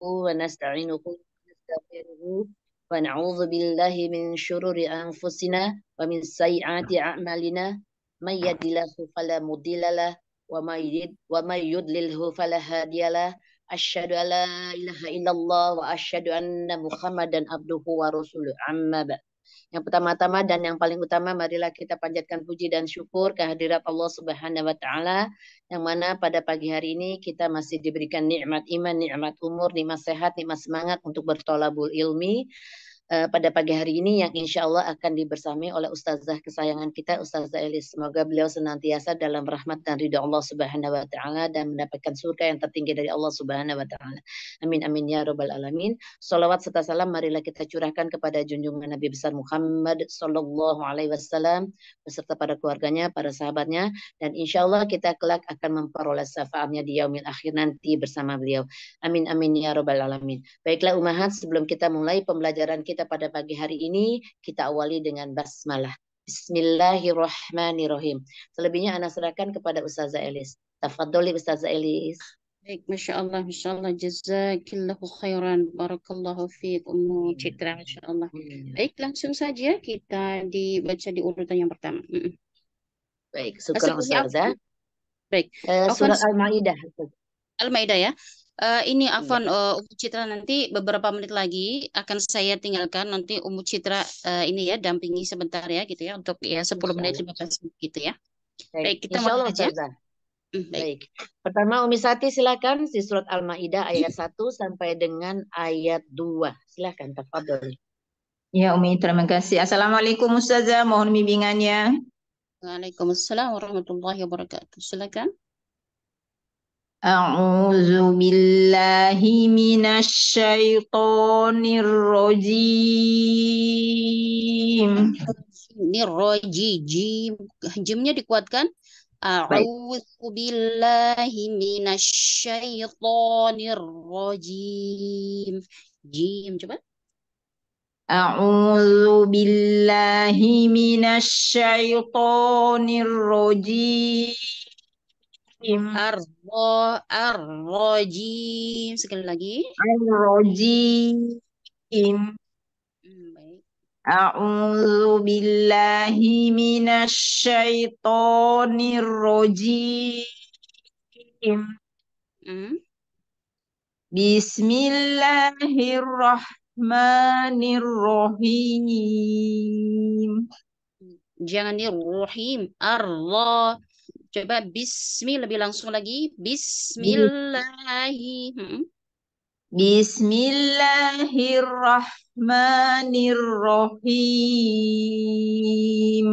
ونستعينه ونستغفره ونعوذ بالله من شرور أنفسنا ومن سيئات أعمالنا من يهد الله فلا مضل له ومن يضلله فلا هادي له أشهد أن لا إله إلا الله وأشهد أن محمدا عبده ورسوله أما بعد Yang pertama-tama dan yang paling utama marilah kita panjatkan puji dan syukur kehadirat Allah Subhanahu wa taala yang mana pada pagi hari ini kita masih diberikan nikmat iman, nikmat umur, nikmat sehat, nikmat semangat untuk bertolabul ilmi Eh, pada pagi hari ini yang insya Allah akan dibersami oleh ustazah kesayangan kita Ustazah Elis. Semoga beliau senantiasa dalam rahmat dan ridho Allah Subhanahu wa taala dan mendapatkan surga yang tertinggi dari Allah Subhanahu wa taala. Amin amin ya rabbal alamin. Salawat serta salam marilah kita curahkan kepada junjungan Nabi besar Muhammad sallallahu alaihi wasallam beserta pada keluarganya, para sahabatnya dan insya Allah kita kelak akan memperoleh syafaatnya di yaumil akhir nanti bersama beliau. Amin amin ya rabbal alamin. Baiklah umahat sebelum kita mulai pembelajaran kita kita pada pagi hari ini kita awali dengan basmalah. Bismillahirrahmanirrahim. Selebihnya anak serahkan kepada Ustazah Elis. Tafadoli Ustazah Elis. Baik, Masya Allah, Masya Allah, jazakillahu khairan, barakallahu fiik, Ummu hmm. Citra, Masya Allah. Hmm. Baik, langsung saja kita dibaca di urutan yang pertama. Hmm. Baik, syukur Ustazah. Baik. Uh, eh, surat Al-Ma'idah. Al-Ma'idah ya. Uh, ini iya. Afon, uh, eh, Umu Citra nanti beberapa menit lagi akan saya tinggalkan nanti Umu Citra uh, ini ya dampingi sebentar ya gitu ya untuk ya 10 menit menit 15 menit gitu ya. Baik, Baik kita mulai aja. Ya. Hmm, baik. Baik. Pertama Umi Sati silakan di surat Al-Maidah ayat 1 sampai dengan ayat 2. Silakan tafadhol. Ya Umi, terima kasih. Assalamualaikum Ustazah, mohon bimbingannya. Waalaikumsalam warahmatullahi wabarakatuh. Silakan. أعوذ بالله من الشيطان الرجيم الرجيم Jimnya dikuatkan A'udzu billahi minasyaitonir rajim. Jim coba. A'udzu billahi minasyaitonir rajim ar Arro ar Sekali lagi. Ar-rojim. Hmm, baik. A'udzu billahi minasy syaithanir rajim. Hmm? Bismillahirrahmanirrahim. Hmm, jangan di Allah. Coba bismi lebih langsung lagi. Bismillahi. Hmm. Bismillahirrahmanirrahim.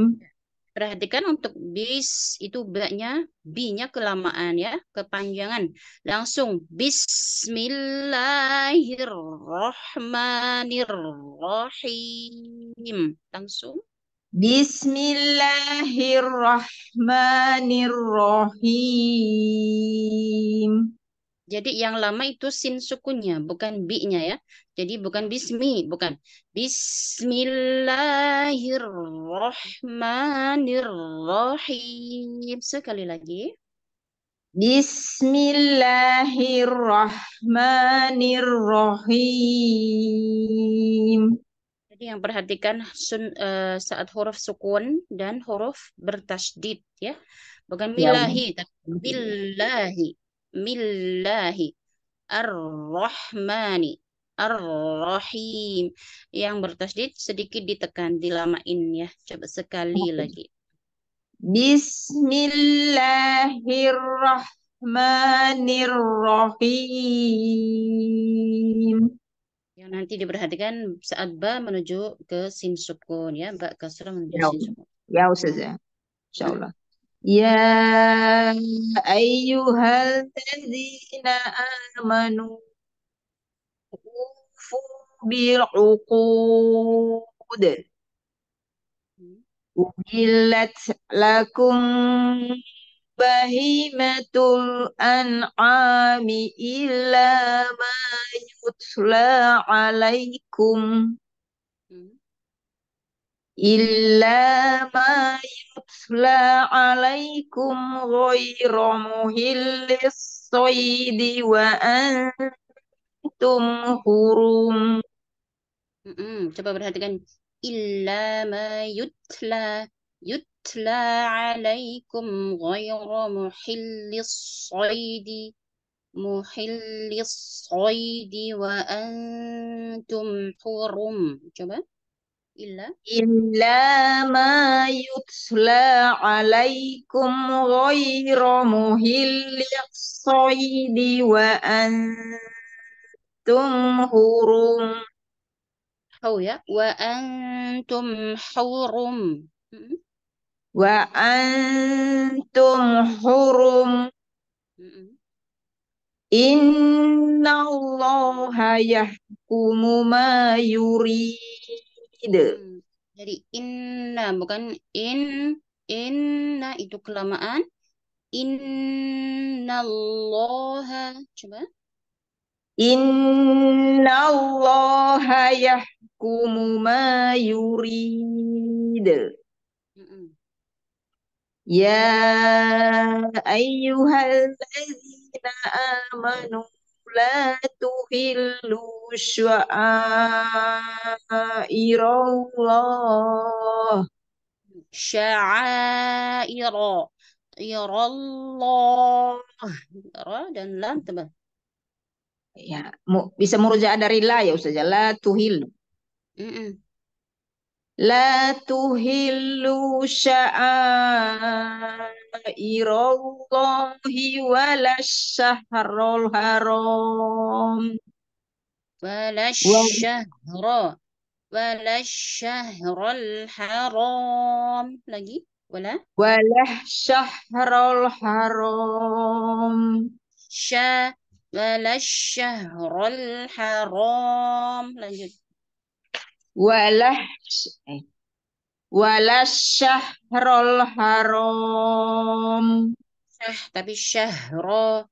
Perhatikan untuk bis itu banyak b kelamaan ya, kepanjangan. Langsung bismillahirrahmanirrahim. Langsung Bismillahirrahmanirrahim. Jadi yang lama itu sin sukunnya, bukan bi-nya ya. Jadi bukan bismi, bukan. Bismillahirrahmanirrahim. Sekali lagi. Bismillahirrahmanirrahim. Jadi yang perhatikan sun, uh, saat huruf sukun dan huruf bertasdid ya. Bukan ya, milahi ya. tapi billahi, millahi, ar-rahmani, ar-rahim. Yang bertasdid sedikit ditekan, dilamain ya. Coba sekali lagi. Bismillahirrahmanirrahim yang nanti diperhatikan saat ba menuju ke sin sukun ya ba kasrah menuju ya. sin sukun ya ya insyaallah ya ayyuhal ladzina amanu ufu bil uqud hmm. lakum bahimatul an'ami illa ma yutla alaikum illa ma yutla alaikum ghayra muhillis saydi wa antum hurum coba perhatikan illa ma yutla يتلى عليكم غير محل الصيد محل الصيد وأنتم حرم جبا إلا إلا ما يتلى عليكم غير محل الصيد وأنتم حرم أو يا وأنتم حرم wa antum hurum inna allaha yahkumu ma yurid mm. jadi inna bukan in inna itu kelamaan inna allaha coba inna allaha yahkumu ma yurid Ya ayuh hal lazina amanulah tuhil lu shaa iraoh shaa iraoh ya dan lan tembem ya bisa murja ada rilah ya La tuhil La tuhillu sya'airallahi walasyahrul haram. Walasyahra. Walasyahrul haram. Lagi? Wala? Walasyahrul haram. Sya. Walasyahrul haram. Lanjut walah eh. walas syahrul haram syah tapi syahro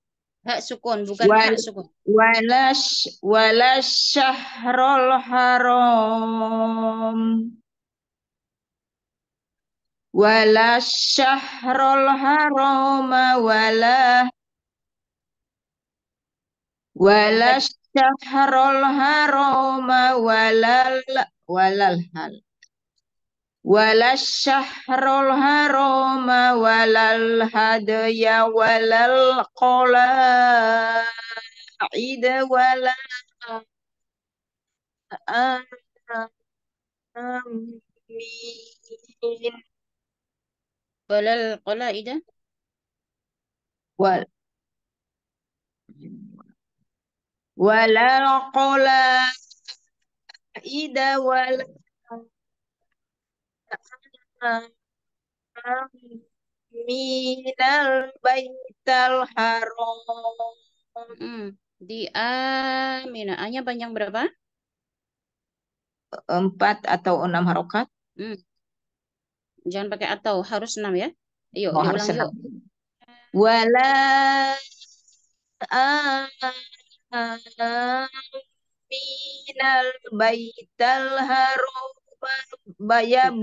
hak sukun bukan Wal, hak sukun walas walas syahrul haram walas syahrul haram wala walas syahrul haram walal ولا الهل ولا الشهر الهرم ولا الهدي ولا القلاعد ولا آمين ولا القلائد ولا ولا القلائد Ida wal minal baital haram. di amina. A-nya panjang berapa? Empat atau enam harokat. hmm. Jangan pakai atau, harus enam ya. Oh, yuk, oh, harus enam Wala minal baital haruma bayab.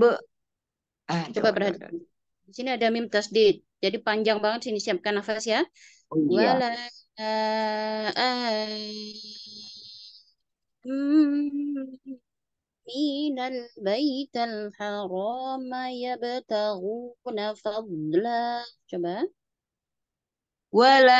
Ah, coba, perhatikan. Di sini ada mim tasdid. Jadi panjang banget sini siapkan nafas ya. Oh, iya. Wala eh, eh, minal baital harama yabtaghuna fadla. Coba. Wala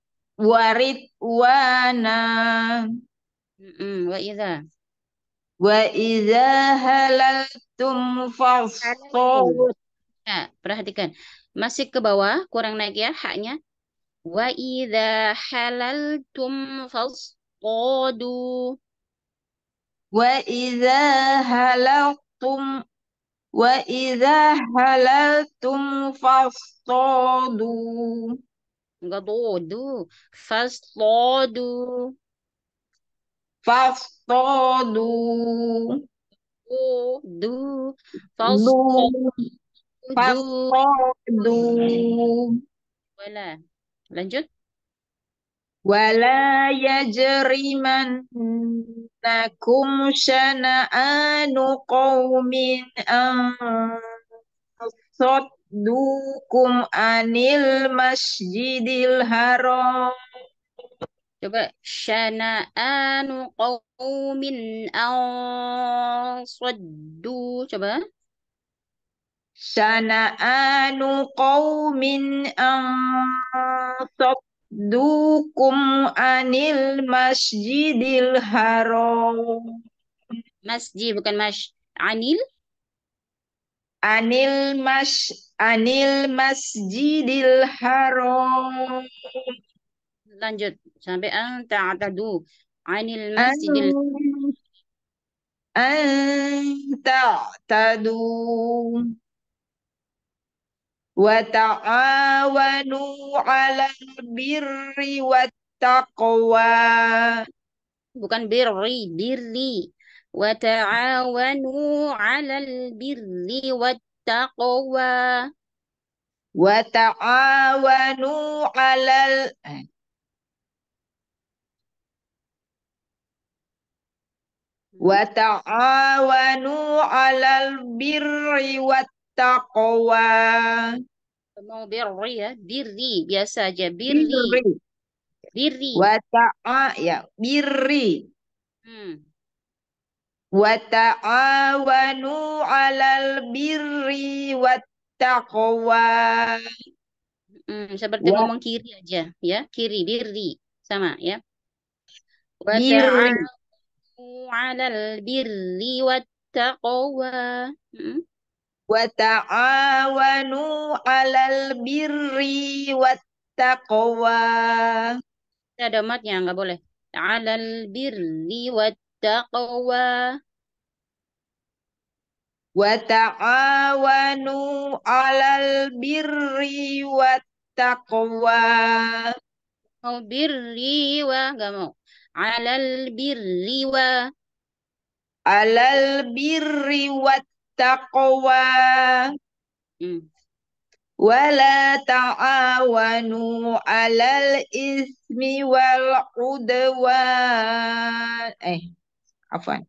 warid wana, wa idza wa idza halaltum nah, perhatikan masih ke bawah kurang naik ya haknya wa idza halaltum fastadu wa idza halaltum wa idza halaltum fastadu Gadodu. do todo. Todo. do todo. Wala. Lanjut. Wala anu kaumin qawmin an dukum anil masjidil haram coba syana'anu qawmin aw saddu coba anu qawmin dukum anil masjidil haram. Masjid bukan mas anil anil mas anil masjidil haram lanjut sampai an ta'tadu anil masjidil an ta'tadu wa ta'awanu ala birri wat taqwa bukan birri birri وتعاونوا على البر والتقوى وتعاونوا على ال... وتعاونوا على البر والتقوى مو بر يا بر يا ساجا بر بر وتعا يا بر wa ta'awanu 'alal birri wat Hmm, seperti wa... ngomong kiri aja ya, kiri birri sama ya. Wa birri. alal birri wattaqwa Hmm. Wa ta'awanu 'alal birri wattaqwa Ada matnya nggak boleh. 'Alal birri wattaqwa taqwa wa ta'awanu 'alal birri wat taqwa mau birri wa enggak mau 'alal birri wa 'alal birri wat taqwa hmm. ta'awanu alal ismi wal eh afwan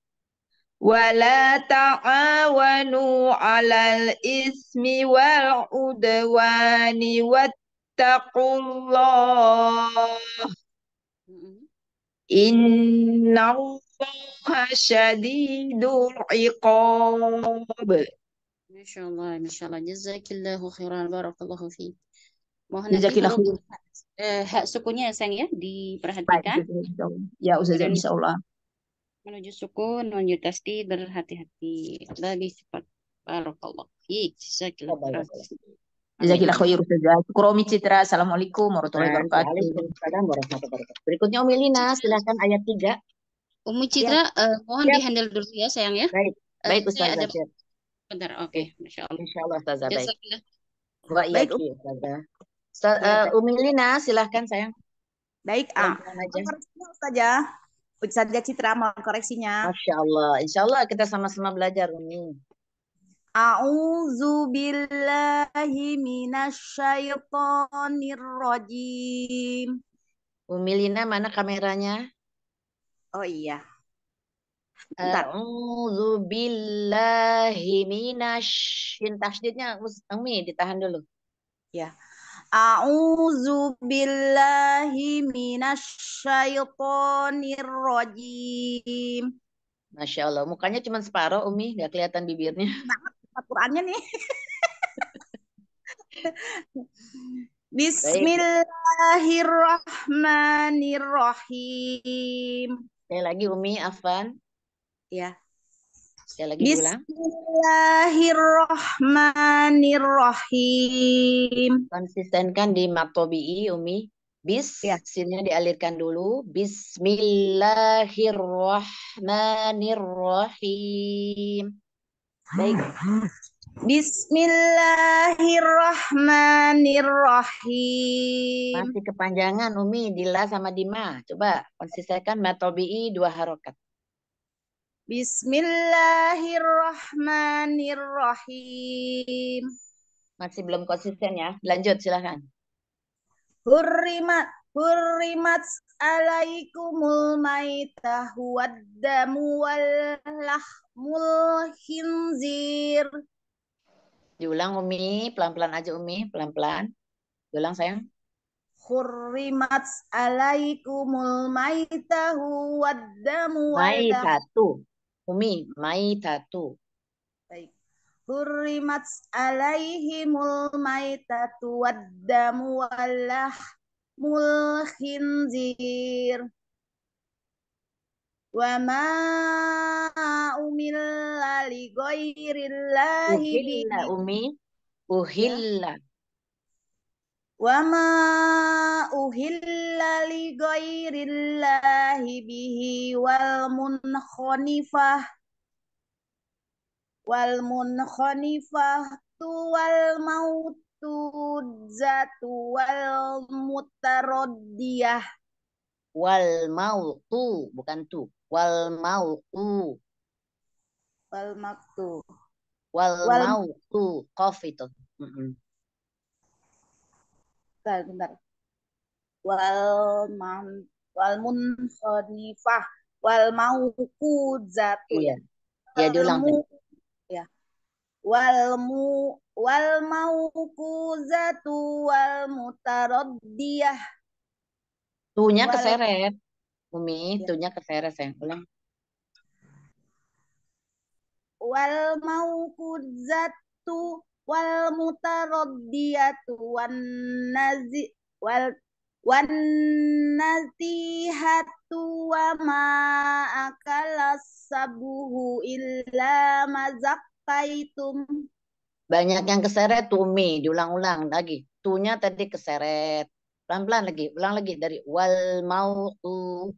wala ta'awanu 'alal ismi wal udwani wattaqullah allah syadidul iqab masyaallah masyaallah jazakillahu khairan barakallahu fiik mohon jazakillahu hak, eh, hak sukunya ya sayang ya diperhatikan ya Ustazah insyaallah menuju sukun, menuju tasdi berhati-hati. Lebih cepat. barokallah ik Jazakallah. Jazakallah khair Ustazah. Syukur Umi Citra. Assalamualaikum warahmatullahi wabarakatuh. Berikutnya Umi Lina, silahkan ayat 3. Umi Citra, ya. uh, mohon ya. handle dulu ya sayang ya. Baik. Eh, baik Ustazah. Ada... Bentar, oke. Okay. Insya Allah. Insya Baik. Baik. Iya Ustazah. Ya. Eh, uh, Umi Lina, silahkan sayang. Baik, ah. saja. Ustazah Citra koreksinya. Masya Allah. Insya Allah kita sama-sama belajar Umi. A'udzu billahi minasyaitonir Umi Lina mana kameranya? Oh iya. A'udzu billahi minasy. Tasydidnya Umi ditahan dulu. Ya. A'udzu billahi minasyaitonir rajim. Masya Allah, mukanya cuma separuh Umi, nggak kelihatan bibirnya. Banget nah, Qurannya nih. Bismillahirrahmanirrahim. Sekali lagi Umi, Afan. Ya. Sekali lagi Bismillahirrahmanirrahim. Konsistenkan di matobi, Umi. Bis, ya. sinnya dialirkan dulu. Bismillahirrahmanirrahim. Baik. Bismillahirrahmanirrahim. Masih kepanjangan Umi, Dila sama Dima. Coba konsistenkan matobi dua harokat. Bismillahirrahmanirrahim. Masih belum konsisten ya. Lanjut silahkan. Hurrimat Hurrimat alaikumul maitah waddamu damu khinzir. Diulang Umi, pelan-pelan aja Umi, pelan-pelan. Diulang sayang. Hurrimat alaikumul maitah waddamu damu wal Umi, maitatu. Baik. Hurrimat alaihimul maitatu waddamu mul khinzir. Wa ma umilla li ghairillahi. Uhilla, Umi. Uhilla. Ya Wa ma uhilla li ghairillahi bihi wal munkhanifah wal munkhanifah tu wal mautu zatu wal mutaraddiyah wal mautu bukan tu wal mautu wal maktu wal, wal mautu qaf itu mm bentar, bentar. Wal man, wal munhanifah wal mauku zatu iya. ya. Ya diulang. Ya. Wal mu wal mauku zatu wal mutaraddiyah. Tuhnya keseret. Umi, ya. tuhnya keseret saya Ulang. Wal mauku zatu wal mutaraddiyatu wan nazi wal wan nazihatu wa ma akala sabuhu illa mazakkaitum banyak yang keseret tumi diulang-ulang lagi tunya tadi keseret pelan-pelan lagi ulang lagi dari wal mautu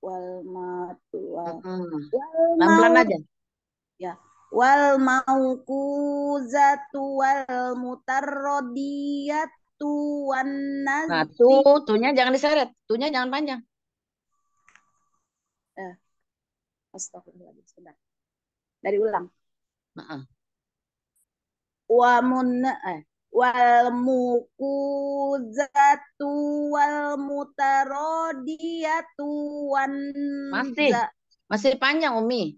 wal mautu wal, hmm. wal pelan-pelan aja ya wal mauquzatu wal mutarodiyat wan nazi. Nah, tuh, tuhnya jangan diseret, tuhnya jangan panjang. Eh. Astagfirullahaladzim, sebentar. Dari ulang. Heeh. Wa mun eh wal mukuzatu wal mutarodiyatu wan masih masih panjang Umi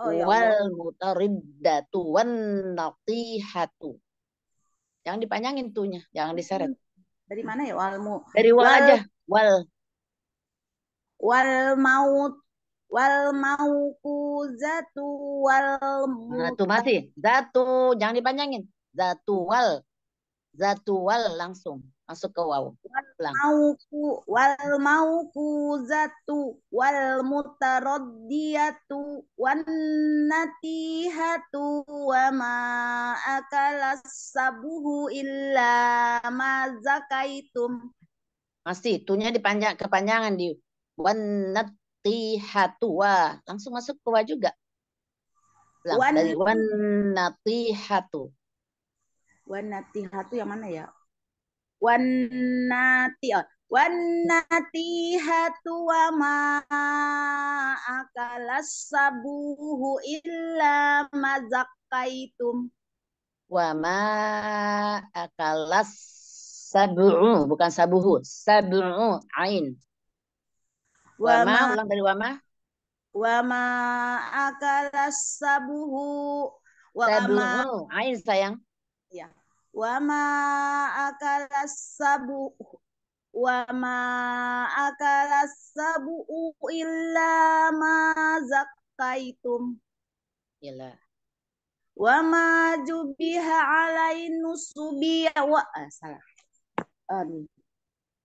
oh, ya wal mutariddatu wan naqihatu. Yang dipanjangin tuhnya, jangan diseret. Hmm, dari mana ya walmu? Dari wal, wal aja, wal. Wal maut wal zatu wal Zatu nah, masih. Zatu, jangan dipanjangin. Zatu wal. Zatu wal langsung masuk ke waw. Wal Mauku wal mauku zatu wal mutaraddiyatu wan natihatu wa ma akalas sabuhu illa ma zakaitum. Masih tunya dipanjang kepanjangan di wan natihatu wa langsung masuk ke wa juga. wan, dari wan natihatu. Wan natihatu yang mana ya? Wanati wanati wa ma akalas sabuhu illa mazakaitum. Wa ma akalas sabu'u. Bukan sabuhu. Sabu'u. Ain. Wa ma. Ulang dari wa ma. Wa ma akalas sabuhu. Wa Ain sayang. Ya wama akalas sabu wama akalas sabu illa ma zakkaitum Yalah. wama jubiha alain nusubi wa ah, salah salah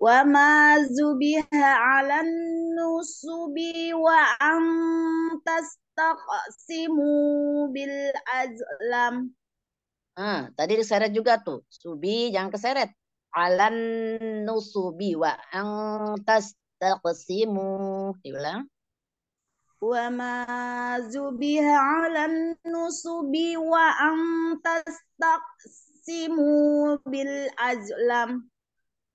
wa ma zubiha alan nusubi wa antas tastaqsimu bil azlam Ah, tadi diseret juga tuh. Subi jangan keseret. Alan nusubi wa antas taqsimu. Diulang. Wa ma zubiha alan nusubi wa antas taqsimu bil azlam.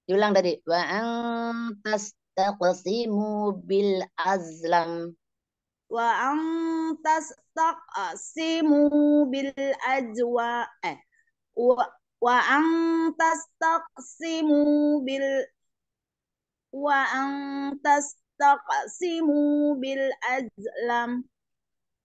Diulang tadi. Wa antas taqsimu bil azlam wa antas taqsimu bil ajwa eh wa wa antas taqsimu bil wa antas taqsimu bil azlam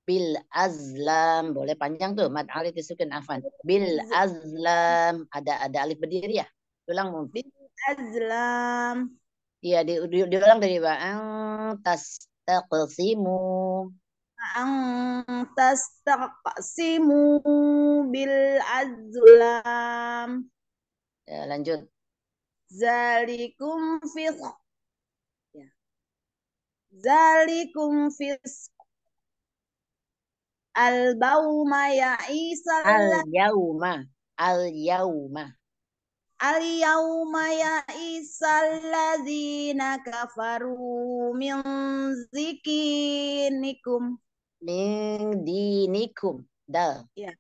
bil azlam boleh panjang tuh mad alif disukun afan bil azlam ada ada alif berdiri ya ulang mungkin azlam iya di, di, diulang dari wa antas تقسموا أن bil بالأزلام ya, lanjut zalikum fis ya. zalikum fis al bauma ya isa al yauma al yauma Al-yawma lazina kafaru min zikinikum. Min dinikum. Dal. Ya.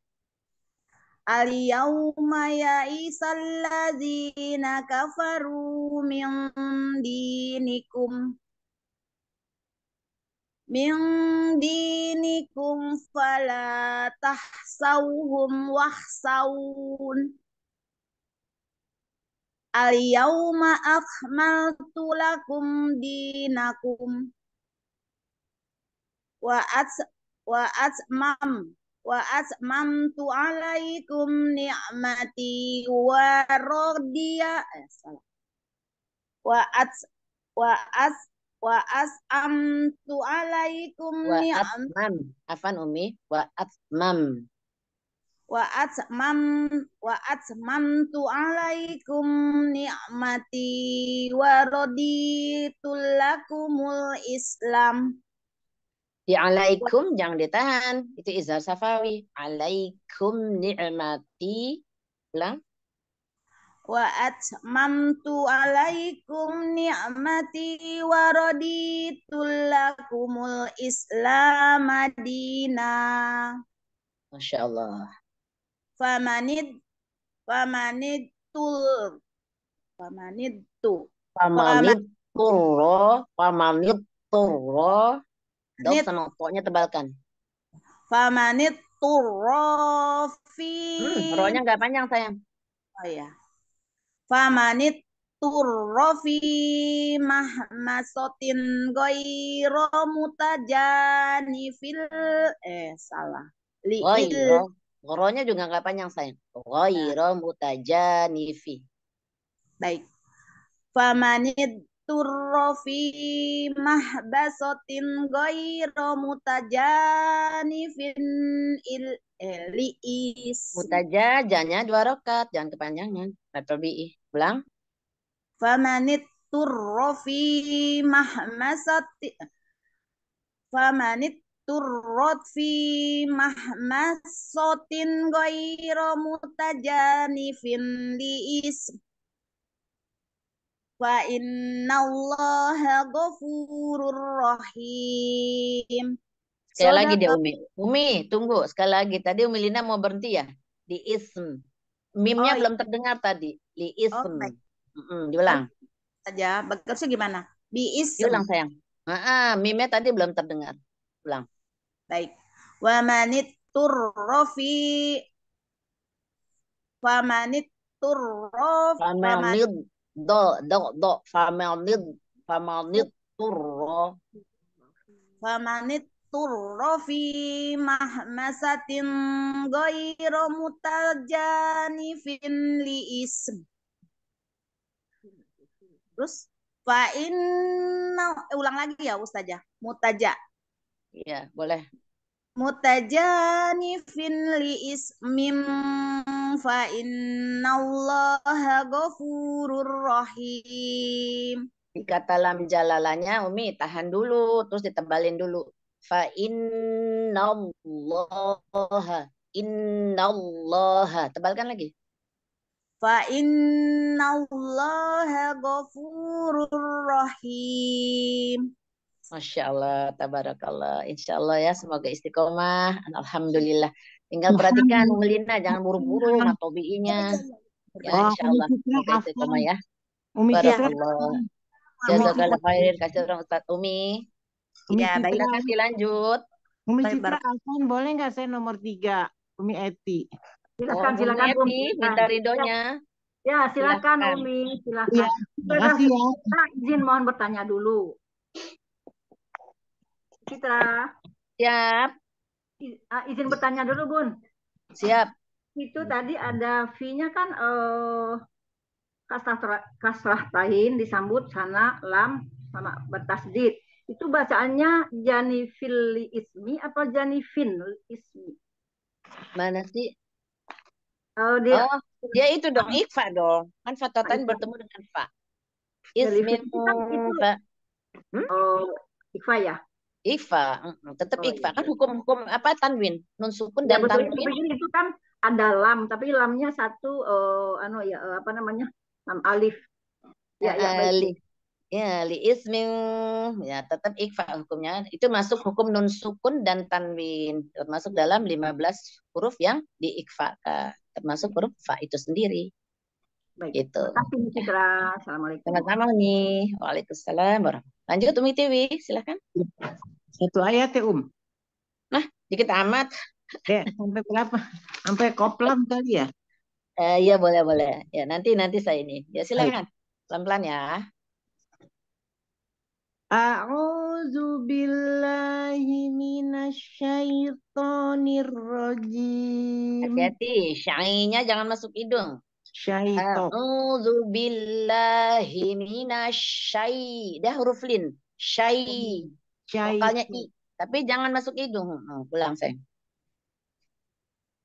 Al-yawma ya'isalladzina kafaru min dinikum. Min dinikum fala tahsawhum wahsawun. Al-yawma akhmaltu lakum dinakum wa at wa atmam wa atmamtu alaikum ni'mati wa radiya eh, salah. wa at wa as wa as'amtu alaikum ni'am afan umi wa atmam wa atman wa tu alaikum ni'mati wa raditu lakumul islam di alaikum jangan ditahan itu izhar safawi alaikum ni'mati ulang wa tu alaikum ni'mati wa raditu lakumul islam madina Masya Allah famanid famanid tul famanid tu famanid turro famanid turro dong sama pokoknya tebalkan famanid turro fi hmm, rohnya nggak panjang sayang oh ya famanid turrofi mahmasotin goiro janifil eh salah liil oh, Ronya juga nggak panjang sayang. Ghoiro mutajanifi. Baik. Famanid turrofi mahbasotin ghoiro mutajanifin il Elis. Mutaja jannya dua rokat. Jangan kepanjangan. Atau bi, Ulang. Famanid turrofi mahmasati. Famanid turrat fi mahmasotin ghairu mutajanifin li ism wa Allah ghafurur rahim Sekali Soda lagi dia Umi. Umi, tunggu. Sekali lagi. Tadi Umi Lina mau berhenti ya? Di ism. Mimnya oh, belum iya. terdengar tadi. di ism. Okay. Oh, mm -mm, diulang. Saja. Bagusnya gimana? di ism. Diulang sayang. Ah, mimnya tadi belum terdengar. Ulang. Baik. Wa manit turrofi famanit turrof famanit do do do famanit famanit turro famanit turrofi mahmasatin gairo mutajanifin li ism terus fa inna ulang lagi ya ustazah mutaja Iya, boleh. fin li ismim fa innallaha ghafurur rahim. Dikata lam jalalanya Umi tahan dulu terus ditebalin dulu. Fa Inna innallaha tebalkan lagi. Fa innallaha ghafurur rahim. Masya Allah, tabarakallah. Insya Allah ya, semoga istiqomah. Alhamdulillah. Tinggal perhatikan Melina, jangan buru-buru matobi'inya. Ya, insya Allah. Semoga istiqomah ya. Umi ya. Jazakallah khairin orang Ustaz Umi. Ya, baik. kasih lanjut. Umi Citra Alfan, boleh nggak saya nomor tiga? Umi Eti. Silakan, oh, silakan Umi. Eti, minta Ridonya. Ya, silakan, silakan Umi, iya, silakan. Ya, silakan. kasih ya. Izin mohon bertanya dulu. Kita. Siap. Ah, izin bertanya dulu, Bun. Siap. Itu tadi ada V-nya kan eh uh, disambut sana lam sama bertasdid. Itu bacaannya janifil ismi atau janifin ismi? Mana sih? Oh, dia, oh, dia itu dong ikfa dong. Kan fatatan bertemu dengan fa. Ismi fa. Hmm? Oh, ikfa ya? Ikhfa, tetap oh, ikhfa. Iya. Kan hukum-hukum apa tanwin, nun sukun ya, dan ya, betul, tanwin. Itu kan ada lam, tapi lamnya satu uh, anu ya eh, apa namanya? Lam alif. Ya, ya, ya eh, alif. Ya, li ismin. Ya, tetap ikhfa hukumnya. Itu masuk hukum nun sukun dan tanwin. Termasuk dalam 15 huruf yang diikhfa. Termasuk huruf fa itu sendiri. Baik. Gitu. Terima Assalamualaikum. Selamat malam, nih. Waalaikumsalam. Lanjut Umi Tiwi, silakan. Satu ayat ya Um. Nah, dikit amat. Ya, sampai berapa? Sampai koplam kali ya? Eh, iya boleh boleh. Ya nanti nanti saya ini. Ya silakan. Pelan-pelan ya. A'udzu billahi minasyaitonir rajim. Hati-hati, syainya jangan masuk hidung syaiton. A'udzu billahi Dah huruf lin. Syai. Vokalnya i. Tapi jangan masuk hidung. Oh, pulang saya.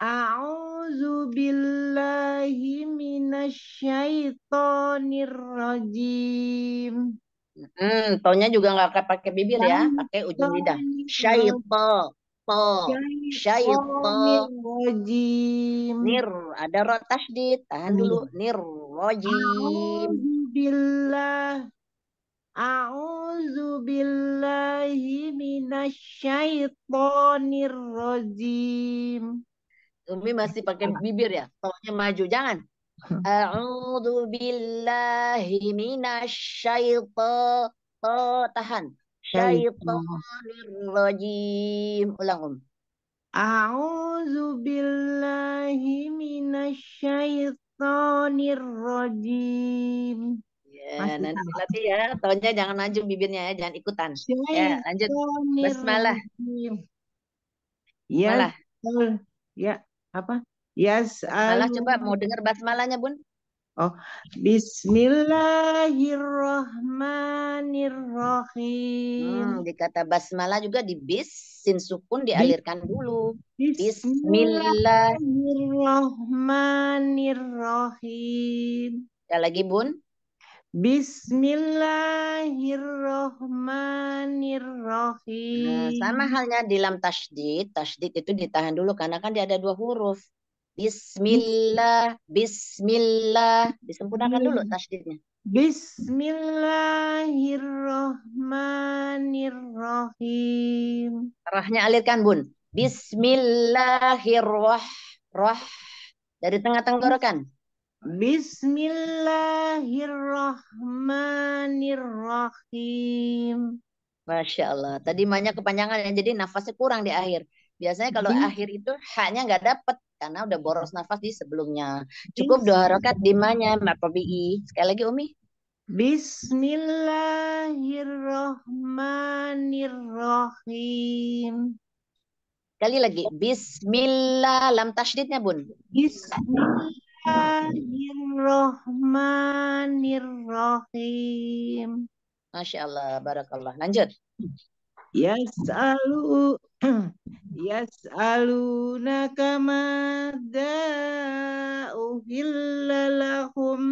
A'udzu billahi minasyaitonir rajim. Hmm, tonya juga nggak pakai bibir ya, pakai ujung lidah. Syaiton syaitan, rojim, Nir. Ada ron tasdid. Tahan dulu. nir, rojim. Nirrojim. A'udzubillah. minasyaitonir minasyaitonirrojim. Umi masih pakai bibir ya. Tolongnya maju. Jangan. Hmm. A'udzubillahi minasyaitonirrojim. Tahan syaitanir rajim. Ulang, Om. A'udzu billahi minasyaitonir rajim. Ya, Masih nanti ya. Tahunnya jangan maju bibirnya ya, jangan ikutan. Ya, lanjut. Basmalah. Ya. Uh, ya, apa? Yes. Malah coba uh, mau dengar basmalahnya, Bun. Oh, Bismillahirrohmanirrohim. Hmm, di basmalah juga di bis, sin sukun dialirkan dulu. Bismillahirrohmanirrohim. Ya lagi bun? Bismillahirrohmanirrohim. Nah, sama halnya di lam tasdid. Tasdid itu ditahan dulu karena kan dia ada dua huruf. Bismillah, Bismillah. Disempurnakan dulu tasdidnya. Bismillahirrahmanirrahim. Rahnya alirkan, Bun. Bismillahirrahmanirrahim. Dari tengah tenggorokan. Bismillahirrahmanirrahim. Masya Allah. Tadi banyak kepanjangan, ya, jadi nafasnya kurang di akhir. Biasanya kalau hmm. akhir itu haknya nggak dapet karena udah boros nafas di sebelumnya. Cukup iya. dua rokat di mana Mbak Pobi? Sekali lagi Umi. Bismillahirrohmanirrohim. Kali lagi. Bismillah. Lam tasdidnya Bun. Bismillahirrohmanirrohim. Masya Allah. Barakallah. Lanjut. alu Yas'alunaka madza uhillalahum.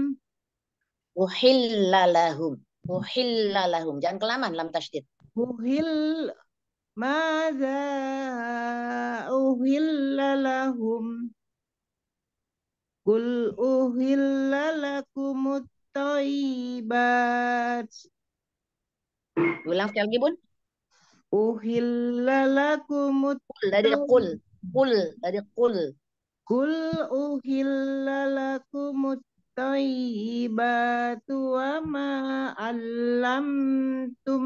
Uhillalahum. Uhillalahum. Jangan kelamaan lam tasydid. Uhil madza uhillalahum. Kul uhillalakumut thayyibat. Ulang sekali lagi, Bun uhillalakumut dari kul kul dari kul kul uhillalakumut tayyibatu wa ma allamtum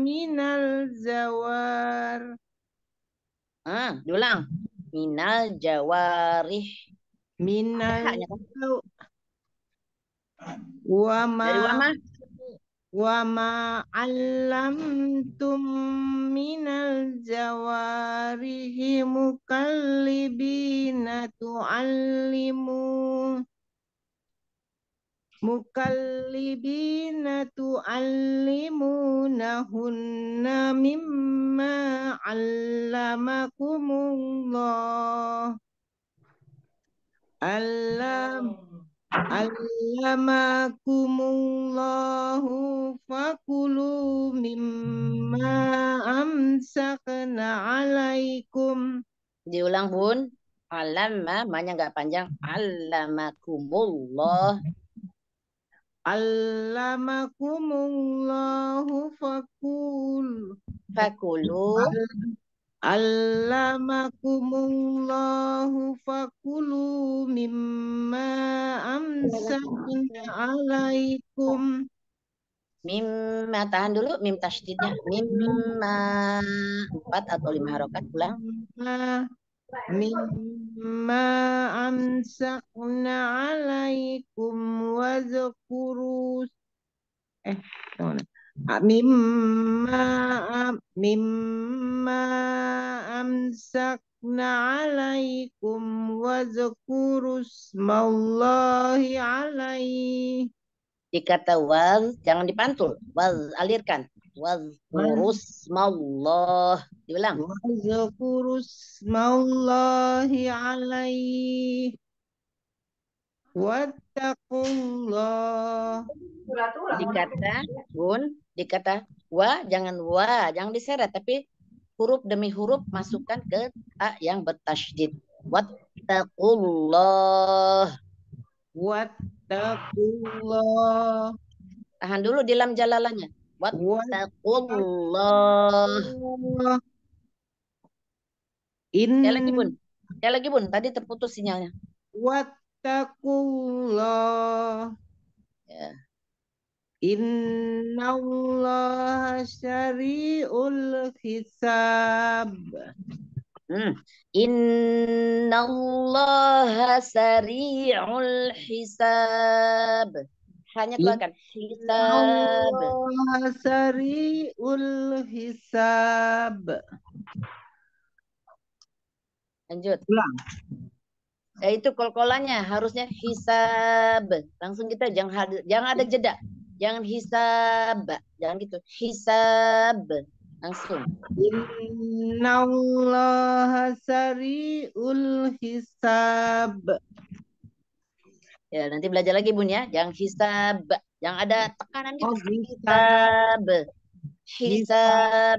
minal zawar ah diulang minal jawarih minal kan? Dari wama wa ma 'allamtum minal jawarihi mukallibina tu'allimu mukallibina nahunna mimma 'allamakumullah Alam Allamakumullahu fakulu mimma amsakna alaikum. Diulang bun. Alama, banyak nggak panjang. Allamakumullah. Allamakumullahu fakul. Fakulu. Allamakumullahu fakulu mimma amsakna alaikum Mimma tahan dulu mim tasydidnya mimma empat atau lima harokat pulang mimma, mimma amsakna alaikum wa eh tunggu mimma mimma amsakna alaikum wa zkurusmallahi alaihi jika tawaz jangan dipantul waz alirkan wazkurus maullah diulang wazkurus maullahi alaihi wattaqullah dikata gun dikata wa jangan wa jangan diseret tapi huruf demi huruf masukkan ke a yang bertasydid wattaqullah wattaqullah tahan dulu di lam jalalanya wattaqullah In... Ya lagi bun, ya lagi bun. Tadi terputus sinyalnya. wattaqullah Ya. Inna Allah syari'ul hisab. Hmm. Inna Allah syari'ul hisab. Hanya keluarkan. Hisab. Inna Allah syari'ul hisab. Lanjut. Ulang. Ya, itu kol-kolannya harusnya hisab. Langsung kita jangan jangan ada jeda jangan hisab jangan gitu hisab langsung innallaha sariul hisab ya nanti belajar lagi bun ya jangan hisab yang ada tekanan gitu oh, gitu. hisab hisab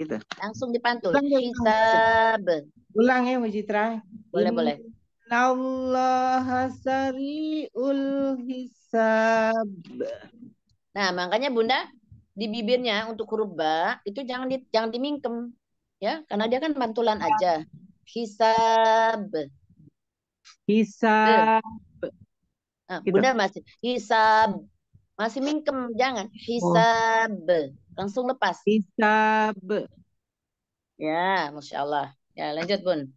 gitu langsung dipantul hisab ulang ya Mujitra boleh boleh Allah sariul hisab. Nah, makanya Bunda di bibirnya untuk huruf ba itu jangan di, jangan dimingkem ya, karena dia kan pantulan aja. Hisab. Hisab. Nah, Bunda masih hisab. Masih mingkem, jangan hisab. Langsung lepas. Hisab. Ya, Masya Allah. Ya, lanjut Bun.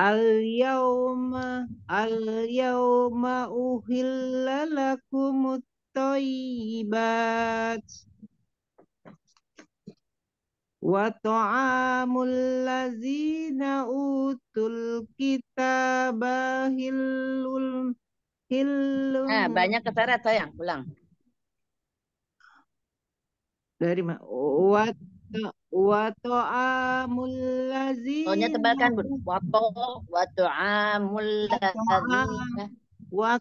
Al-yawma al-yawma uhilla lakumut thayyibat wa ta'amul ladzina utul kitaba hillul hillul Nah, banyak keseret sayang, pulang. Dari ma wa Wa ta'amul lazina. Tohnya tebalkan, Bun. Wa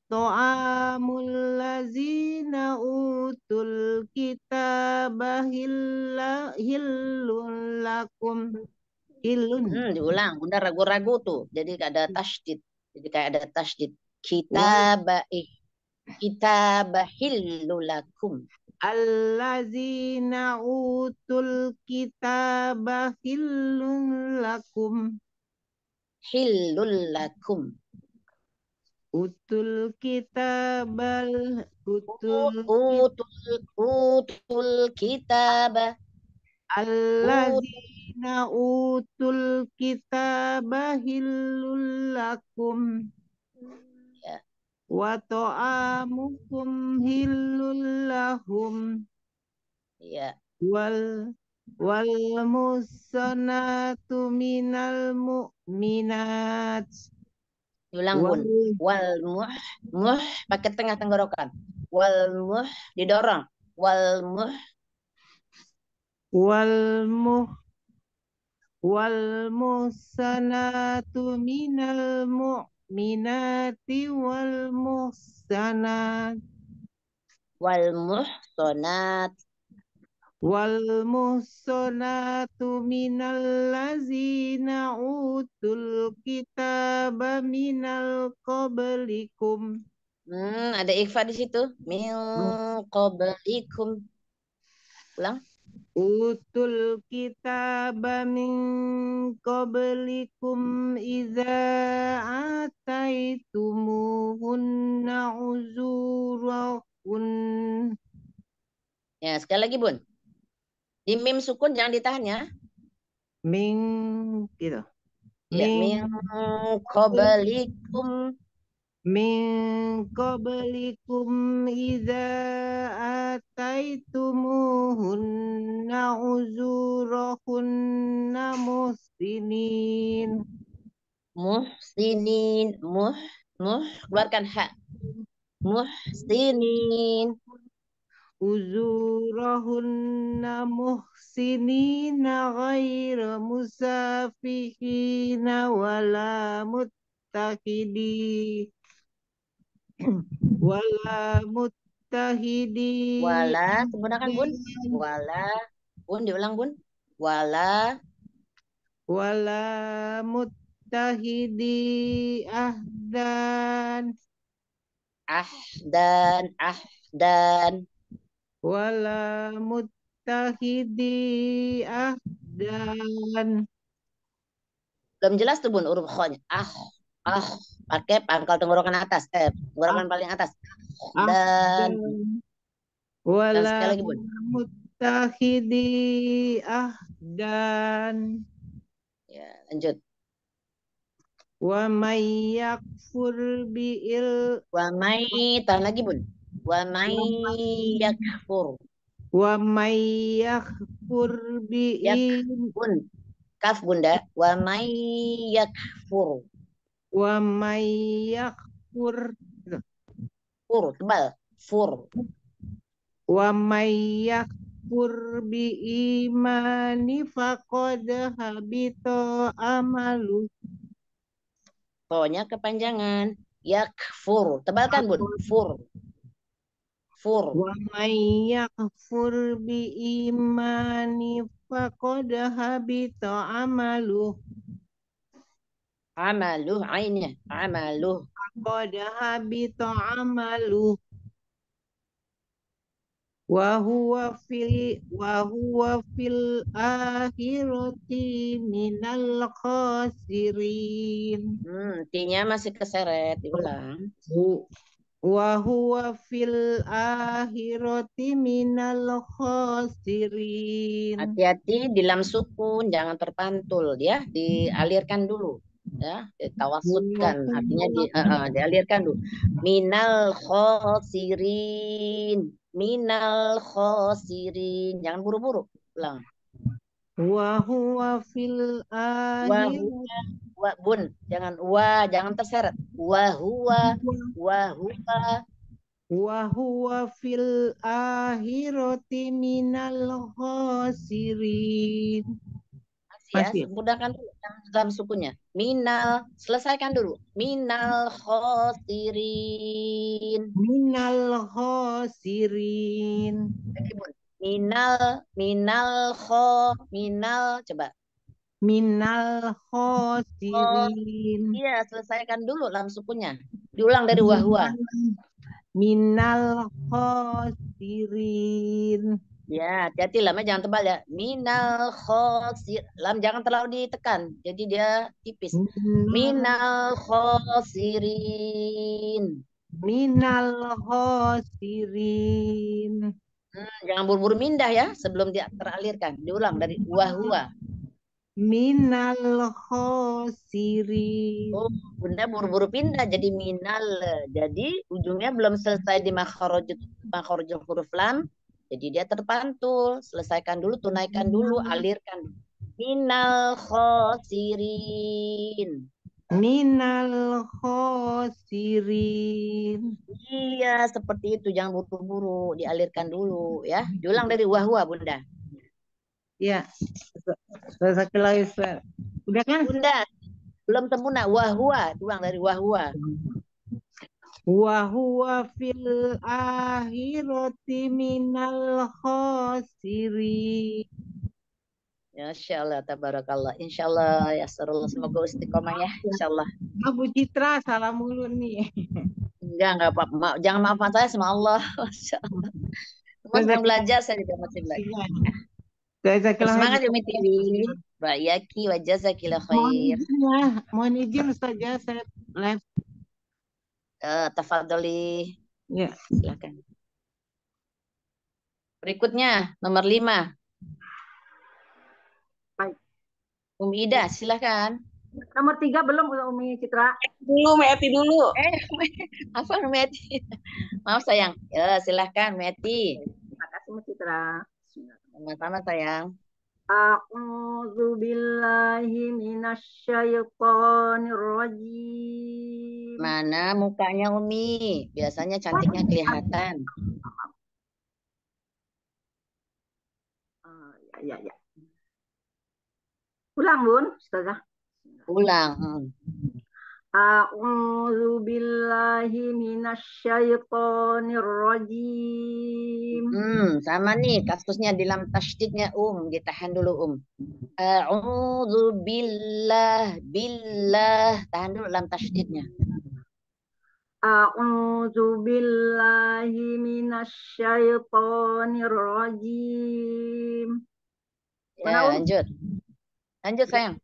to wa lazina. utul kitaba hillun lakum. Hillun. Hmm, diulang, Bunda ragu-ragu tuh. Jadi ada tasjid. Jadi kayak ada tasdid. Kitabah eh, kita lakum allazina utul kitaba hillun lakum hillun lakum utul kitabal utul utul utul kitaba allazina utul kitaba hillun lakum wa ta'amukum hillul lahum ya wal wal musanatu minal mu'minat ulang pun wal muh muh pakai tengah tenggorokan wal muh didorong wal muh wal muh wal musanatu minal mu'minat Minati wal muhsanat wal muhsanat wal muhsanatu minal lazina utul kitab minal qablikum hmm, ada ikhfa di situ min hmm. qablikum ulang utul kitaba min qablikum idza ataitumuhunna uzurahun Ya, sekali lagi, Bun. Di mim sukun jangan ditahan ya. Min gitu. Ya, min, min min qablikum na ataitumuhunna uzurahunna muhsinin muhsinin muh muh keluarkan hak muhsinin uzurahunna muhsinina ghaira musafihina wala muttaqidin wala muttahidi wala menggunakan bun wala bun diulang bun wala wala muttahidi ahdan ahdan ahdan wala muttahidi ahdan belum jelas tuh bun huruf khonya ah Oh, ah, pakai ah, pangkal tenggorokan atas, eh, tenggorokan ah. paling atas. Ah, dan wala dan sekali lagi ah dan ya lanjut wa may yakfur biil wa may tahan lagi bun wa may yakfur wa may yakfur biil bun kaf bunda wa may yakfur wa mayyakfur fur tebal fur wa mayyakfur bi imani faqad habito amalu Pokoknya kepanjangan yak yakfur tebalkan bun fur fur wa mayyakfur bi imani faqad habito amalu Amalu ainnya. Amalu Qad habita amalu Wa huwa fil wa huwa fil akhirati minal khasirin. Hmm, tinya masih keseret, diulang. Bu. Wa huwa fil akhirati minal khasirin. Hati-hati di lam sukun, jangan terpantul ya, dialirkan dulu ya tawasudkan iya, kan. artinya di, uh, dialirkan dulu minal khosirin minal khosirin jangan buru-buru ulang wa huwa fil wa wa bun jangan wa jangan terseret wa huwa wa huwa wa fil akhirati minal khosirin ya, mudahkan dalam sukunya. Minal, selesaikan dulu. Minal khosirin. Minal khosirin. Minal, minal kho, minal, coba. Minal khosirin. Iya, selesaikan dulu dalam sukunya. Diulang dari wahwa. Minal khosirin. Ya, hati-hati lamnya jangan tebal ya. Minal khosir. lam jangan terlalu ditekan. Jadi dia tipis. Hmm. Minal khosirin. Minal khosirin. Hmm, jangan buru-buru mindah ya sebelum dia teralirkan. Diulang dari wah. Minal khosirin. Oh, bunda buru-buru pindah jadi minal. Jadi ujungnya belum selesai di makhorojuh huruf lam jadi dia terpantul, selesaikan dulu, tunaikan dulu, hmm. alirkan. Minal khosirin. Minal khosirin. Iya, seperti itu. Jangan buru-buru, dialirkan dulu ya. Julang dari wahwa, Bunda. Iya. Udah kan? Bunda, belum sempurna. Wahwa, ulang dari wahwa wa huwa fil akhirati minal khasirin. Ya, insyaallah tabarakallah. Insyaallah ya Sarullah, semoga istiqomah ya, ya, insyaallah. Abu Citra, salam dulu nih. Enggak, enggak apa-apa. jangan maafkan saya sama Allah. Masyaallah. Masih belajar, saya juga masih belajar. Semangat Umi TV. Mbak wa wajah Khair. Ya, mohon izin, mohon izin ya, saya live Uh, eh, tafadoli. Ya. Silakan. Berikutnya nomor lima. Baik. Umi Ida, silakan. Nomor tiga belum Umi Citra. dulu Meti dulu. Eh, apa Meti? Maaf sayang. Ya, silakan Meti. Terima kasih Mbak Citra. Sama-sama sayang. A'udzu billahi minasyaitonir rajim. Mana mukanya Umi? Biasanya cantiknya kelihatan. Uh, ya, ya, ya. Ulang, Bun. Ustazah. Ulang. Hmm. A'udzu billahi من الشيطان Hmm, sama nih kasusnya di dalam tasydidnya um, ditahan dulu um. A'udzu billah billah tahan dulu dalam tasydidnya. A'udzu billahi minasy rajim. Ya, um? lanjut. Lanjut sayang.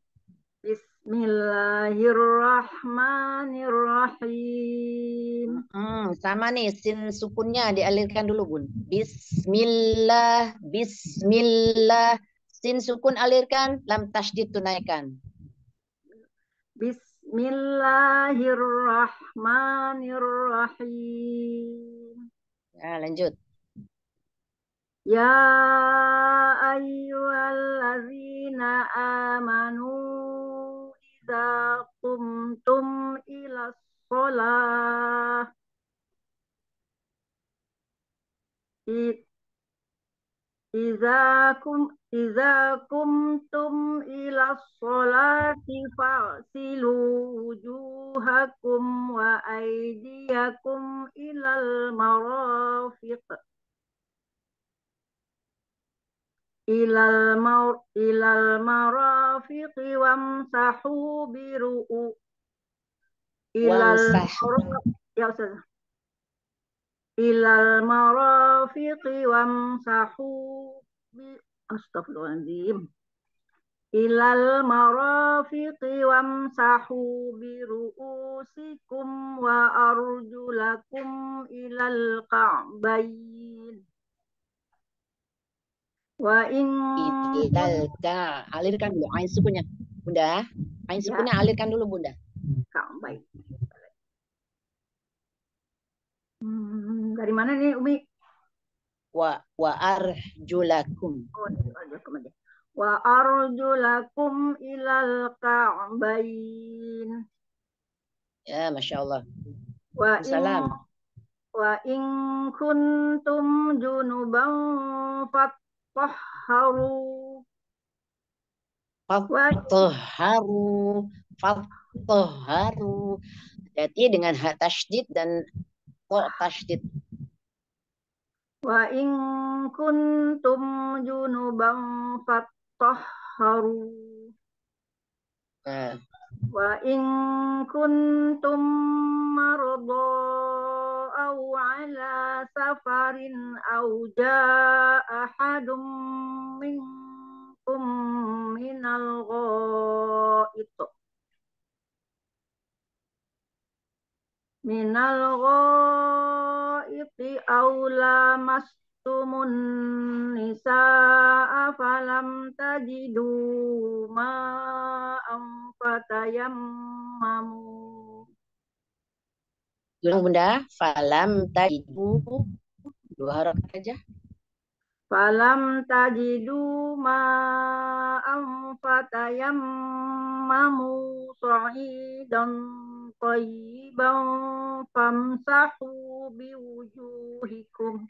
Bismillahirrahmanirrahim. Hmm, sama nih sin sukunnya dialirkan dulu, Bun. Bismillah, bismillah. Sin sukun alirkan, lam tasdid tunaikan. Bismillahirrahmanirrahim. Ya, lanjut. Ya ayyuhallazina amanu idza qumtum ila shalah idza kum idza kumtum ila sholati fasilu wujuhakum wa aydiyakum ila al marafiq ilal maur ilal marafiqi wamsahu biru'u ilal ya ustaz ilal marafiqi wamsahu bi astagfirullahaladzim ilal marafiqi wamsahu biru'usikum wa arjulakum ilal ka'bayin Wa in idalta. Alirkan dulu ain sukunnya. Bunda, ain sukunnya ya. alirkan dulu Bunda. Kak, baik. Hmm, dari mana nih Umi? Wa wa arjulakum. Oh, arjulakum aja. Wa arjulakum ilal ka'bain. Ya, Masya Allah. Wa Salam. Wa in kuntum junuban fat Faharu. Fatoharu. Jadi dengan hak tasdid dan to tasdid. Wa in kuntum junuban fatoharu. Nah. Wa in kuntum maradon أو على سفر أو جاء أحد منكم من الغائط من الغائط أو لامستم النساء فلم تجدوا ماء فتيمموا Ulang bunda. Falam tajidu. Dua huruf aja. Falam tajidu ma'am mamu sa'idan tayyiban famsahu biwujuhikum.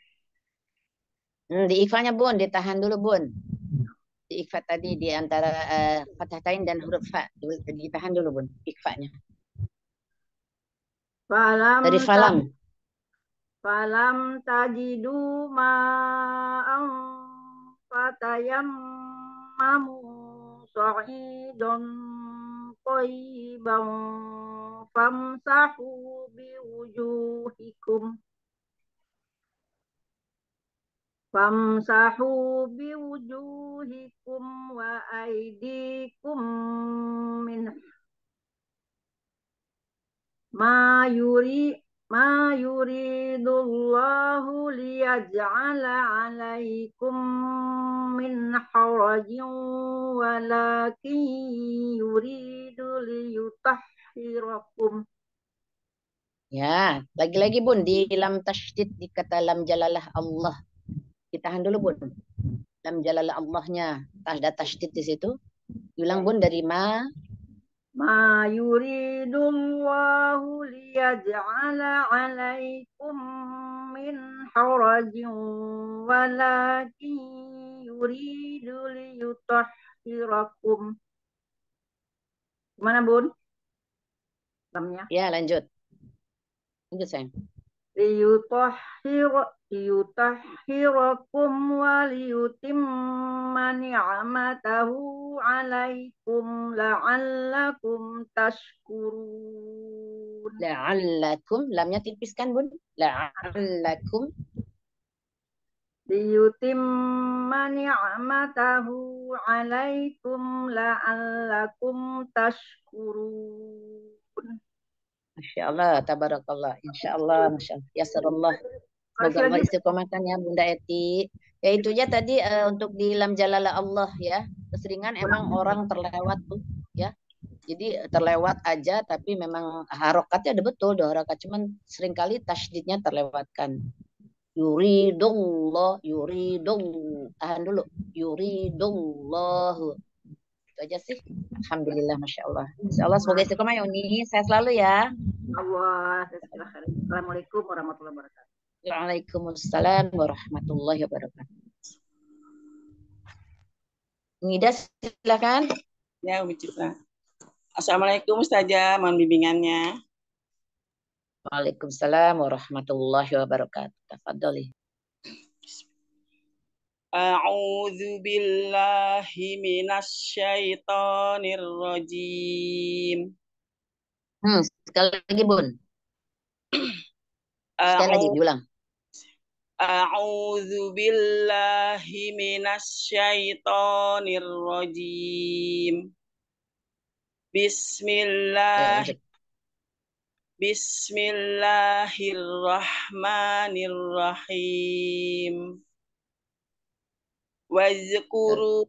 Hmm, di ikhfanya bun, ditahan dulu bun. Di ikfa tadi di antara uh, eh, fatah tain dan huruf fa, ditahan dulu bun ikfanya. Falam dari falam. Falam tajidu ma'am fatayammamu sa'idon tayyiban famsahu biwujuhikum Famsahu biwujuhikum wa aidikum min ma yuri ma yuridullahu liyaj'ala 'alaykum min harajin walakin yuridu liyutahhirakum Ya, lagi-lagi Bun di lam tasydid di kata lam jalalah Allah. Ditahan dulu Bun. Lam jalalah Allahnya, tanda tasydid di situ. Ulang Bun dari ma ما يريد الله ليجعل عليكم من حرج ولكن يريد ليطهركم Mana Bun? Lamnya. Ya lanjut. Lanjut sayang liyutahhirakum wa liyutimma ni'matahu 'alaikum la'allakum tashkurun. La'allakum lamnya tipis kan, Bun? La'allakum liyutimma ni'matahu 'alaikum la'allakum tashkurun. Masya Allah, tabarakallah. Insya Allah, Masya Allah. ya Semoga Allah istiqomahkan ya Bunda Eti. Ya itu ya tadi uh, untuk di lam jalala Allah ya. Keseringan emang orang terlewat tuh ya. Jadi eh, terlewat aja tapi memang harokatnya ada betul dua harokat cuman seringkali tasjidnya terlewatkan. Yuridullah, yuridung. Tahan dulu. Yuridullahu itu aja sih alhamdulillah masya Allah Masya Allah semoga istiqomah ya Uni saya selalu ya assalamualaikum warahmatullahi wabarakatuh Waalaikumsalam warahmatullahi wabarakatuh Nida silakan ya Umi Cipta. Assalamualaikum Ustazah, mohon bimbingannya. Waalaikumsalam warahmatullahi wabarakatuh. Tafadholi. أعوذ بالله من الشيطان الرجيم hmm, sekali lagi Bun sekali lagi diulang أعوذ بالله من الشيطان الرجيم بسم الله بسم wazkuru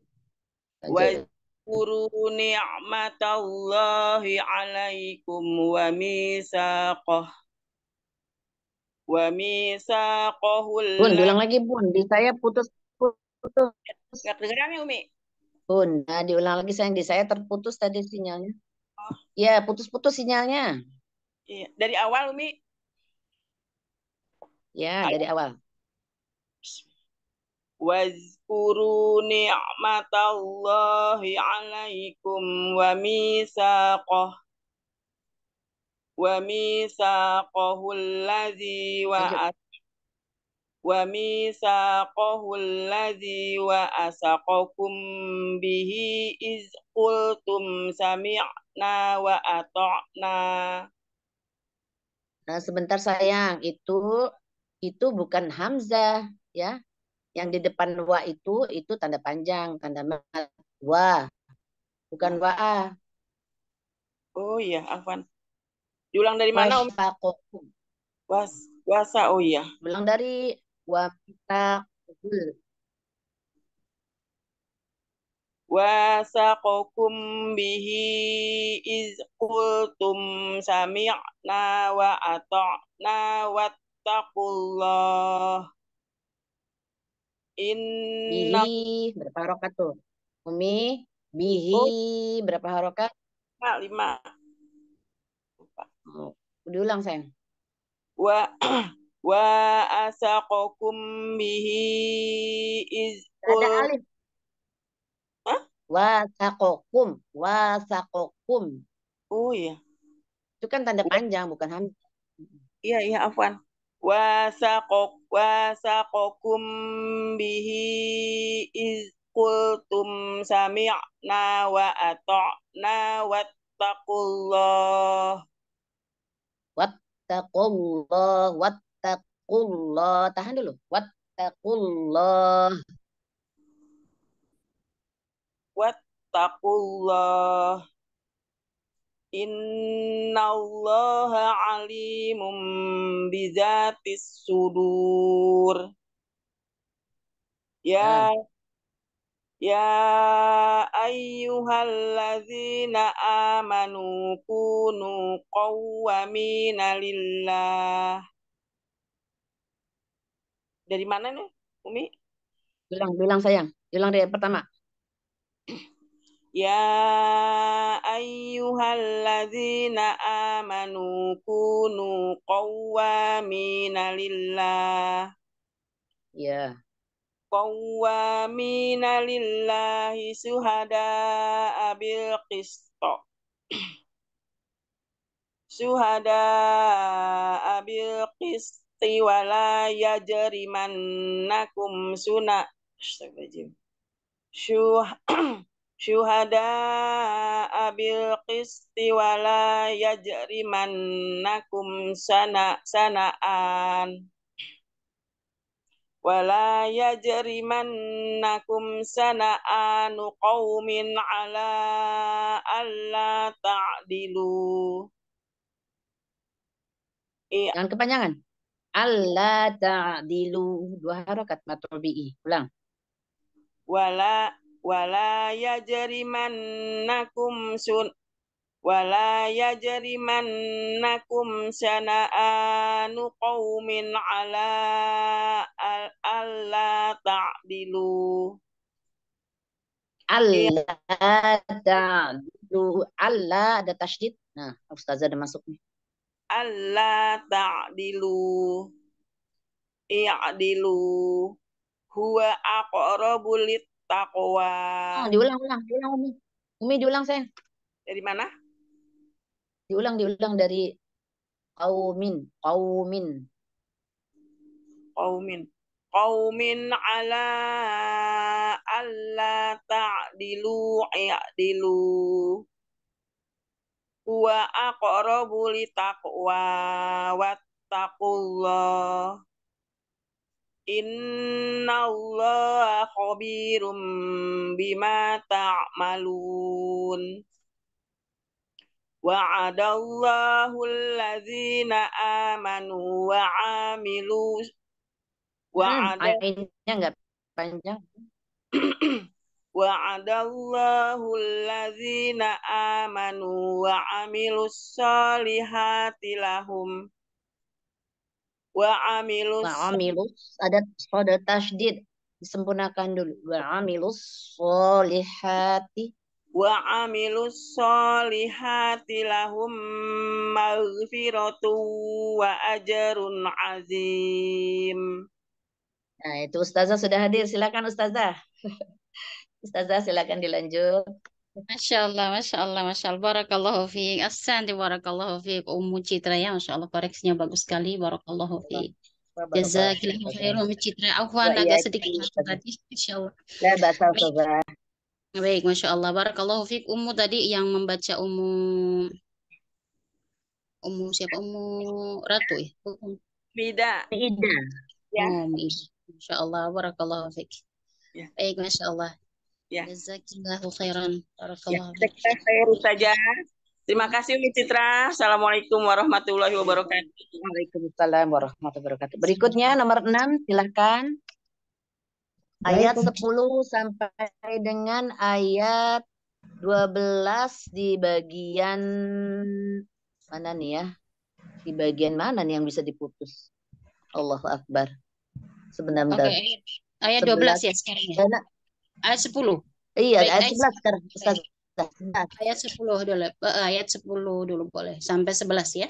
wazkuru ni'matallahi 'alaikum wa misaqah wa misaqahul Bun, ulang lagi Bun, di saya putus putus. Enggak kedengeran ya, Umi? Bun, nah diulang lagi sayang di saya terputus tadi sinyalnya. Oh. Ya, putus-putus sinyalnya. Iya, dari awal Umi. Ya, Ayo. dari awal. Was واذكروا نعمة الله عليكم وميثاقه وميثاقه الذي وميثاقه الذي وأسقكم به إذ قلتم سمعنا وأطعنا Nah, sebentar sayang, itu itu bukan hamzah ya. Yang di depan wa itu itu tanda panjang, tanda mat Wa. Bukan wa. A. Oh iya, Afwan. Diulang dari mana, Om? Um? Was, wasa, oh iya. Ulang dari wa Wasa kokum bihi iz qultum sami'na wa ata'na wattaqullah Inna. Bihi, berapa harokat tuh? Umi, bihi, oh. berapa harokat? Lima, lima. Oh, Diulang, sayang. Wa wa asaqakum bihi iz ada alif. Hah? wa wasakokum. Oh iya. Itu kan tanda iya. panjang, bukan hamzah. Iya, iya, afwan. Wa Wasakokum wasakokum bihi iz qultum sami'na wa ata'na wattaqullah wattaqullah wattaqullah tahan dulu wattaqullah wattaqullah Allah alimum bizatis sudur. Ya nah. Ya, ya ladzina amanu kunu qawwamina lillah. Dari mana nih, Umi? Bilang, bilang sayang. Bilang dari pertama. Ya ayuhal lazi na amanu kunu kuwami nallillah ya kuwami nallillahi shuhada abil Kristo shuhada abil Kristi walayajeriman nakum suna shuh syuhada'a bil qisti wa la nakum sana sana'an wala yajrimannakum sana'anu qaumin ala alla ta'dilu Jangan kepanjangan. Allah ta'dilu. Dua harokat matrubi'i. Ulang. Wala wala yajrimannakum sun wala yajrimannakum sana'anu qaumin ala alla ta'dilu Allah ta'dilu Allah ada tasydid nah ustazah ada masuk nih Allah ta'dilu i'dilu huwa aqrabu lit takwa. Oh, ah, diulang, ulang, diulang Umi. Umi diulang sayang. Dari mana? Diulang, diulang dari qaumin, qaumin. Qaumin. Qaumin ala alla ta'dilu i'dilu. Wa aqrabu litaqwa wattaqullah. Inna Allah khabirum bima ta'malun. وعد الله الذين آمنوا وعملوا وعد nggak panjang وعد الله الذين آمنوا وعملوا الصالحات لهم wa amilus wa amilus ada pada tasdid disempurnakan dulu wa amilus solihati wa amilus solihati lahum maghfiratu wa ajarun azim nah itu ustazah sudah hadir silakan ustazah ustazah silakan dilanjut Masya Allah, Masya Allah, Masya Allah. Barakallahu fiik. Asante, barakallahu fiik. Ummu Citra ya, Masya Allah. Koreksinya bagus sekali. Barakallahu fiik. Jazakillahu khairu Ummu Citra. Afwan ya, ya, agak sedikit tadi. Masya Allah. Ya, Baik, Masya Allah. Barakallahu fiik. Ummu tadi yang membaca Ummu... Ummu siapa? Ummu Ratu ya? Bida. Bida. Oh, ya. Masya Allah. Barakallahu fiik. Ya. Baik, Masya Allah. Ya. Jazakillahu khairan. Ya, saja. Terima kasih Umi Citra. Assalamualaikum warahmatullahi wabarakatuh. Waalaikumsalam warahmatullahi wabarakatuh. Berikutnya nomor 6 silahkan. Ayat 10 sampai dengan ayat 12 di bagian mana nih ya? Di bagian mana nih yang bisa diputus? Allahu Akbar. Sebenarnya. Okay, ayat, dua 12 ya sekarang ya ayat 10. Iya, Baik, ayat, 11 sekarang. Ayat 10 dulu. Eh, ayat 10 dulu boleh. Sampai 11 ya.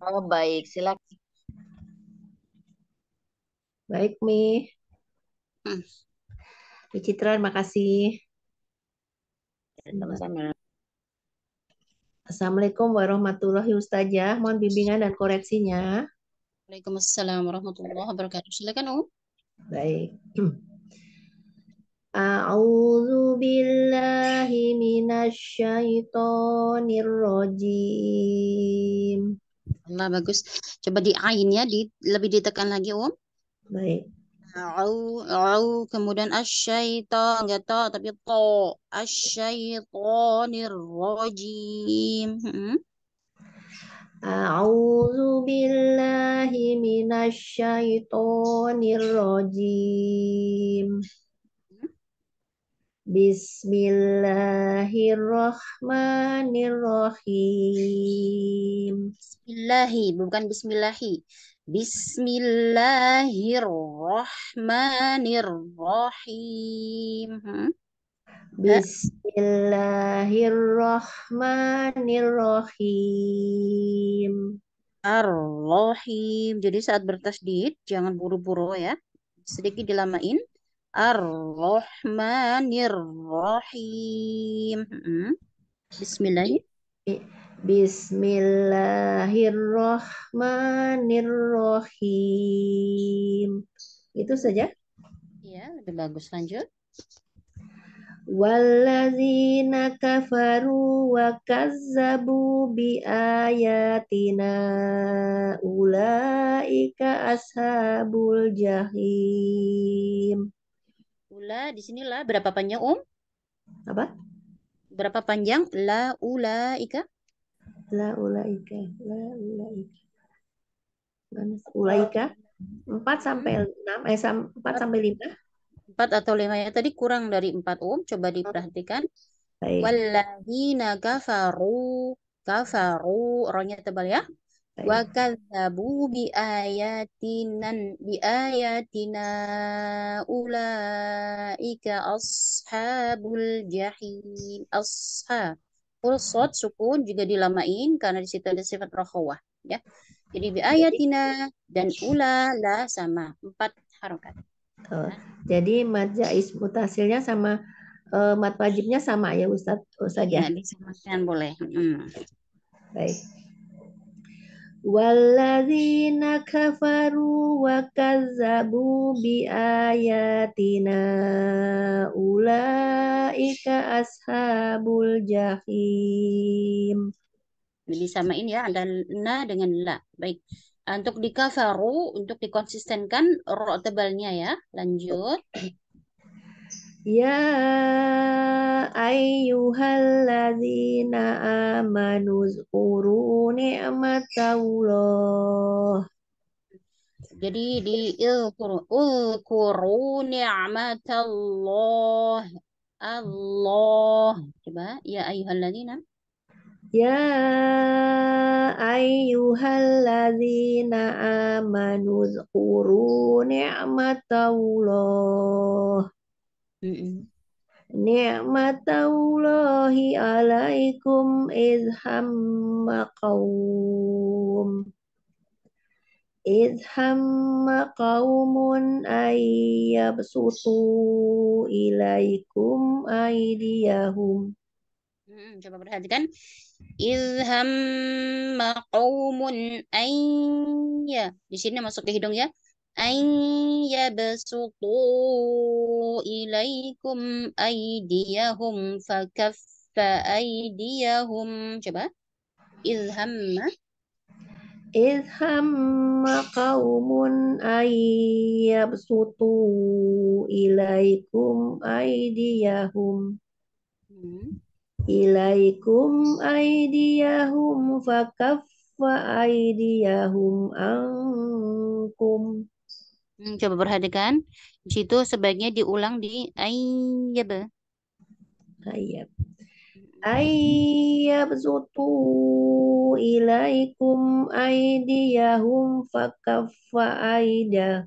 Oh, baik. Silakan. Baik, Mi. Hmm. Citra, terima kasih. Sama-sama. Assalamualaikum warahmatullahi wabarakatuh. Ya. Mohon bimbingan dan koreksinya. Waalaikumsalam warahmatullahi wabarakatuh. Silakan, Um. Baik. A'udzu billahi من الشيطان الرجيم Allah bagus. Coba di ya, di lebih ditekan lagi, Om. Baik. Au, au, kemudian asyaiton, enggak to, tapi to, asyaitonir rojim. Hmm? A'udzu billahi minasyaitonir rajim. Bismillahirrahmanirrahim. Bismillahi, bukan bismillahi. Bismillahirrahmanirrahim. Hmm? Eh? Bismillahirrahmanirrahim. Arrohim. Jadi saat bertasdid jangan buru-buru ya. Sedikit dilamain. Ar-Rahmanir-Rahim. Hmm? Bismillahirrahmanirrahim. Bismillahirrahmanirrahim. Itu saja. Ya, lebih bagus. Lanjut. Wallazina kafaru wa kazzabu bi ayatina ulaika ashabul jahim ula di sini la berapa panjang um? Apa? Berapa panjang la ula ika? La ula ika. La ula ika. Ula ika. Empat sampai hmm. enam eh empat sampai lima. Empat atau lima ya tadi kurang dari empat um coba diperhatikan. Baik. Walladzina kafaru kafaru orangnya tebal ya wa kadzabu bi ayatinan bi ayatina ulaika ashabul jahim asha full sukun juga dilamain karena di situ ada sifat rokhawah ya jadi bi ayatina dan ula la sama empat harokat oh, jadi mad jaiz mutasilnya sama uh, mad wajibnya sama ya Ustaz Ustaz ya, ya disamakan boleh hmm. baik Walladzina kafaru wa kazzabu biayatina ulaika ashabul jahim. Disamain ya ada na dengan la. Baik. Untuk dikafaru untuk dikonsistenkan ro tebalnya ya. Lanjut. Ya ayyuhalladzina amanu zkuru ni'matallah. Jadi di ulkuru ni'matallah. Allah. Coba ya ayyuhalladzina. Ya ayyuhalladzina amanu zkuru ni'matallah. Mm Ni'matallahi alaikum izham hamma qawm idh hamma qawmun ayyabsutu ilaikum aydiyahum coba perhatikan. izham maqawmun ayyab Di sini masuk ke hidung ya. أن يبسطوا إليكم أيديهم فكف أيديهم coba إذ هم إذ هم قوم أن يبسطوا إليكم أيديهم إليكم أيديهم فكف أيديهم عنكم Hmm, coba perhatikan. Di situ sebaiknya diulang di ayyab. Ayyab. Ayyab zutu ilaikum aidiyahum fakaffa aidah.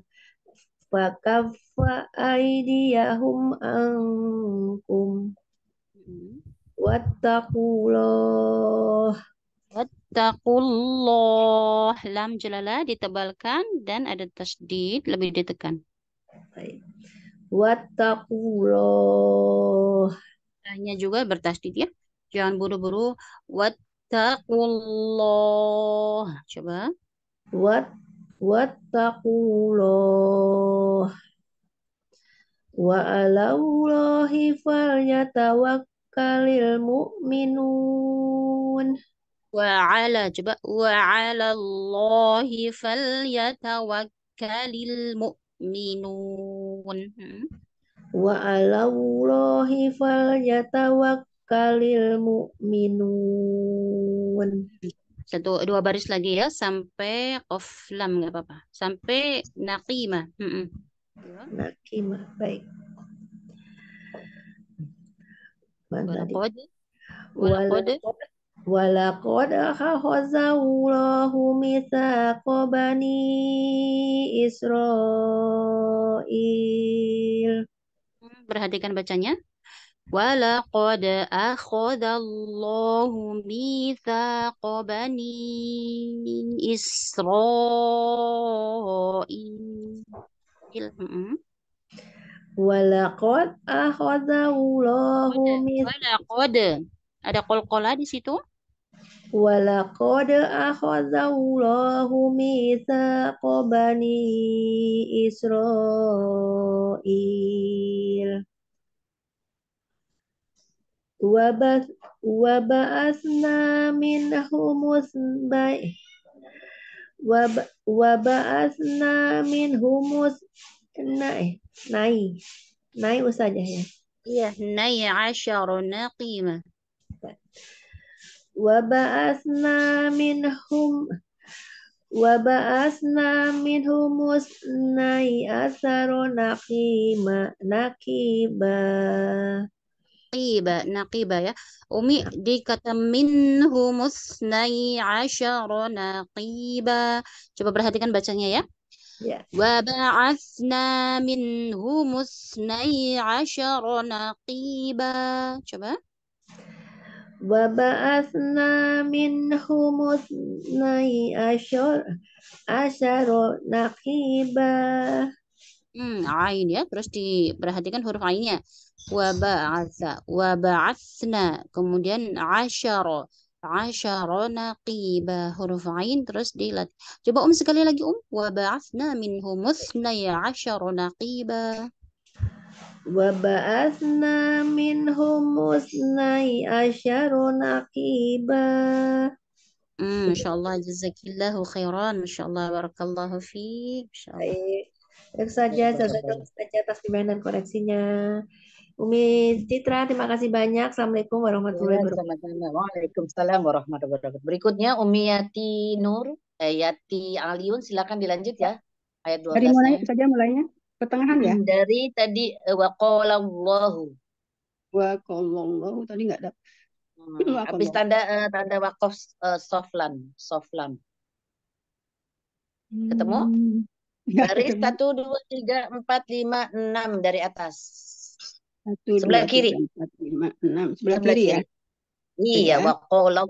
Fakaffa aidiyahum ankum. Hmm. Wattakullah. Wattaqullah. Lam jelala ditebalkan dan ada tasdid lebih ditekan. Baik. Wattaqullah. Hanya juga bertasdid ya. Jangan buru-buru. Wattaqullah. Coba. Wat Wattaqullah. Wa alallahi falyatawakkalil mu'minun. وعلى coba وعلى الله فليتوكل المؤمنون وعلى الله فليتوكل المؤمنون satu dua baris lagi ya sampai oflam nggak apa-apa sampai nakima mm -mm. nakima baik Mana Walakode. Walakode. Walakode. Walaqad akhazallahu mitsaqa bani Israil. Hmm, perhatikan bacanya. Walaqad akhazallahu mitsaqa bani Israil. Hmm. Walaqad akhazallahu mitsaqa. Walaqad ada kol-kola di situ. ولقد أخذ الله ميثاق بني إسرائيل وبأثنا منهم اثنين وبأثنا منهم اثنين نعي نعي أستاذ يحيى اثني عشر نقيمة وبعثنا منهم وبعثنا منهم اثني عشر نقيبا نقيبا naqiba naqiba ya umi di kata minhum musnai asyara naqiba coba perhatikan bacanya ya Wabasna Wa ba'athna minhum musnai Coba asna min منهم اثني عشر عشر نقيبا hmm, ain ya terus diperhatikan huruf ainnya waba'atha asna, kemudian asyara asyara naqiba huruf ain terus dilat coba um sekali lagi um waba'athna minhum asyara naqiba Wabasna منهم اثني عشر نقيبا ما شاء الله جزاك الله خيرا ما شاء الله بارك الله فيك ما شاء الله Baik saja, saja atas bimbingan dan koreksinya. Umi Citra, terima kasih banyak. Assalamualaikum warahmatullahi iya, wabarakatuh. Waalaikumsalam warahmatullahi wabarakatuh. Berikutnya Umi Yati Nur, eh, Yati Aliun, silakan dilanjut ya. Ayat 12. Dari mulai saja mulainya pertengahan ya hmm, dari tadi eh, waqolallahu waqolallahu tadi enggak dapat hmm, habis tanda uh, tanda waqaf uh, soflan soflan ketemu hmm, dari ketemu. satu dua tiga empat lima enam dari atas sebelah kiri 4, 5, 6. sebelah, sebelah kiri, ya iya, iya. waqolallahu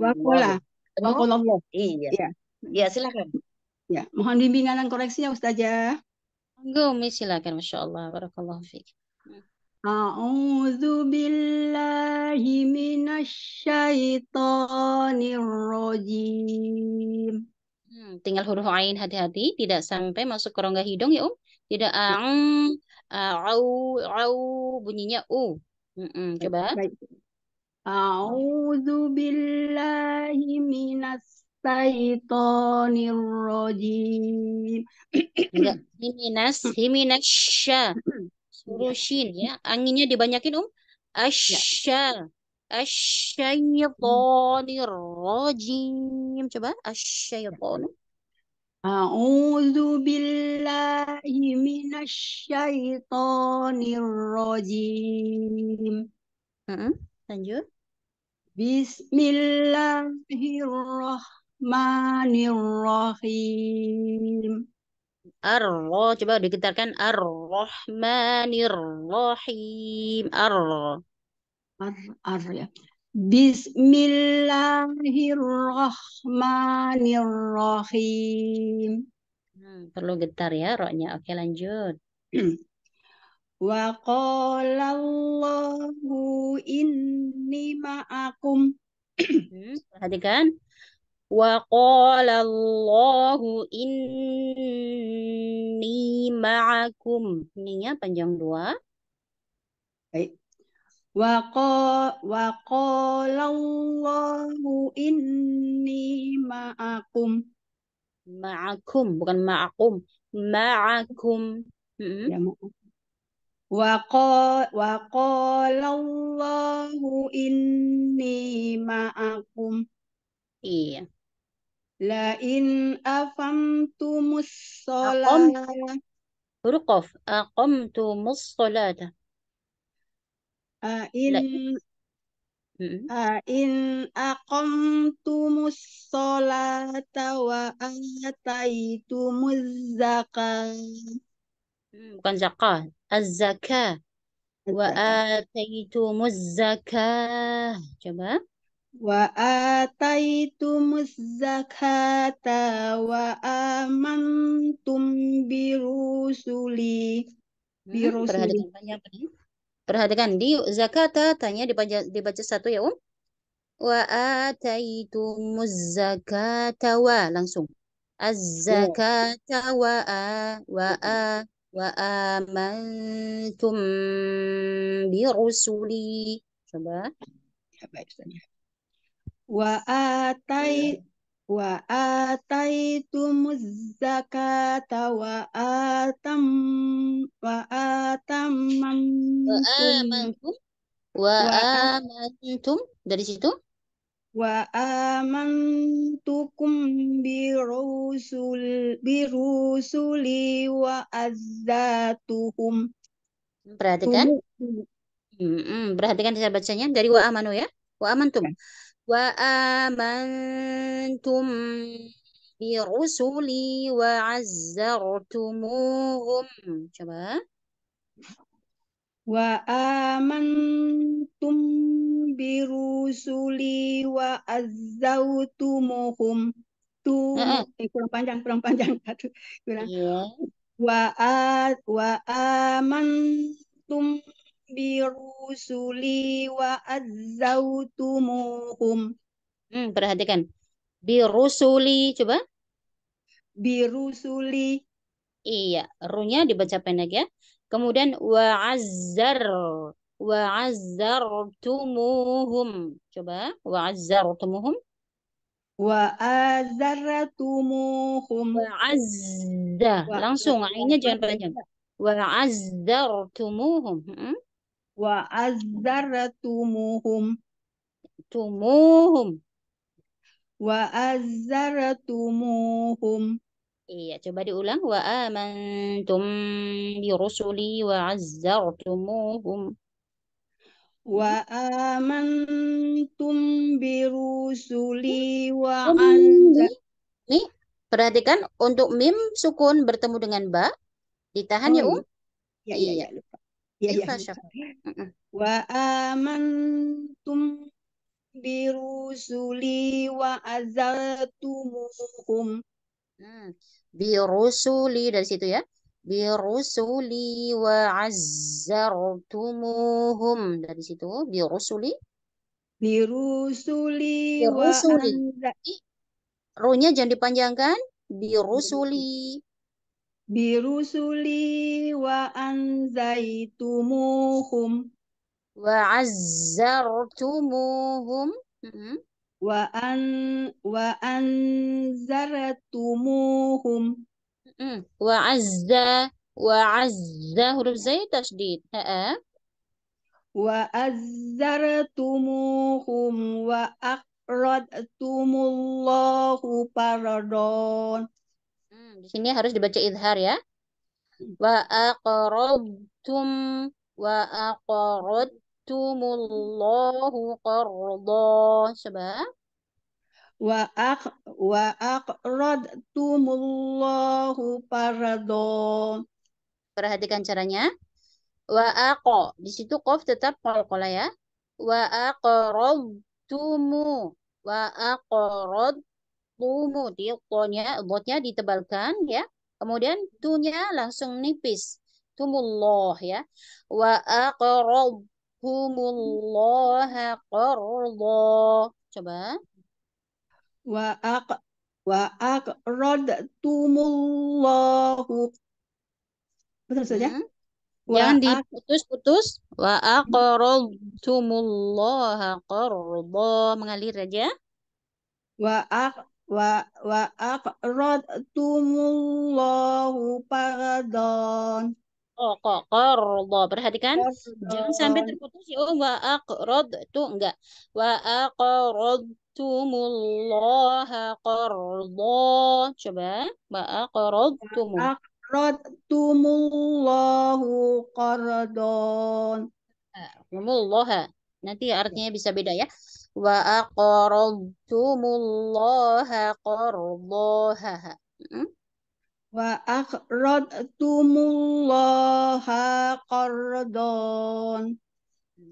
waqolallahu iya. iya iya silakan ya mohon bimbingan dan koreksinya Ustazah Gumi silakan Masya Allah. Barakallahu fiik. A'udzu billahi minasy syaithanir rajim. Hmm, tinggal huruf ain hati-hati, tidak sampai masuk ke rongga hidung ya, Um. Tidak ya. ang, au, au bunyinya u. Mm -mm, coba. A'udzu billahi minas syaitonir rajim. Enggak, ya, himinas, sya. Suruh ya. Anginnya dibanyakin, Um. Ya. Asya. Asyaitonir rajim. Coba asyaiton. A'udzu billahi minasyaitonir rajim. Heeh, lanjut. Bismillahirrahmanirrahim. Ar-Rahmanir-Rahim. ar coba digetarkan Ar-Rahmanir-Rahim. Ar. Ar, ar ya. Bismillahirrahmanirrahim. Hmm, perlu getar ya roknya. Oke, lanjut. Wa qala Allahu inni ma'akum. Hmm, perhatikan. وقال الله inni ma'akum. Ninya panjang dua. Baik. وقال الله inni ma'akum. Ma'akum bukan ma'akum, ma'akum. Mm -hmm. Ya, ma'akum. inni ma'akum. Iya. Lain afamtumus sholata. Huruf qaf. Aqamtumus sholata. Ain Ain aqamtumus sholata wa ataitumuz zakah. Bukan zakah, az-zakah. Wa ataitumuz zakah. Coba. wa ataitum zakata wa amantum birusuli hmm, birusuli perhatikan tanya apa nih perhatikan di zakata tanya dibaca dibaca satu ya um wa ataitum zakata wa langsung az zakata wa a wa a wa amantum birusuli coba coba ya, wa atai iya. wa ataitumuz zakata wa atam wa atam mantum wa amantum dari situ wa amantukum bi rusul bi rusuli wa azzatuhum perhatikan mm perhatikan cara bacanya dari wa amanu ya wa amantum okay. Ya wa aman tum bi rasuli wa azzur coba wa aman tum bi rasuli wa azzur tumum tu kurang panjang kurang panjang kata kurang iya. wa wa aman birusuli wa azzautumuhum. Hmm, perhatikan. Birusuli, coba. Birusuli. Iya, runya dibaca pendek ya. Kemudian wa azzar wa azzartumuhum. Coba wa azzartumuhum. Wa azzartumuhum. Wa azza. Langsung ainya jangan panjang. Wa azzartumuhum. Hmm? wa azzaratumuhum tumuhum wa azzaratumuhum Iya, coba diulang. Wa amantum bi rusuli wa azzartumuhum. Wa amantum bi rusuli wa azzartumuhum. Nih, perhatikan untuk mim sukun bertemu dengan ba. Ditahan ya, oh, um? Iya. ya, Um? Ya, iya, iya. Iya, iya. Wa amantum birusuli wa azaltumuhum. Hmm. Birusuli dari situ ya. Birusuli wa azzartumuhum dari situ. Birusuli. Birusuli, birusuli. wa Ruhnya jangan dipanjangkan. Birusuli birusuli wa anzaitumuhum wa azzartumuhum mm-hmm. wa an wa anzartumuhum mm-hmm. wa azza wa azza huruf zaid tasdid ha wa azzartumuhum wa aqradtumullahu paradon di sini harus dibaca idhar ya. Wa aqrabtum wa aqradtumullahu qardan. Coba. Wa aq wa aqradtumullahu qardan. Perhatikan caranya. Wa aq Di situ qaf tetap qalqalah ya. Wa aqradtumu wa aqradtum Lumudi, botnya botnya ditebalkan ya. Kemudian tunya langsung nipis. Tumullah ya. Wa aqrabhumullah qarda. Coba. Wa aq wa aqradtumullahu Betul saja? Ya? Hmm. diputus-putus. Wa aqradtumullaha qarda. Mengalir aja. Wa aq wa wa aqradtumullahu pardon Oh, kok qarda. Perhatikan, qarda. jangan sampai terputus ya. Oh, wa itu enggak. Wa aqradtumullaha qarda. Coba, wa aqradtum. Aqradtumullahu qardon. Aqradtumullaha. Nanti artinya bisa beda ya wa qardaha hmm? wa aqradtumullaha qardon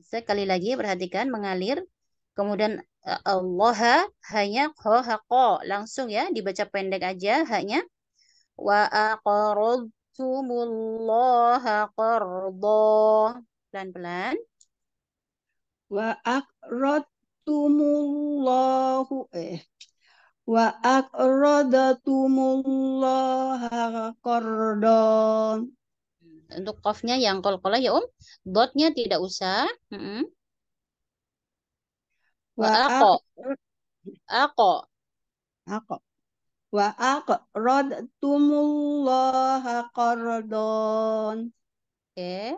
sekali lagi perhatikan mengalir kemudian eh, Allah hanya kohako langsung ya dibaca pendek aja hanya wa aqradtumullaha qardo pelan-pelan wa aqrad tumullahu eh wa aqradatumullah qardon untuk kofnya yang kola ya om dotnya tidak usah mm -hmm. wa aku aku aku wa aqradatumullah qardon oke okay.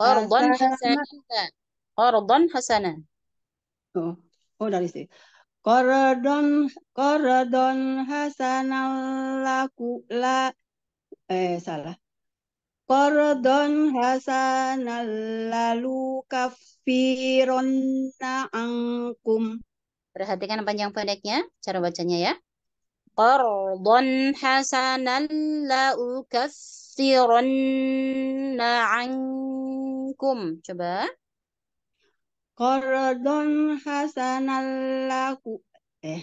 Hasanah. hasanan Hasanah. hasanan Oh, oh dari sini. Korodon korodon hasanal laku la eh salah. Korodon hasanal lalu na angkum. Perhatikan panjang pendeknya, cara bacanya ya. Korodon hasanal lalu na angkum. Coba. Korodon hasanan laku eh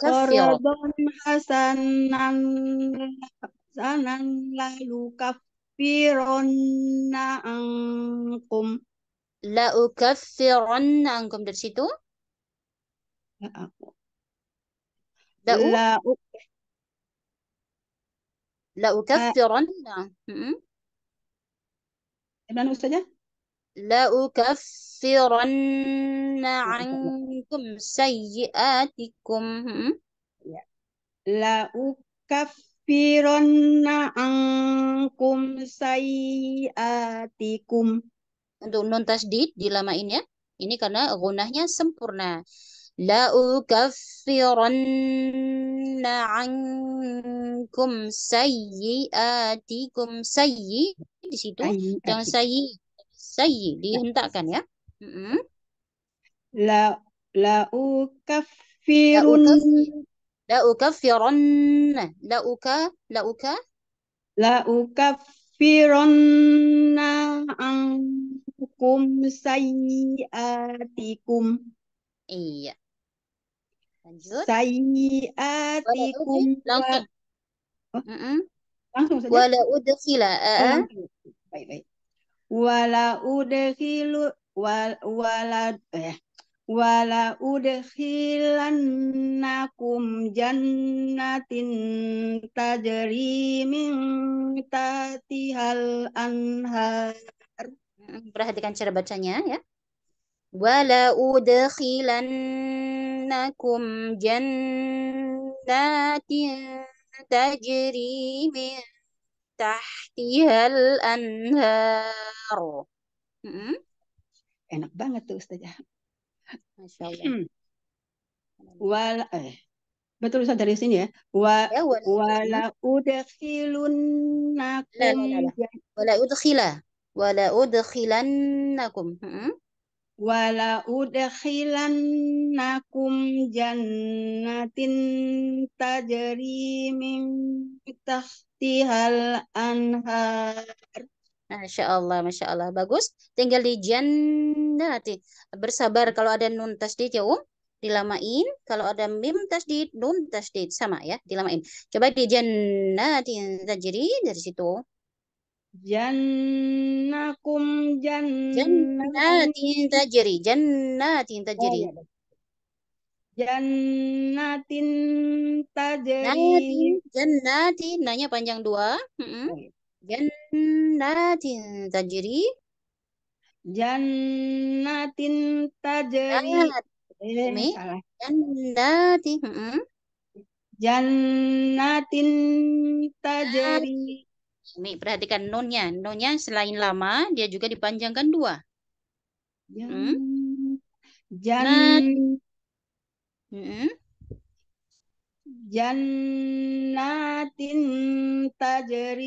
Korodon hasanan hasanan lalu kafironna angkum la ukafironna angkum dari situ la la, u... la u... la hmm. dan ustazah لأكفرن عنكم سيئاتكم لا ya. لأكفرن عنكم سيئاتكم untuk non tasdid dilamain ya ini karena gunahnya sempurna لا لأكفرن عنكم سيئاتكم سيئ di situ yang eh, sayyi sayyi dihentakkan dạ. ya. Mm -hmm. Ừ. La la ukaffirun la ukaffiranna la uka la uka la ukaffiranna ankum sayyiatikum. Iya. Lanjut. Sayyiatikum. Langsung. Mm -hmm. Langsung ừ. saja. Wala udkhila. Baik-baik. wala udkhilu wal, wala eh, wala udkhilannakum jannatin tajri min tatihal anhar perhatikan cara bacanya ya wala udkhilannakum jannatin tajri min tahtihal anhar. Hmm? Enak banget tuh Ustazah. Masya Hmm. Wal eh. Betul Ustaz dari sini ya. Wa ya, wala, wala udkhilunakum. Wala udkhila. Wala udkhilannakum. Hmm? Wala udkhilannakum jannatin tajri min tahtihal anhar. Masya Allah, Masya Allah. Bagus. Tinggal di jannati. Bersabar kalau ada nun tasdid ya Um. Dilamain. Kalau ada mim tasdid, nun tasdid. Sama ya, dilamain. Coba di jannati tajri dari situ. Um. Jannakum Jannati tajri. Jannati tajri. Oh, ya. Jannatin tajri. Jannatin. Nanya panjang dua. Mm -hmm. Jannatin tajri. Jannatin tajri. Jannatin. natin eh, Jannatin tajri. Umi, perhatikan nonnya. Nonnya selain lama, dia juga dipanjangkan dua. jangan hmm? Jannatin tajri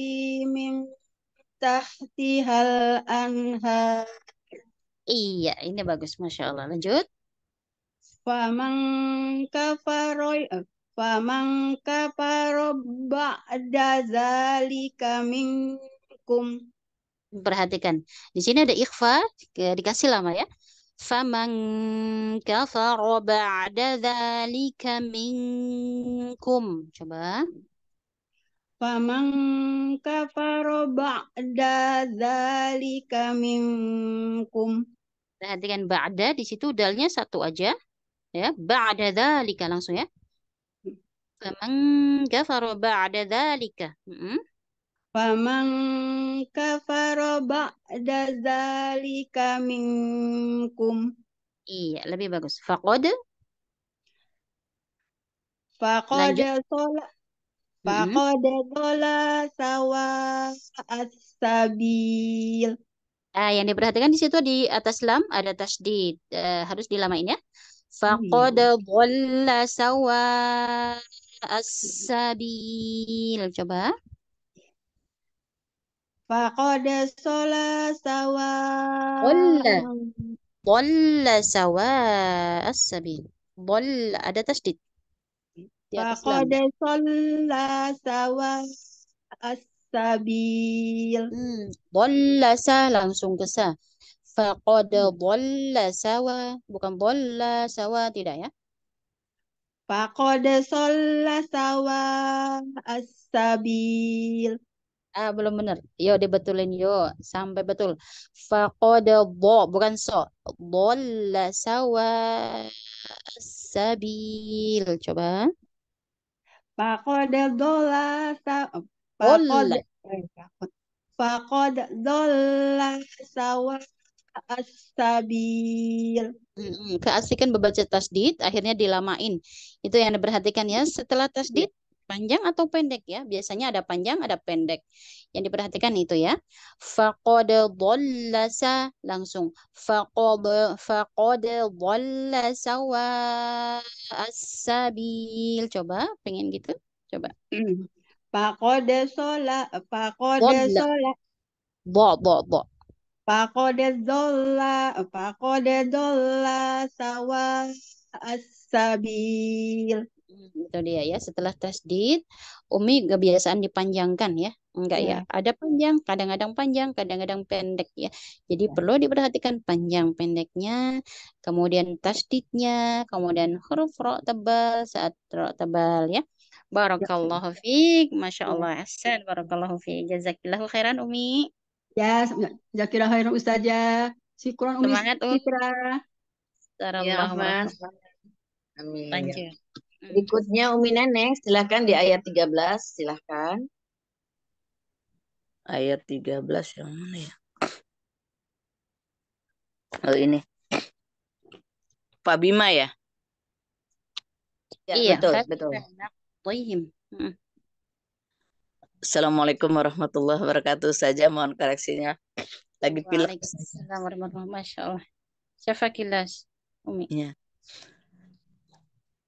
min tahtihal anhar. Iya, ini bagus. Masya Allah. Lanjut. Faman kafaroy, eh, faman kafarob ba'da zalika minkum. Perhatikan, di sini ada ikhfa, dikasih lama ya. فمن كفر بعد ذلك منكم coba فمن كفر بعد ذلك منكم perhatikan بعد di situ dalnya satu aja ya بعد ذلك langsung ya faman kafara ba'da dzalika mm -hmm. Faman kafara ba'da zalika minkum. Iya, lebih bagus. Faqad Faqad sola, Faqad tola sawa as-sabil. Ah, yang diperhatikan di situ di atas lam ada tasdid. Uh, harus dilamain ya. Faqad iya. dhalla sawa as-sabil. Coba. Faqada sholat sawa. Dolla. Dolla sawa as-sabil. Dolla. Ada tasdid. Faqada sholat sawa as-sabil. Hmm. Dolla langsung ke sa. Faqada dolla sawa. Bukan dolla sawa tidak ya. Faqada sholat sawa as-sabil ah belum benar yo dibetulin yo sampai betul faqad dha bukan so dhalla sawa sabil coba faqad dhalla sa faqad faqad dhalla sawa astabil. Keasikan membaca tasdid, akhirnya dilamain. Itu yang diperhatikan ya. Setelah tasdid, panjang atau pendek ya. Biasanya ada panjang, ada pendek. Yang diperhatikan itu ya. Faqad dhallasa langsung faqad faqad dhallasa wa asabil Coba pengen gitu. Coba. Hmm. Faqad sala faqad sala. bo bo bo Faqad dhalla faqad dola sawa asabil. Hmm. Itu dia ya. Setelah tasdid, umi kebiasaan dipanjangkan ya. Enggak ya. ya. Ada panjang, kadang-kadang panjang, kadang-kadang pendek ya. Jadi ya. perlu diperhatikan panjang pendeknya, kemudian tasdidnya, kemudian huruf ro tebal saat ro tebal ya. Barakallahu iya. fiik. Masya Allah. asan iya. Barakallahu fiik. Jazakillahu khairan Umi. Ya, jazakillahu khairan Ustazah. Syukron Umi. Semangat Umi. Ya, Amin. Thank you. Berikutnya Umi Neneng, silahkan di ayat 13, silahkan. Ayat 13 yang mana ya? Oh ini. Pak Bima ya? ya iya, betul, betul. Hmm. Assalamualaikum warahmatullahi wabarakatuh. Saja mohon koreksinya. Lagi pilek. Waalaikumsalam warahmatullahi wabarakatuh. Masya Allah. Syafakilas. Umi. Ya.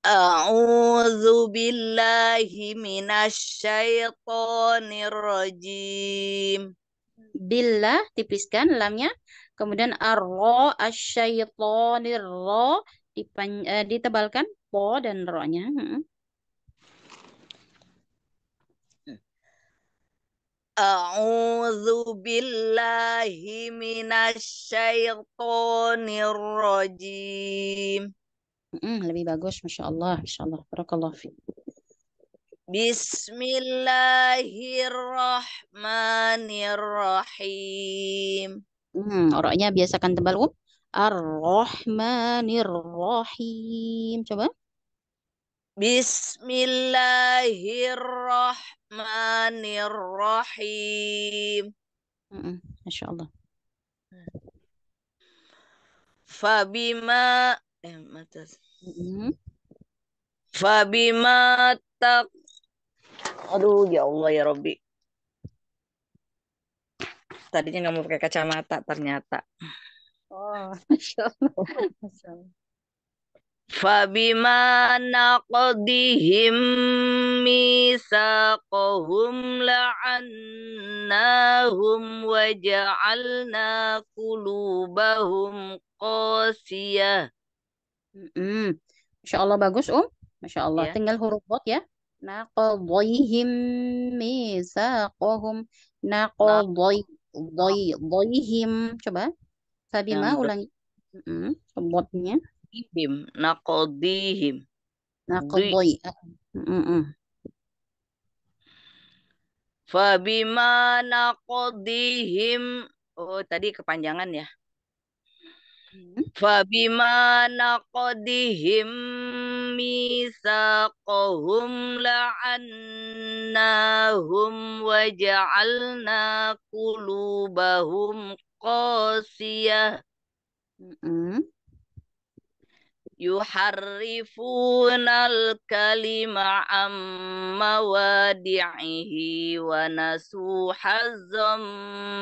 أعوذ بالله من الشيطان الرجيم Bila tipiskan lamnya kemudian arro asyaitonir ro dipan, uh, ditebalkan po dan ro-nya. Hmm. A'udzu billahi minasy syaithanir rajim. Mm, lebih bagus, masya Allah, masya Allah, barakallah Bismillahirrahmanirrahim. Hmm, orangnya biasakan tebal Uh. ar rahmanirrahim Coba. Bismillahirrahmanirrahim. Mm -mm, Masya Allah. Fabima eh, atas. Mm Aduh ya Allah ya Robi. Tadinya nggak mau pakai kacamata ternyata. Oh, masya Allah. Masya Allah. فبما نقضهم ميثاقهم لعناهم وجعلنا kulubahum قاسية Mm-mm. Masya Allah bagus Om. Masya Allah. Ya. Tinggal huruf bot ya. Naqadhihim misaqahum. Naqadhihim. Coba. Sabima Yang ulangi. Mm Botnya. Naqadhihim. Naqadhihim. Naqadhihim. Mm Fabima naqadhihim. Oh, tadi kepanjangan ya. فبما نقضهم ميثاقهم لعناهم وجعلنا قلوبهم قاسية يحرفون الكلم عن موادعه ونسوا حظا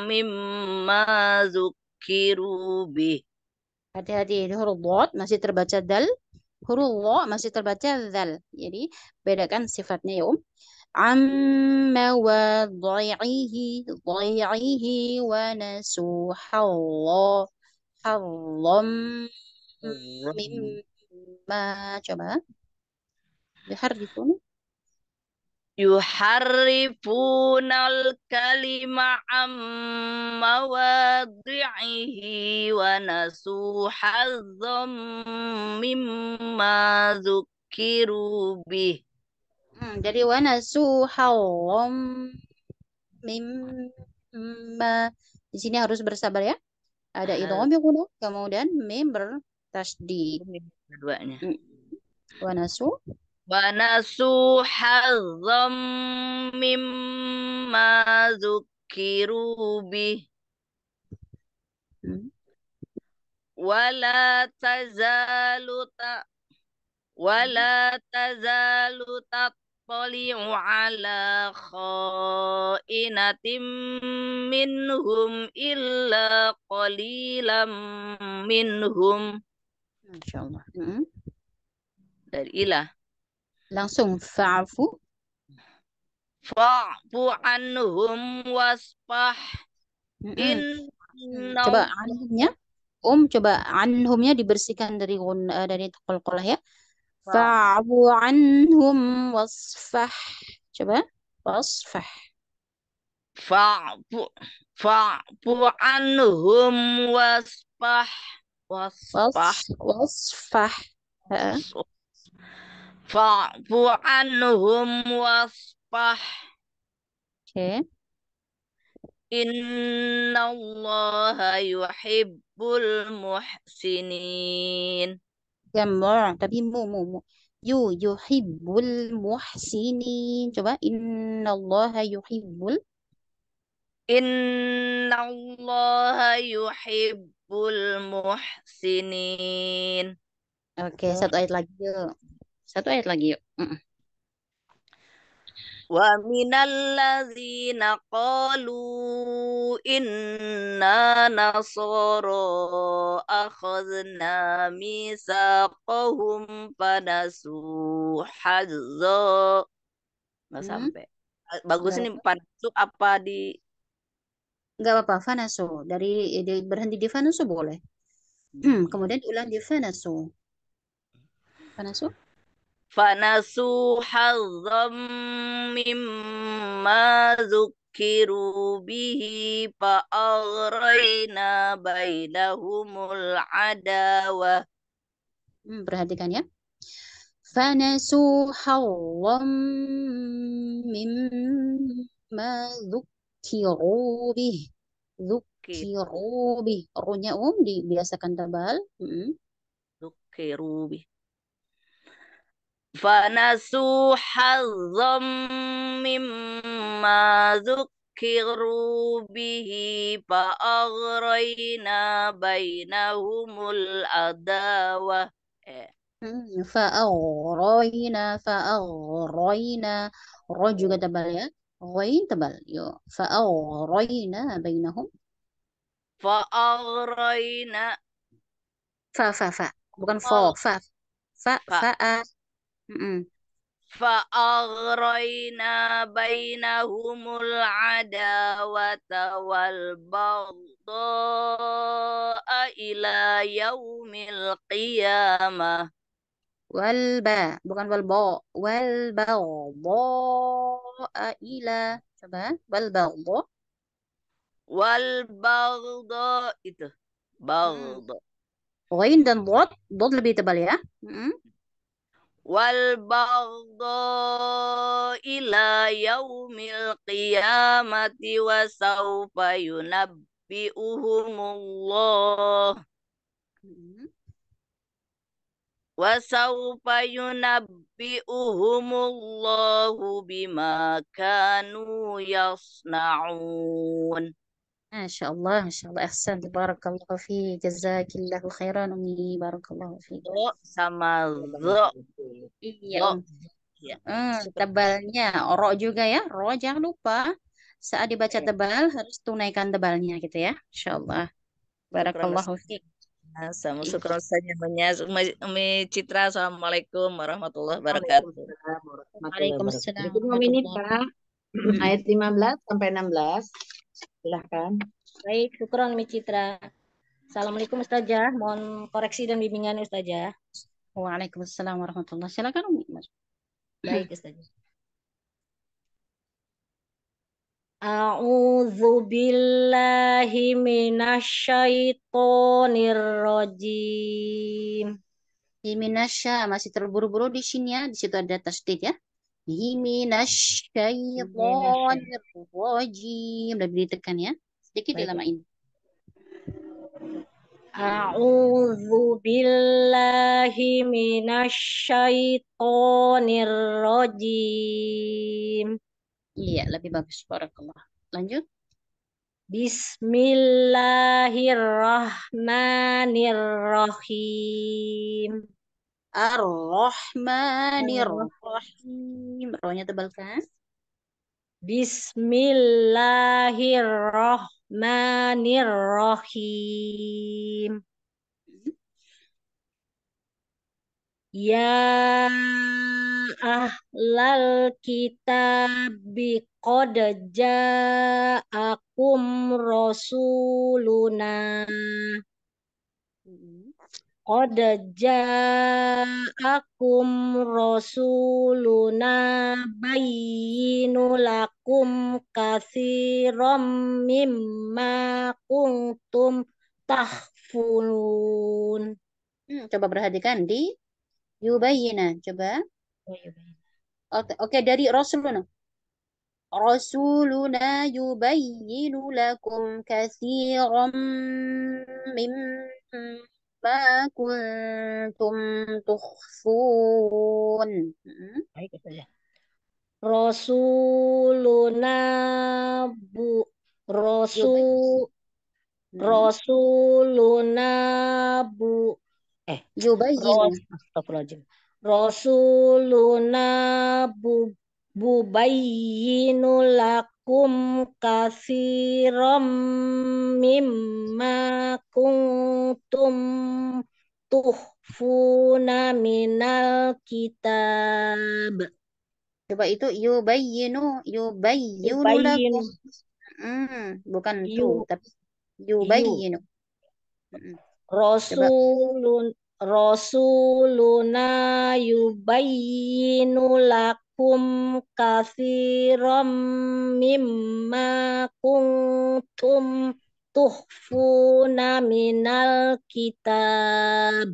مما ذكروا به Hati-hati huruf dot masih terbaca dal, huruf dha masih terbaca dal Jadi bedakan sifatnya ya, Um. Amma wa dhaihi, dhaihi wa nasu harra, mimma coba. Bihar di sini al kalima am mawadhihi wa nasu hadzam mimma zukiru bih hmm, jadi wa nasu hadzam mimma di sini harus bersabar ya ada idom yang kuno kemudian member tasdi keduanya hmm. wa nasu Wanasu hazam mimma zukiru bi hmm. wala tazalu ta wala tazalu ta Poliu ala khainatim minhum illa qalilam minhum. Insyaallah. Hmm. Dari ilah. Langsung fa'fu. Fa'fu anhum wasfah. In Coba anhumnya. Um coba anhumnya dibersihkan dari eh, dari qalqalah ya. Fa'fu anhum wasfah. Coba wasfah. Fa'fu fa'fu anhum wasfah. Wasfah. Wasfah. wasfah. wasfah. Fa'fu anhum wasfah. Oke. Okay. Inna Allah yuhibbul muhsinin. Ya Gambar, tapi mu, mu, mu. Yu yuhibbul muhsinin. Coba. Inna Allah yuhibbul. Inna Allah yuhibbul muhsinin. Oke, okay, satu ayat lagi satu ayat lagi yuk. Mm -mm. Wa minalladzina qalu inna nasara akhadna misaqahum panasu hazza. Nggak hmm. sampai. Bagus ini panasu apa di Enggak apa-apa, fanasu. Dari di, berhenti di fanasu boleh. Hmm, kemudian diulang di fanasu. Fanasu? fanasu hazam mimma zukiru bihi fa agraina bainahumul adawa hmm, perhatikan ya fanasu hazam mimma zukiru bihi zukiru bihi runya um dibiasakan tebal hmm. zukiru bihi فنسوا حظا مما ذكروا به فأغرينا بينهم العداوة فأغرينا فأغرينا roh juga tebal ya Ghain tebal yo فأغرينا بينهم فأغرينا fa fa fa bukan fo fa fa fa, Mm -mm. فأغرينا بينهم العداوة والبغضاء إلى يوم القيامة والباء bukan والباء والبغضاء إلى coba والبغضاء والبغضاء itu بغض غين dan ضاد ضاد lebih tebal ya mm -hmm. والبغضاء إلى يوم القيامة وسوف ينبئهم الله وسوف ينبئهم الله بما كانوا يصنعون ما شاء الله ما شاء الله أحسنت بارك الله فيك جزاك الله خيرا sama zo. iya Ya. Hmm, tebalnya orok juga ya ro jangan lupa saat dibaca iya. tebal harus tunaikan tebalnya gitu ya Insya Allah barakallahu fiik Sama syukur iya. Ustaz Umi Citra. Assalamualaikum warahmatullahi wabarakatuh. Waalaikumsalam warahmatullahi Waalaikumsalam Pak. Ayat 15 sampai 16. Silahkan. Baik, syukron Mi Citra. Assalamualaikum Ustazah. Mohon koreksi dan bimbingan Ustazah. Waalaikumsalam warahmatullahi Silakan Umi. Baik Ustazah. A'udzu billahi minasyaitonir rajim. masih terburu-buru di sini ya. Di situ ada tasdid ya. Bismillahirrahmanirrahim. Lebih ditekan ya. Sedikit ini. A'udzu billahi minasyaitonir rajim. Iya, lebih bagus. Barakallah. Lanjut. Bismillahirrahmanirrahim. Ar-Rahmanir-Rahim. Rohnya tebal kan? Bismillahirrahmanirrahim. Ya ahlal kitabi qad ja'akum rasuluna. -hmm. Qad ja'akum rasuluna bayyinu lakum katsiran mimma kuntum tahfulun. Hmm, coba perhatikan di yubayyina. Coba. Oke, okay, okay, dari rasuluna. Rasuluna yubayyinu lakum katsiran mimma ma kuntum tukhfun. Hmm? Baik, itu ya. Rasuluna bu Rasul hmm. Rasuluna bu eh Jubayyin. astagfirullah Rasuluna bu bubayyinu lakum kasiram mimma kuntum tuhfuna minal kitab. Coba itu yubayyinu, yubayyinu lakum. Hmm, bukan yu, tu, tapi yubayyinu. Yu. Rasulun Rasuluna yubayyinu lakum kathiram mimma kuntum tuhfuna minal kitab.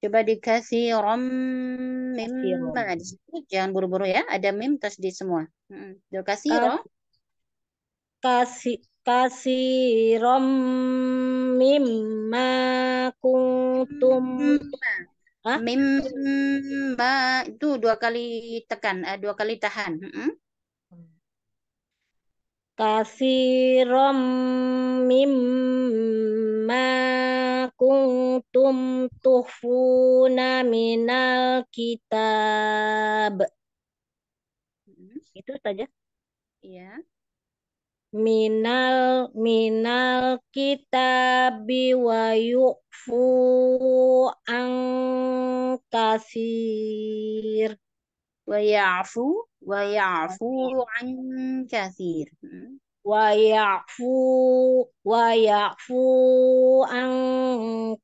Coba dikasih rom mim Jangan buru-buru ya. Ada mim terus di semua. Hmm. Kasih rom. Kasih kasih rom mimma kuntum. Hah? Mimma itu dua kali tekan, eh, dua kali tahan kasirom mimma kuntum tuhfuna minal kitab. Itu saja. ya Minal minal kitab wa yu'fu ang kasir Wa ya'fu wa ya'fu an kathir hmm. wa ya'fu wa ya'fu an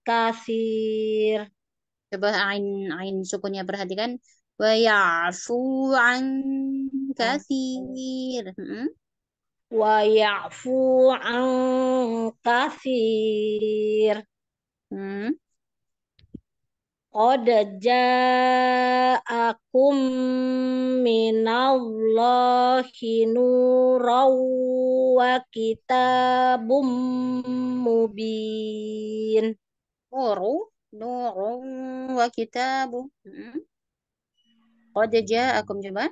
kathir coba ain ain sukunnya perhatikan wa ya'fu an kathir hmm? wa ya'fu an kathir hmm? Qada ja'akum minallahi nuraw wa kitabum mubin. Nuru, nuru wa kitabum. Hmm. ja'akum coba.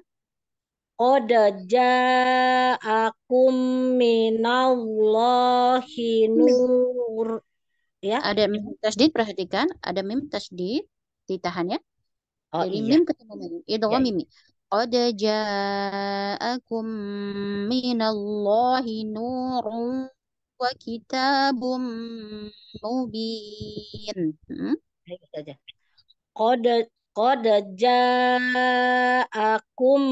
Qada ja'akum minallahi nur. Ya. Ada mim tasdid perhatikan, ada mim tasdid ditahan ya. Oh, Jadi iya. mim ketemu mim. Itu ya. mim. Qad ja'akum minallahi nurun wa kitabum mubin. Hmm? Qad Qad ja'akum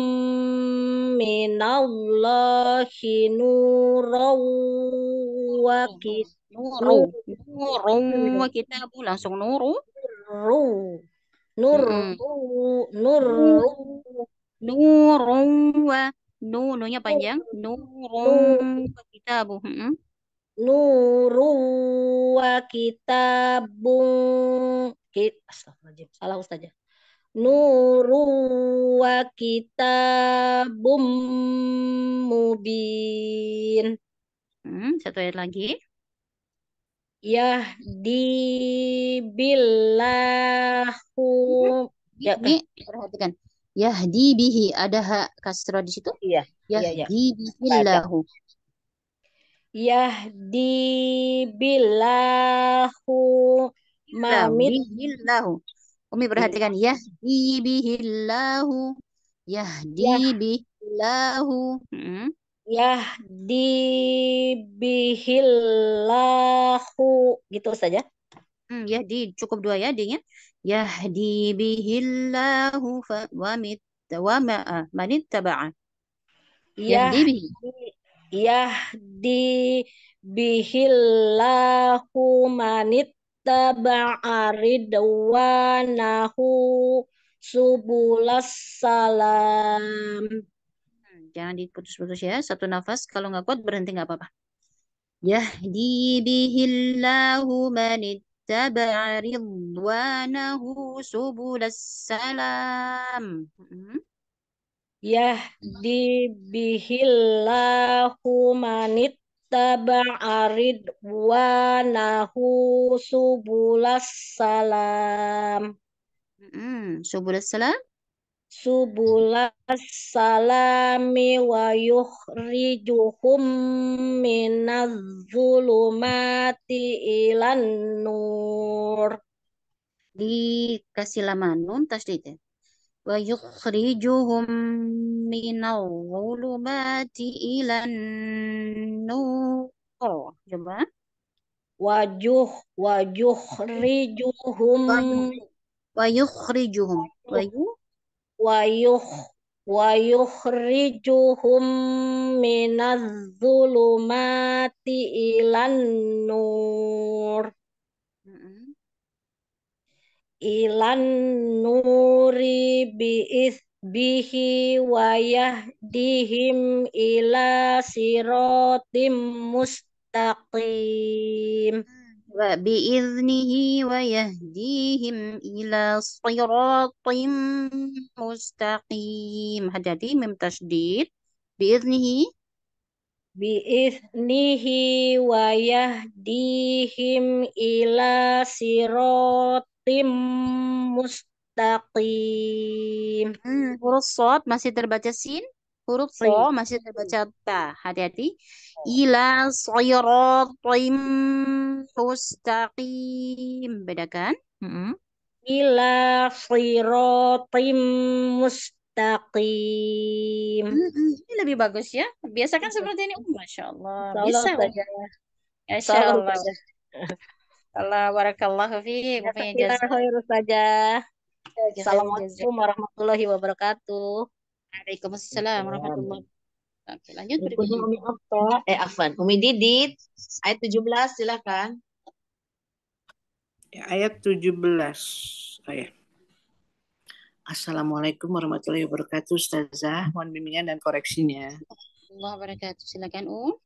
minallahi nurun wa kitabum nurun wa kitabum langsung nurun nuru Nur, Nur, nuru nuru wa nu nunya panjang nuru kitabu hmm. nuru wa kitabun kit astagfirullahaladzim salah ustazah nuru wa kitabum mubin hmm, satu ayat lagi di bilahu mm-hmm. Ya, Ini perhatikan. di bihi ada ha kasro di situ? Iya. di iya, ya, ya. di bilahu billahu mamit Umi perhatikan ya di bilahu ya. di Hmm. Gitu, ya di bihillahu gitu saja. Hmm, ya di cukup dua ya dingin. Ya di bihillahu fa wa mit wa ma ah, manit taba'a. Ya ya di bihillahu manit taba'a ridwanahu subulas salam. Jangan diputus-putus ya. Satu nafas. Kalau nggak kuat berhenti nggak apa-apa. Yahdi bihillahu manittaba'a ridwanahu subulas salam. Hmm. Yahdi bihillahu manittaba'a ridwanahu subulas salam. Hmm. Subulas salam subulas salami wa yukhrijuhum minaz zulumati ilan nur di kasilamanun nun tasdid wa yukhrijuhum minaz zulumati ilan nur coba oh, wajuh wajuh rijuhum rijuhum wayuh wayuh wayukhrijuhum minadh-dhulumati ilan nur ilan nuri bi'ith bihi wa yahdihim ila siratim mustaqim. وبإذنه ويهديهم إلى صراط مستقيم jadi mim tasdid biiznihi biiznihi wa yahdihim ila siratim mustaqim hmm, huruf sod masih terbaca sin huruf so masih terbaca ta hati-hati ila siratim mustaqim. Bedakan. Mm -hmm. Ila sirotim mustaqim. Mm -hmm. Ini lebih bagus ya. Biasakan iya. seperti ini. Oh, Masya Allah. Bisa. Salah, Masya Allah. Allah barakallahu fiik. Ya, Assalamualaikum warahmatullahi wabarakatuh. Waalaikumsalam warahmatullahi wabarakatuh. Oke, lanjut berikutnya. Umi Okta, eh Afan, Umi Didit, ayat 17 silakan. Ya, ayat 17. Ayat. Assalamualaikum warahmatullahi wabarakatuh, Ustazah. Mohon bimbingan dan koreksinya. Allah wabarakatuh. Silakan, U.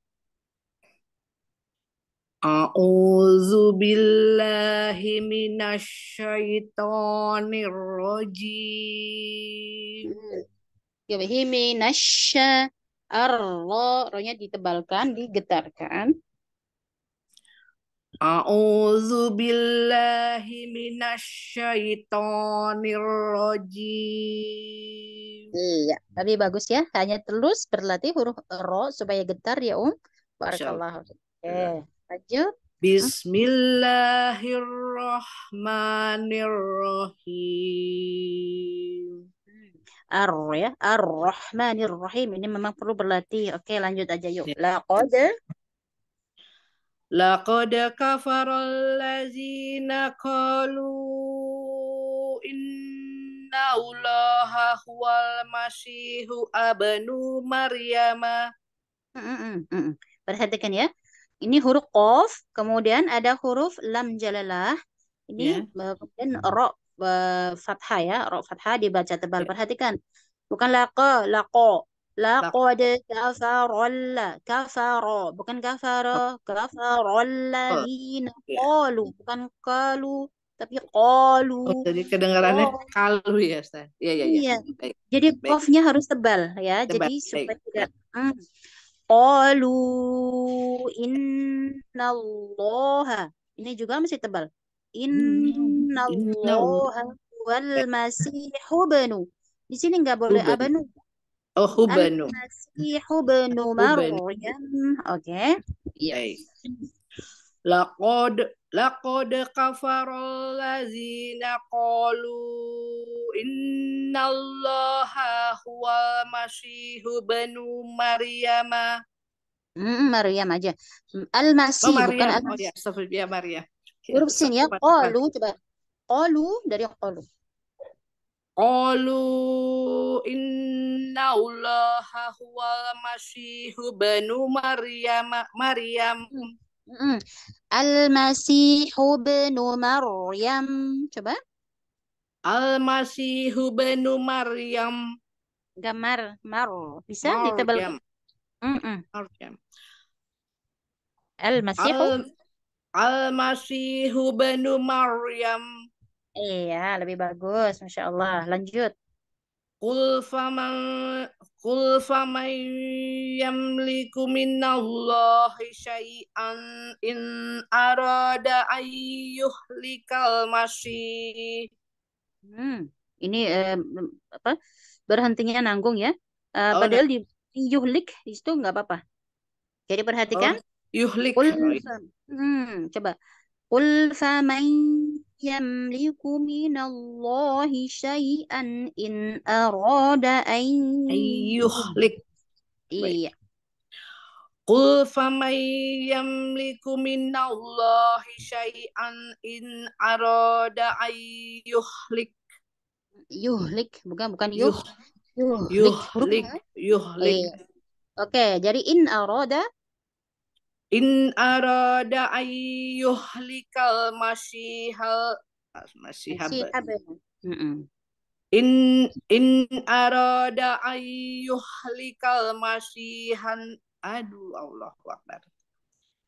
A'udzu billahi minasyaitonir rajim. Hmm. Ya, minasy ar er, rohnya ronya ditebalkan, digetarkan. A'udzu billahi minasyaitonir rajim. Iya, tapi bagus ya. Hanya terus berlatih huruf ro supaya getar ya, Um. Barakallahu. Oke, okay. Iya. lanjut. Bismillahirrahmanirrahim ar ya ar-rahmanir rahim ini memang perlu berlatih oke lanjut aja yuk ya. laqad laqad kafaral lazina qalu inna allaha huwal masihu abnu maryama perhatikan ya ini huruf qaf kemudian ada huruf lam jalalah ini yeah. kemudian ro uh, fathah ya, ro fathah dibaca tebal. Iya. Perhatikan. Bukan laqa, laqa. Laqad kafarol kafaro. Bukan kafaro, kafarolladzina qalu. Iya. Bukan qalu, tapi qalu. Oh, jadi kedengarannya qalu kalu ya, Ustaz. Iya, iya, iya. iya. Jadi kofnya harus tebal ya. Tebal. Jadi supaya tidak hmm. Qalu innallaha. Ini juga masih tebal. Inna Allah wal eh. Masih benu. Di sini nggak boleh Huben. abanu. Oh, hubanu. Al-Masihu benu Maryam. Oke. Okay. Iya. Yes. Laqad laqad kafaral lazina qalu innallaha huwal masihu benu Maryama. Hmm, Maryam aja. Al-Masih oh, bukan Al-Masih. Oh, ya. Maryam huruf sin ya qalu coba qalu dari qalu qalu inna huwal masih banu maryam maryam hmm, hmm. al masih banu maryam coba al masih banu maryam gamar mar bisa ditebal mm hmm, -mm. al masih Al-Masihu Banu Maryam. Iya, lebih bagus. Masya Allah. Lanjut. Kul faman yamliku minallahi syai'an in arada ayyuhlikal masih. Hmm, ini eh, apa? Berhentinya nanggung ya. Eh, oh, padahal di yuhlik itu nggak apa-apa. Jadi perhatikan. Oh yuhlik Qul hmm, coba Qul faman yamliku minallahi syai'an in arada an yuhlik Iya. Qul faman yamliku minallahi syai'an in arada ay yuhlik. Yuhlik, bukan bukan yuh. Yuhlik. Yuhlik. Yuhlik. Yuhlik. Oke, okay, jadi in arada In arada ayyuhlikal masihal masihab. Ya. In in arada ayyuhlikal han. aduh Allah Akbar.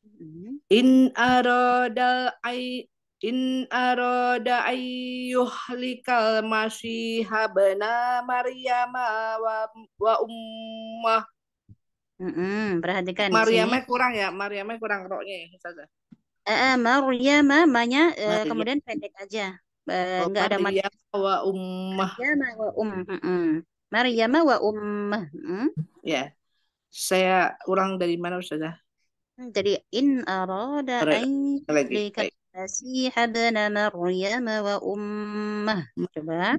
Mm-hmm. In arada ay in arada ayyuhlikal masihab na Maryama wa, wa ummah Mm-mm, perhatikan Mariamnya kurang ya, Mariamnya kurang roknya ya, saja. Eh, mamanya eh, manya kemudian pendek aja. uh, eh, enggak oh, ada Maria wa ummah. Maria wa um. Maryam wa ummah. Hmm? Ya. Saya kurang dari mana Ustazah? Hmm, jadi in arada an kasih haba nama Maria wa ummah. Coba.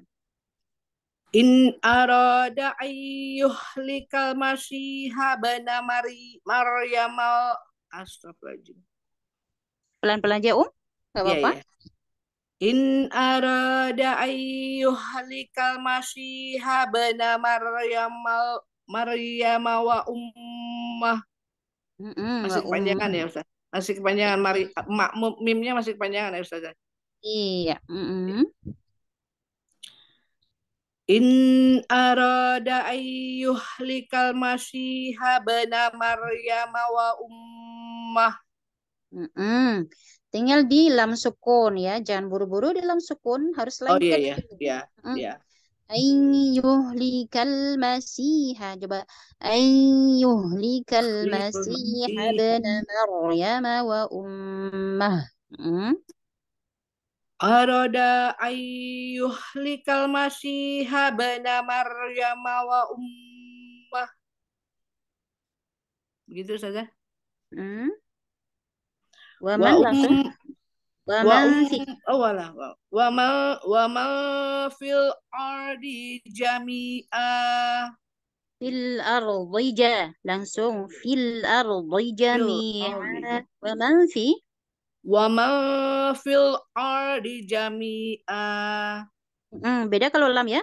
In arada ayyuhlikal masiha bana mari Maryamal astagfirullahaladzim. Pelan-pelan aja, Um. Gak iya, apa-apa. Ya, ya. In arada ayyuhlikal masiha bana Maryamal Maryama wa ummah. Mm -mm, masih kepanjangan ya, Ustaz. Masih kepanjangan Mari mak mimnya masih kepanjangan ya, Ustaz. Iya, mm -mm. In arada likal masiha bena Maryam wa ummah. Mm -mm. Tinggal di lam sukun ya, jangan buru-buru di lam sukun, harus lain Oh iya iya iya iya. likal masiha coba likal masiha bena Maryam wa ummah. Mm. Aroda ayuh likal masih bana Maryam wa ummah. Begitu saja. Hmm. Wa man wa um, wa man um- fi awala wa ma wa ma um- oh, fil ardi jami'a fil ardi ja langsung fil ardi jami'a wa man fi wa man fil ardi jami'a. Hmm, beda kalau lam ya.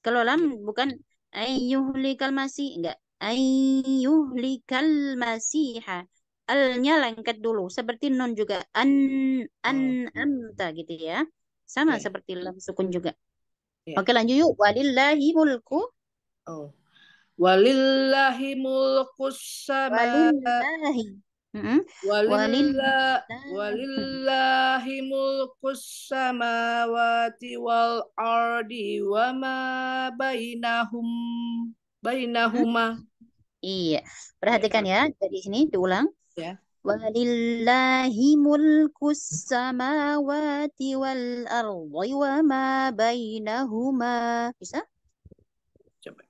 Kalau lam iya. bukan ayyuhlikal masih enggak. Ayyuhlikal masiha. Alnya lengket dulu seperti non juga an an oh. amta gitu ya. Sama okay. Iya. seperti lam sukun juga. Yeah. Oke, lanjut yuk. Walillahi mulku. Oh. Walillahi mulku sama. Walillahi walillahi mulkus samawati wal ardi wa ma bainahum bainahuma. Iya, perhatikan ya iya. dari sini diulang. Ya. Walillahi mulkus samawati wal ardi wa ma bainahuma. Bisa?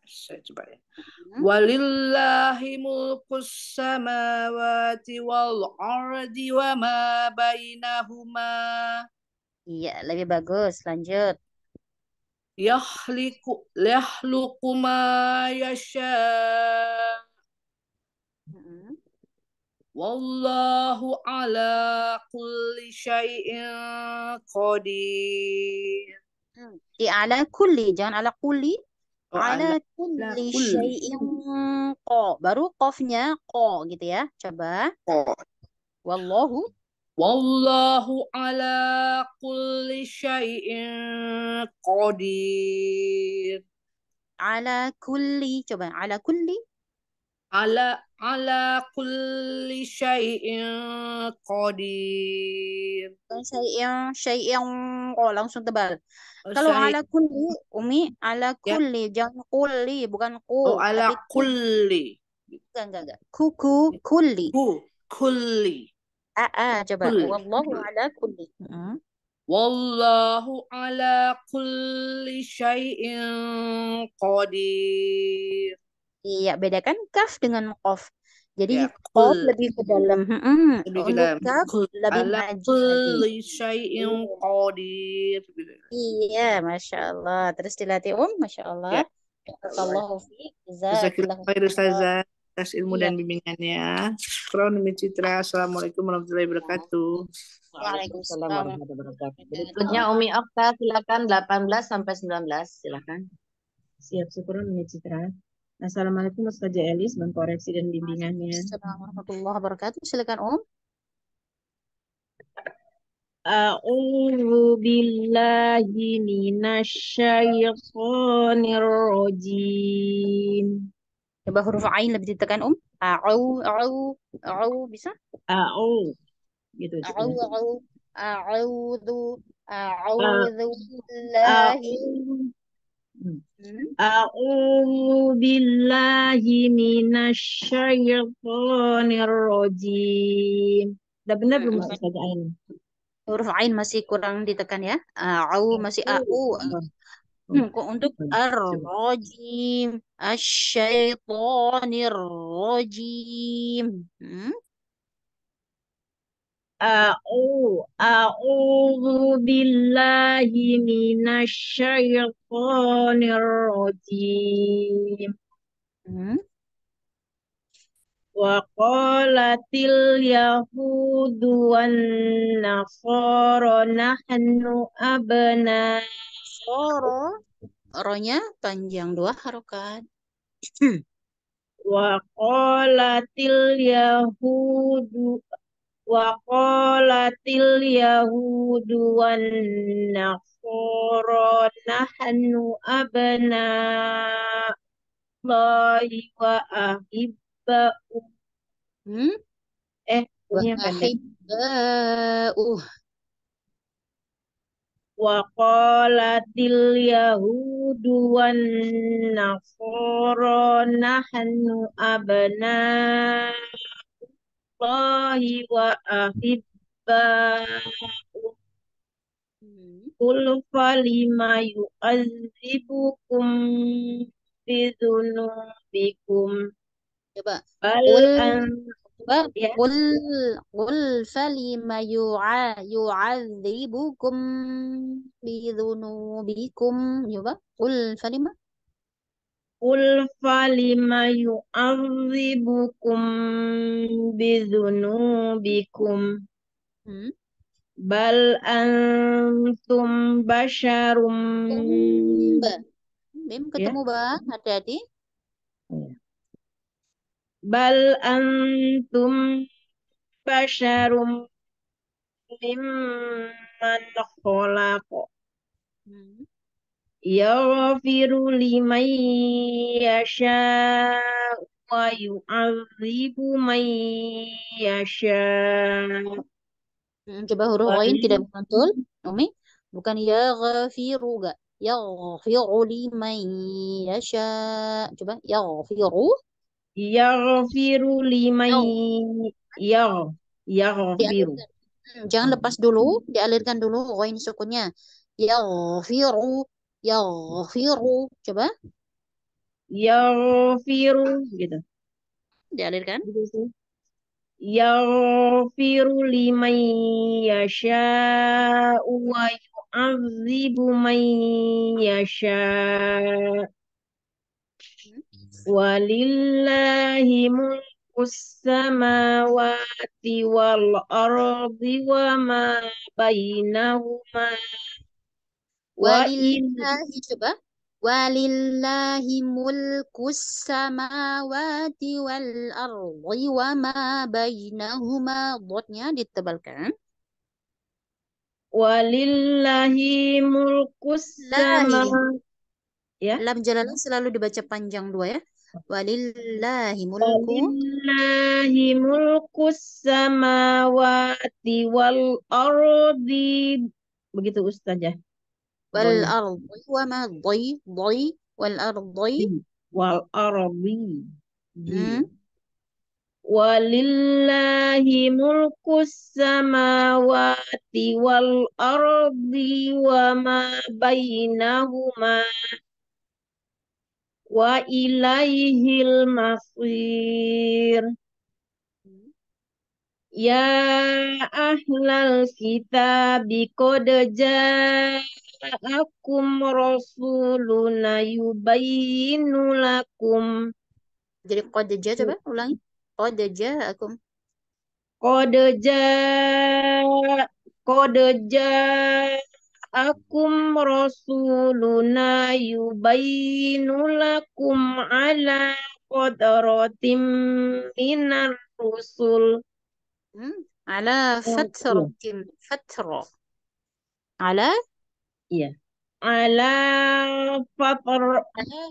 saya coba ya. Hmm. Walillahi mulkus samawati wal ardi wa ma bainahuma. Iya, lebih bagus. Lanjut. Yahliku yahluqu ma yasha. Hmm. Wallahu ala kulli syai'in qadir. Hmm. Di ala kulli, jangan ala kulli, Ala kulli syai'in ko. Baru kofnya ko gitu ya. Coba. Wallahu. Wallahu ala kulli syai'in qadir. Ala kulli. Coba. Ala kulli. Ala ala kulli syai'in qadir. Syai'in syai'in oh langsung tebal. Oh, Kalau ala kulli Umi ala ya. kulli ya. jangan kulli bukan ku. Oh ala kulli. Enggak enggak enggak. Kuku kulli. Ku kulli. Ah, ah coba. Kulli. Wallahu ala kulli. Hmm. Wallahu ala kulli syai'in qadir. Iya, bedakan kaf dengan kof. Jadi ya, kof lebih ke dalam. Hmm, lebih ke dalam. Kaf lebih maju. syai'in iya. qadir. Gitu. Iya, Masya Allah. Terus dilatih, Um, Masya Allah. Ya. Barakallahu fiik. Jazakallahu khair atas ilmu dan iya. bimbingannya. Kronomi demi Citra. Assalamualaikum warahmatullahi wabarakatuh. Waalaikumsalam warahmatullahi wabarakatuh. Berikutnya Umi Okta silakan 18 sampai 19 silakan. Siap syukur demi Citra. Assalamualaikum Ustaz Elis, mengkoreksi dan bimbingannya. Assalamualaikum warahmatullahi wabarakatuh. Silakan Om. A'udzu billahi minasyaitonir rajim. Coba huruf ain lebih ditekan Om. A'u a'u a'u bisa? A'u. Gitu. A'u a'u a'udzu a'udzu billahi Mm-hmm. A'udzu billahi minasyaitonir rajim. Sudah benar belum Ustaz Ain? Huruf Ain masih kurang ditekan ya. A'u iya. masih a'u. Oh, iya. Hmm, oh, iya. untuk ar-rajim, asy rajim. Hmm? A'udhu billahi minash shaytanir rajim. Hmm? Wa qalatil yahudu wan nasara nahnu abna. Soro. Ronya panjang dua harokat. Wa qalatil yahudu wa qalatil yahudu wan nasara nahnu abna lahi wa ahibba hmm? eh ahibba uh wa qalatil yahudu wan nasara nahnu abna Allahi wa ahibba'u Kul falima yu'azibukum bidunubikum Coba Bal an Coba Kul ya. Kul falima yu'azibukum bidunubikum Coba Kul falima Qul falima yu'adzibukum bidhunubikum hmm? Ya. Iya. Bal antum basyarum Mim ketemu ya? bang, hati-hati Bal antum basyarum mimman khalaq hmm yaghfiru liman yasha wa yu'adzibu man yasha coba huruf lain tidak menonton Umi bukan yaghfiru Ya yaghfiru liman yasha coba yaghfiru yaghfiru liman ya yaghfiru mm, jangan lepas dulu dialirkan dulu ghain sukunnya yaghfiru yaghfiru. Coba. Yaghfiru gitu. Dialirkan. Gitu yaghfiru liman yasha'u wa yu'adzibu man yasha' hmm. Walillahi mulkus samawati wal ardi wa ma bainahuma Walillahi coba. Walillahi mulkus samawati wal ardi wa ma bainahuma dotnya ditebalkan. Walillahi mulkus samawati. Ya. Lam jalalah selalu dibaca panjang dua ya. Walillahi mulku Walillahi mulku samawati wal ardi. Begitu Ustazah. والأرض وما ضي ضي والأرض ضي والأرض ولله ملك السماوات والأرض وما بينهما وإليه المصير يا أهل الكتاب قد جاء ja'akum rasuluna yubayyinu lakum. Jadi qad ja coba ulangi. Qad ja'akum. Qad ja'a qad ja'akum rasuluna yubayyinu lakum ala qadratin minar rusul. Hmm. Ala fatratin fatra. Ala Iya. Ala fatr Ala eh,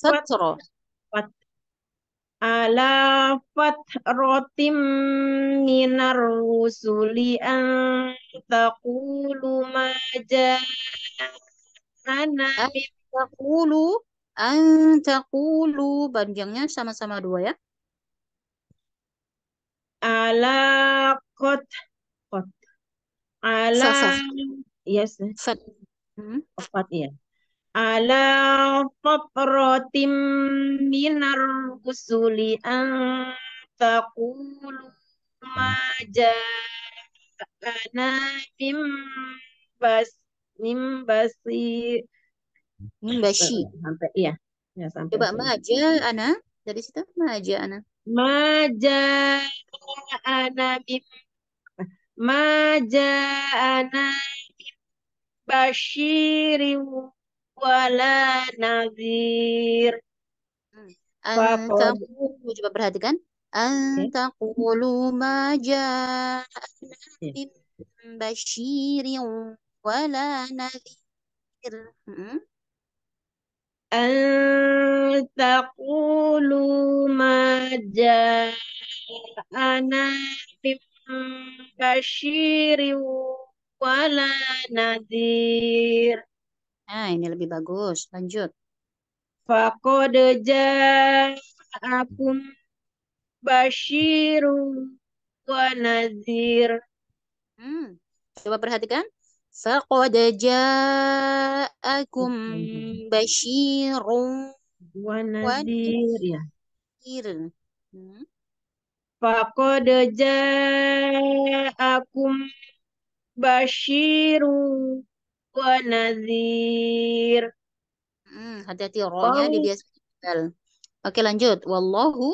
satro. Fat, ala fatratim minar rusuli an taqulu ma ja'ana taqulu an taqulu panjangnya sama-sama dua ya ala kot kot ala yes iya Set. Hmm? opat ya ala fatratim minar rusuli an taqulu ma ja'ana mim bas mim basi mim basi eh, sampai iya ya sampai coba ma ana dari situ ma ana ma ana mim ma ana basyirin wala nadhir. Antaqulu, coba perhatikan. Antaqulu ma ja'ana min basyirin wala nadhir. Hmm. أن تقولوا ما جاءنا wala nadir. Nah, ini lebih bagus. Lanjut. Fakode ja'akum basyirun wa nadir. Hmm. Coba perhatikan. Fakode ja'akum basyirun wa nadir ya. Nadir. Hmm. Fakode ja'akum Bashiru wa nadhir. Hmm, hati-hati rohnya dia biasa tinggal. Oke lanjut. Wallahu.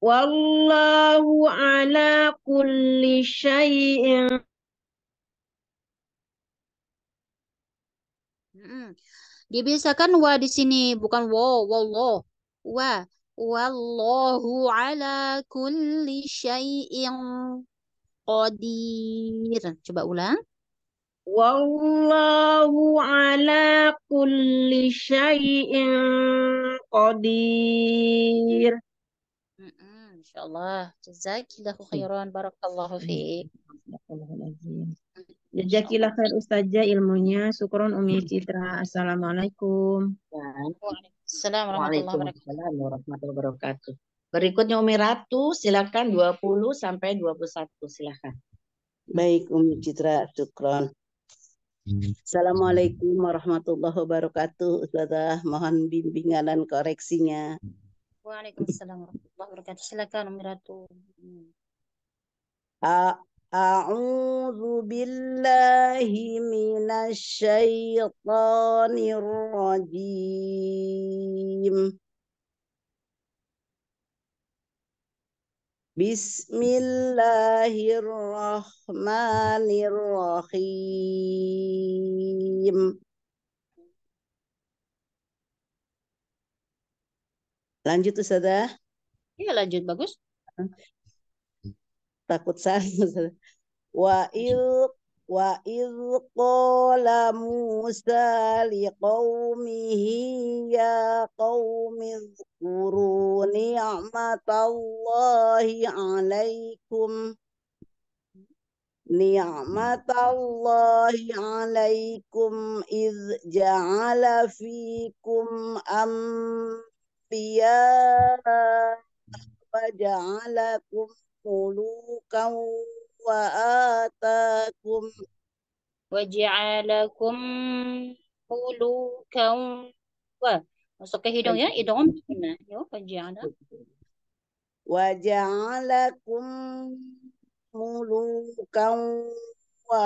Wallahu ala kulli syai'in. Hmm. kan wa di sini bukan wo, wallah. Wa. Wallahu ala kulli syai'in qadir. Coba ulang. Wallahu ala kulli syai'in qadir. Mm -mm, insyaallah. Jazakillahu hmm. khairan. Barakallahu fiik. Jazakillah khair ustazah ilmunya. Syukron Umi hmm. Citra. Assalamualaikum. Waalaikumsalam warahmatullahi wabarakatuh. Berikutnya Umi Ratu, silakan 20 sampai 21, silakan. Baik Umi Citra, syukron. Assalamualaikum warahmatullahi wabarakatuh. Ustazah, mohon bimbingan dan koreksinya. Waalaikumsalam warahmatullahi wabarakatuh. Silakan Umi Ratu. A A'udzu billahi minasy syaithanir rajim. Bismillahirrahmanirrahim. Lanjut Ustazah. Iya lanjut bagus. Takut salah. Wa il وإذ قال موسى لقومه يا قوم اذكروا نعمة الله عليكم نعمة الله عليكم إذ جعل فيكم أنبياء وجعلكم ملوكا وآتاكم وجعلكم ملوكا wah masuk ke hidung ya hidung gimana ya wajala waja'alakum mulukan wa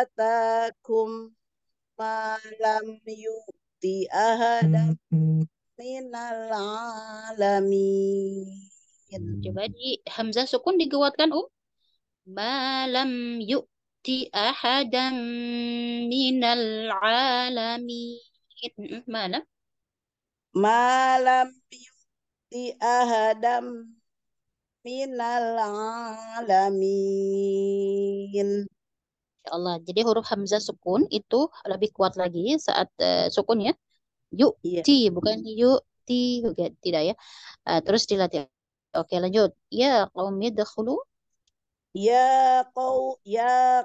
atakum malam yu'ti ahadan minal alamin coba di hamzah sukun diguatkan um malam yu'ti ahadam minal alamin mana malam yu'ti ahadam minal alamin ya Allah jadi huruf hamzah sukun itu lebih kuat lagi saat uh, sukun ya iya. yu'ti yeah. bukan yu'ti tidak ya uh, terus dilatih oke lanjut ya qaumi dakhulu Ya kau ya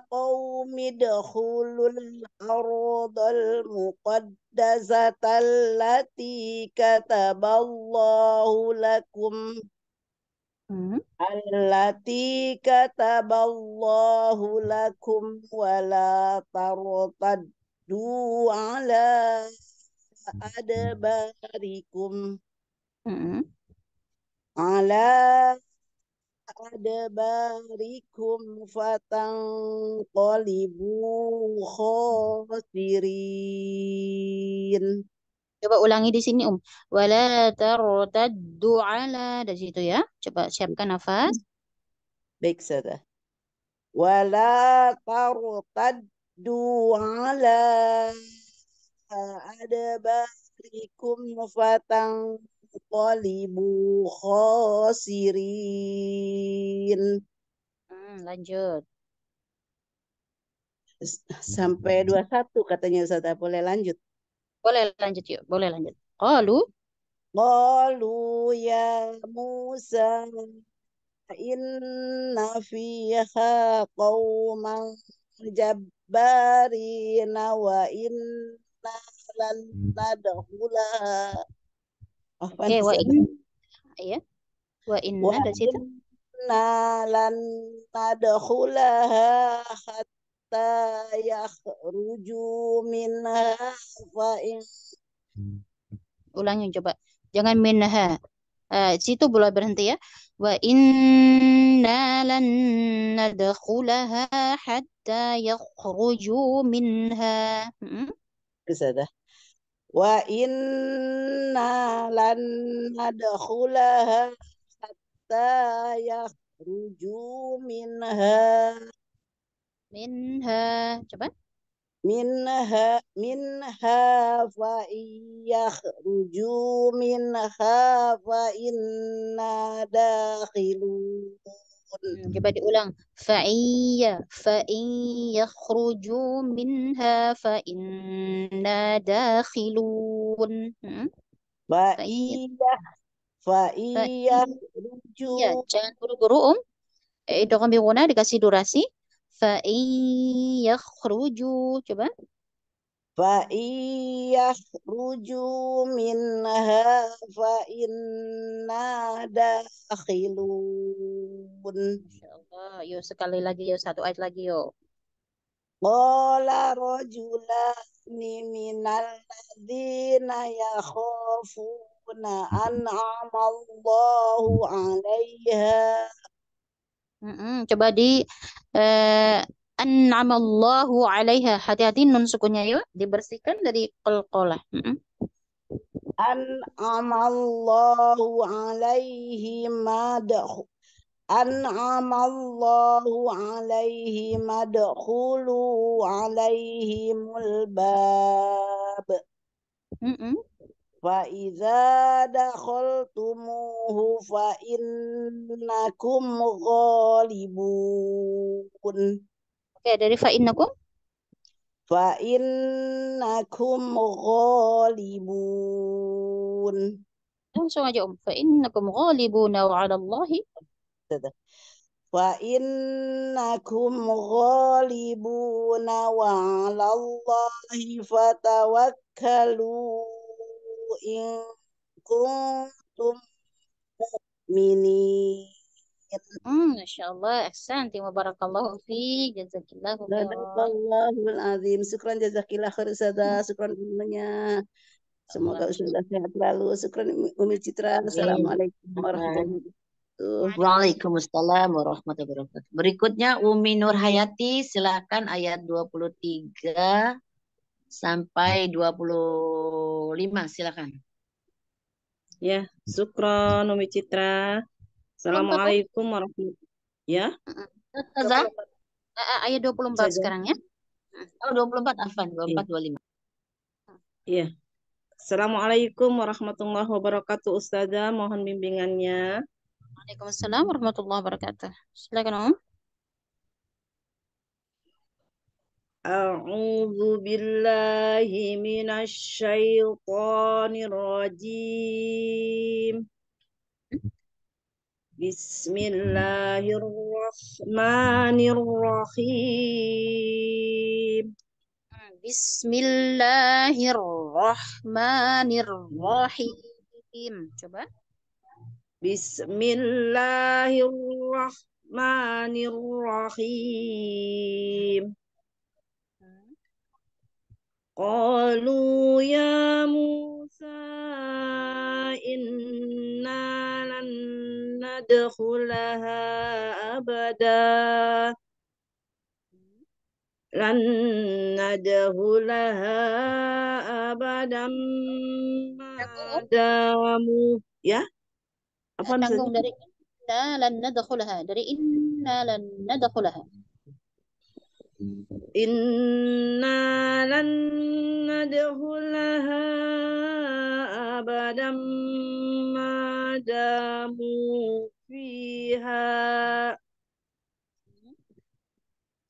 kau midhulul ardal muqaddasat allati kataballahu lakum allati kataballahu lakum wa la tarutaddu ala adbarikum ala adbarikum fatanqalibu khasirin. Coba ulangi di sini Um. Wala tartaddu ala dari situ ya. Coba siapkan nafas. Baik, Sada. Wala tartaddu ala adbarikum fatanqalibu inqalibu khasirin. Hmm, lanjut. Sampai 21 katanya Ustaz. Boleh lanjut? Boleh lanjut yuk. Boleh lanjut. Qalu. Qalu ya Musa inna fiha qauman jabbarina wa inna lan nadkhulaha Oh, Oke, okay, iya. wa inna. Ya. Wa inna dari situ. Inna lan tadkhulaha hatta yakhruju minha fa in hmm. Ulangi coba. Jangan minha. Uh, situ boleh berhenti ya. Wa inna lan nadkhulaha hatta yakhruju minha. Hmm? كذا wa inna lan nadkhulaha hatta yakhruju minha minha coba minha minha fa yakhruju minha fa inna dakhilun coba diulang fa'iyya fa'iyya khruju minha fa'inna dakhilun fa hmm? fa'iyya fa'iyya khruju ya jangan buru-buru um kami bi dikasih durasi fa'iyya khruju coba Fa'iyah ruju minha fa'inna dakhilun. Masya Allah. Yuk sekali lagi yuk. Satu ayat lagi yuk. Qala rajulani minal ladhina yakhafuna an'amallahu alaiha. Mm -mm, coba di eh, an'amallahu 'alaiha. Hati-hati nun sukunnya yuk, dibersihkan dari qalqalah. Mm -hmm. An'amallahu 'alaihi madhu. An'amallahu 'alaihi madkhulu alaihi mulbab. Mm -hmm. فَإِذَا دَخَلْتُمُوهُ فَإِنَّكُمْ غَالِبُونَ Oke, okay, dari fa'innakum? Fa'innakum ghalibun. Langsung aja, Om. Fa'innakum ghalibun wa'ala Allahi. Fa'innakum ghalibun wa'ala Allahi fatawakkalu in kuntum mu'minin. Hmm, Masya Allah. Ahsanti wa barakallahu fi. Jazakillahu khairan. Barakallahu azim. Syukran jazakillah khair sada. Hmm. Syukran ilmunya. Semoga sudah sehat selalu. Syukran Umi Citra. Assalamualaikum warahmatullahi wabarakatuh. Waalaikumsalam warahmatullahi wabarakatuh. Berikutnya Umi Nur Hayati silakan ayat 23 sampai 25 silakan. Ya, syukran Umi Citra. Assalamualaikum ya. warahmatullahi Ya. ya. Eh, eh, Ustazah. Ayat 24 Saja. sekarang ya. Oh, 24 Afan, 24 25. Iya. iya. Assalamualaikum warahmatullahi wabarakatuh Ustazah, mohon bimbingannya. Waalaikumsalam warahmatullahi wabarakatuh. Silakan Om. A'udzu billahi minasy syaithanir rajim. بسم الله الرحمن الرحيم بسم الله الرحمن الرحيم شبه. بسم الله الرحمن الرحيم قالوا يا موسى إنا ندخلها أبدا لن ندخلها أبدا ما داموا ya apa dari inna lan nadkhulaha dari inna lan nadkhulaha inna lan nadkhulaha abadam ma ما داموا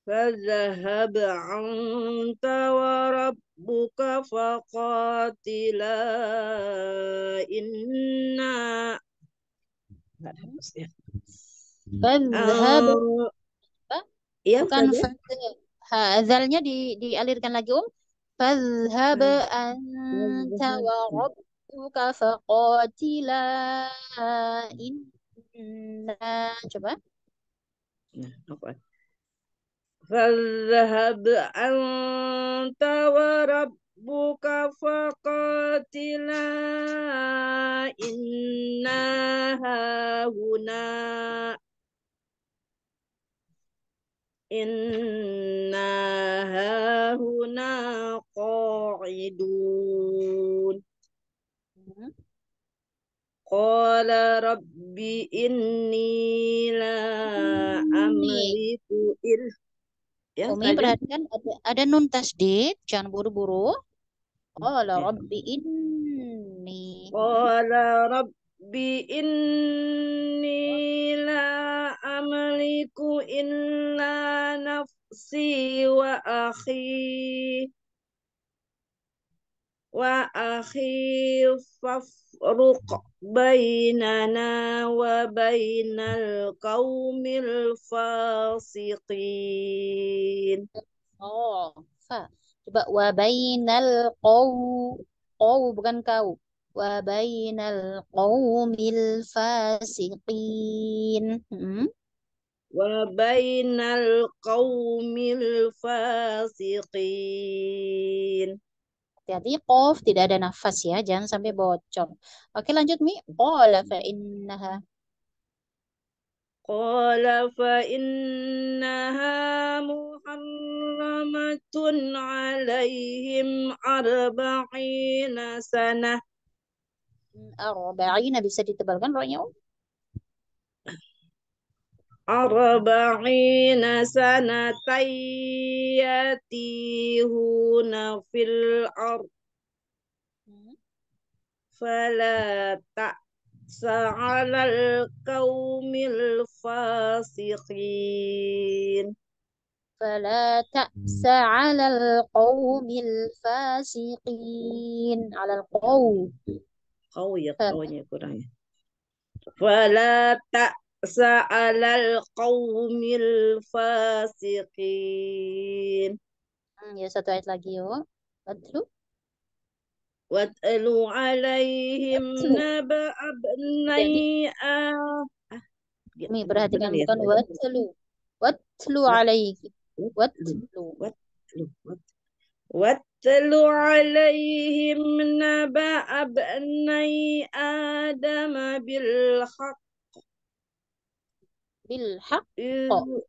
فذهب وربك فقاتلا Fadhhab ya, iya, bukan hazalnya di dialirkan lagi um fadhhab anta Ya, rabbuka faqatila inna coba nah apa fadhhab inna hauna Inna hauna qa'idun. Qala rabbi inni la amliku il. Ya, Umi perhatikan ada, ada nun tasdid, jangan buru-buru. Qala -buru. rabbi inni. Qala rabbi inni la amliku illa nafsi wa akhi wa akhi fafruq bainana wa bainal qaumil fasiqin. Oh, fa. Coba wa bainal qaum qaw bukan kau. Wa bainal qaumil fasiqin. Hmm? Wa bainal qaumil fasiqin. Hati-hati kof, tidak ada nafas ya, jangan sampai bocor. Oke lanjut Mi. Qala fa innaha. Qala fa innaha muhamramatun alaihim arba'ina sana hmm, Arba'ina bisa ditebalkan rohnya um. أربعين سنة يتيهون في الأرض فلا تأس على القوم الفاسقين فلا تأس على القوم الفاسقين على القوم قوي قوي قرآن فلا تأس sa'alal qaumil fasiqin. Hmm, ya satu ayat lagi yuk. Ya. Ya? Watlu. Watlu alaihim naba abnai Kami perhatikan bukan watlu. Watlu alaihim. Watlu. Watlu. واتل عليهم نبأ ابني آدم بالحق bil haqqo. Iya.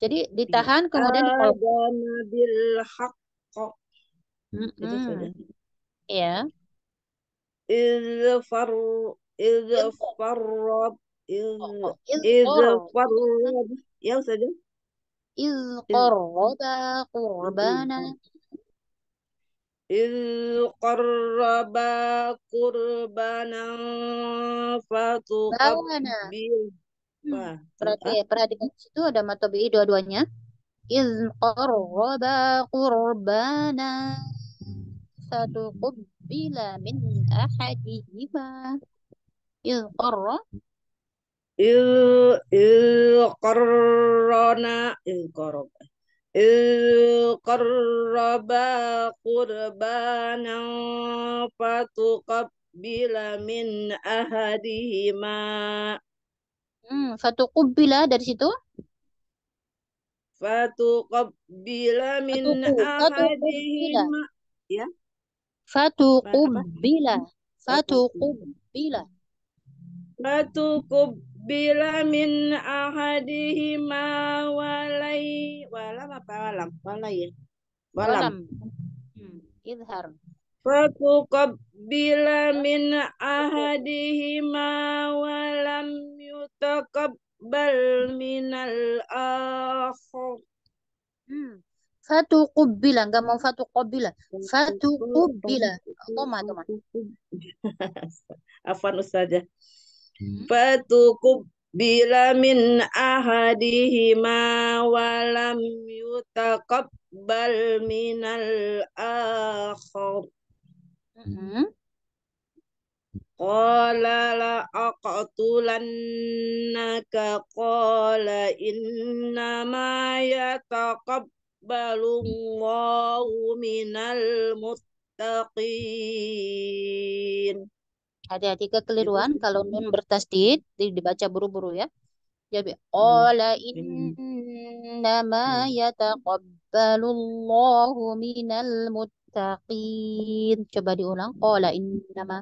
Jadi ditahan iya, kemudian diqadana bil haqqo. Iya. Izfar izfar izfar ya saja. Izqarraba qurbana Izqarraba qurbana Fatuqabbil Hmm, Wah, ya, perhatikan di situ ada mata bi dua-duanya. Iz qurba qurbana satu qubila min ahadihima. Iz qarra il il qarrana il qurba qarraba qarraba qurbanan fatuqabbila min ahadihima Hmm, fatu kubila dari situ. Fatu kubila min ahadihim. Ya. Fatu kubila. Fatu kubila. Fatu kubila min ahadihima walai. Walam apa walam? Walai ya? Walam. Hmm. Idhar fatuqabbila min ahadihima walam yutaqabbal minal akhir hmm. fatuqabbila enggak mau fatuqabbila fatuqabbila Toma, toma. afan Ustaz. hmm. fatuqabbila min ahadihima walam yutaqabbal minal akhir Mm-hmm. Qala la aqtulannaka qala innama yataqabbalullahu minal muttaqin. Hati-hati kekeliruan kalau nun bertasdid dibaca buru-buru ya. Jadi hmm. qala innama yataqabbalullahu minal muttaqin muttaqin. Coba diulang. Qala innama.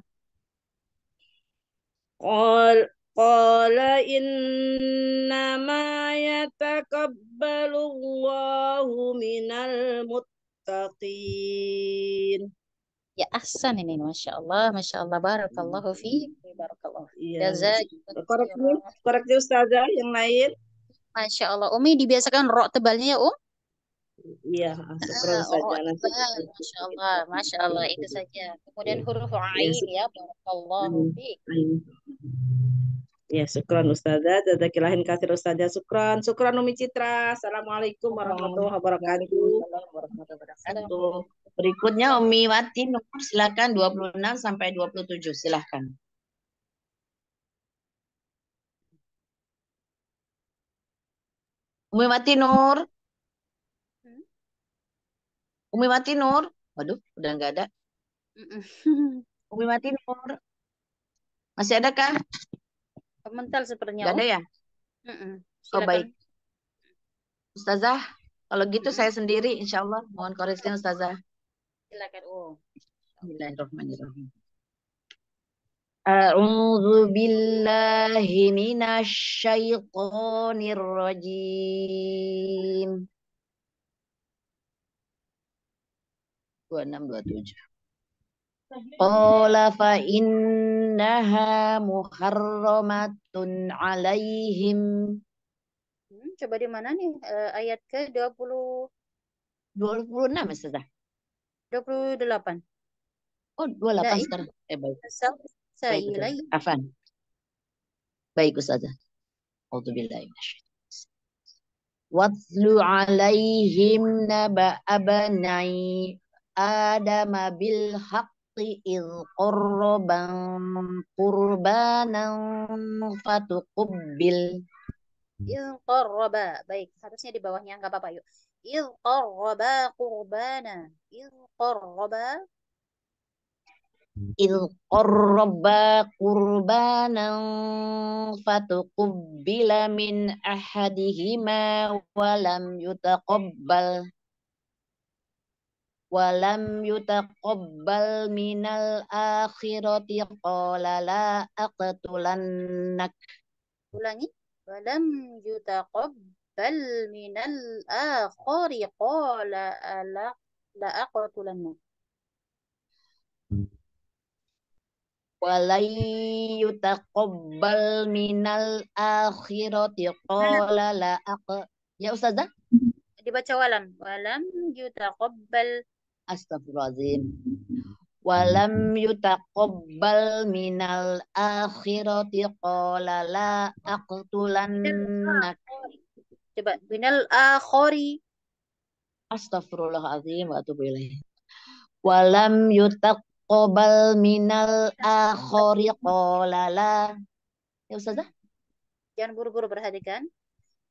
Qala qala innama Allahu minal muttaqin. Ya ahsan ini Masya Allah. Masya Allah. Barakallahu hmm. fi. Barakallahu fi. Ya. Koreksi, koreksi Ustazah yang lain. Masya Allah. Umi dibiasakan rok tebalnya ya Um? Iya, ah, oh, saja. Iya, Masya gitu. Allah, Masya Allah, itu iya. saja. Kemudian huruf iya, ain ya, barakallahu fiik. Ya, syukran Ustazah. Jazakillahin kasir Ustazah. Syukran. Syukran Umi Citra. Assalamualaikum warahmatullahi wabarakatuh. Assalamualaikum. Berikutnya Umi Wati, nomor silakan 26 sampai 27. Silakan. Umi Wati Nur. Umi Mati Nur. Waduh, udah nggak ada. Umi Mati Nur. Masih ada kah? Mental sepertinya. Gak ada ya? Mm Oh baik. Ustazah, kalau gitu saya sendiri insya Allah. Mohon koreksi Ustazah. Silakan. Oh. Bismillahirrahmanirrahim. أعوذ billahi minasy 26 27 Qala fa innaha muharramatun alaihim hmm, Coba di mana nih uh, ayat ke 20 26 Ustaz 28 Oh 28 sekarang eh baik Sailai Afan Baik Ustazah Alhamdulillah Watlu alaihim naba Adama bil haqqi id qurban qurbanan fatuqbil hmm. il qurba baik harusnya di bawahnya nggak apa-apa yuk id qurba qurbana il qurba hmm. il qurba qurbanan fatuqbila min ahadihima wa lam yutaqabbal walam yutaqabbal minal akhirati qala la aqtulannak ulangi walam yutaqabbal minal akhari qala la la aqtulannak walai yutaqabbal minal akhirati qala la aq ya ustazah dibaca walam walam yutaqabbal Astagfirullahaladzim. Walam yutaqabbal minal akhirati qala la aqtulannaka. Coba minal akhori. Astagfirullahaladzim wa atubu ilaih. Walam yutaqabbal minal akhori qala la. Ya Ustazah. Jangan buru-buru perhatikan.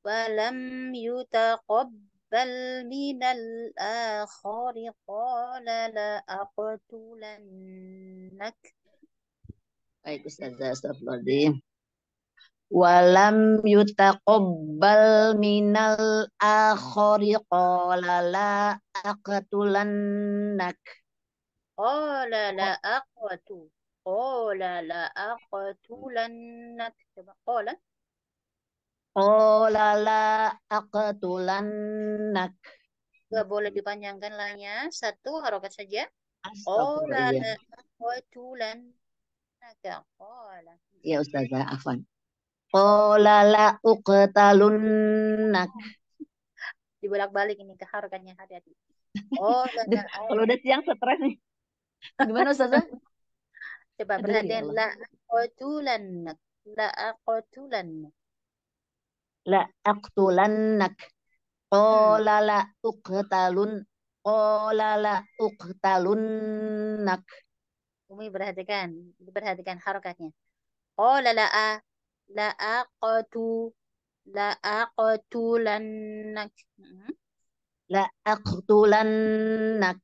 Walam yutaqabbal بل من الآخر قال لأقتلنك Baik Ustazah Astagfirullahaladzim Walam yutaqabbal minal akhari qala la aqtulannak Qala la aqtu Qala la aqtulannak Coba qala Qala la aqtulannak. Gak boleh dipanjangkan lahnya. Satu harokat saja. Qala la aqtulannaka. Ya Qala. Ya Ustazah, afan. Qala la uqtalunnak. Dibolak-balik ini ke harokatnya hati-hati. Oh, kalau udah siang stres nih. Gimana Ustazah? Coba ya perhatian la aqtulannak. La aqtulannak la aqtulannak qala la uqtalun qala la uqtalunnak Umi perhatikan perhatikan harakatnya qala la a la aqtu la aqtulannak la aqtulannak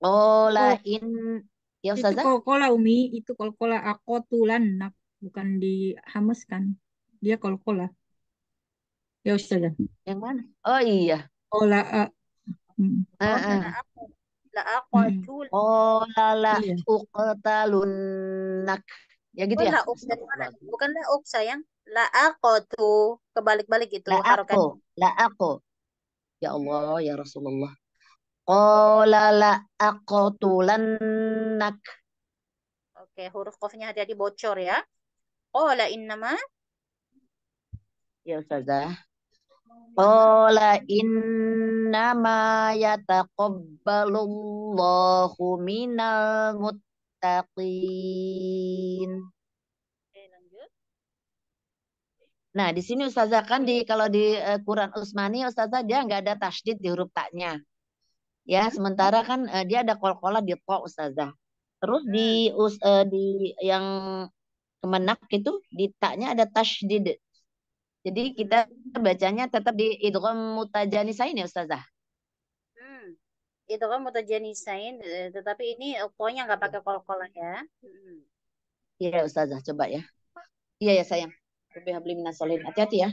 Kola in ya Ustazah? Itu kola Umi, itu kola aku nak bukan di Hamas kan Dia kol-kola. Ya Ustaz. Yang mana? Oh iya. Oh la uh, hmm. Ah, oh, uh, uh. La hmm. oh, iya. uqtalunak. Ya gitu oh, ya. La bukan la uk sayang. La tuh kebalik-balik gitu la aku. La aku. Ya Allah ya Rasulullah. Qala la aqtulannak. Oke, huruf kofnya hati bocor ya. Qala innama Ya Ustazah. Qala innama yataqabbalullahu minal muttaqin. Nah, di sini Ustazah kan di kalau di uh, Quran Utsmani Ustazah dia nggak ada tasdid di huruf taknya. Ya, hmm. sementara kan uh, dia ada kol-kola di to Ustazah. Terus di hmm. us, uh, di yang kemenak itu di taknya ada tasdid. Jadi kita bacanya tetap di idgham mutajanisain ya Ustazah. Hmm. Idgham mutajanisain eh, tetapi ini pokoknya nggak pakai kol kol ya. Hmm. Iya hmm. Ustazah coba ya. Iya ya sayang. Lebih habli minasolin. Hati-hati ya.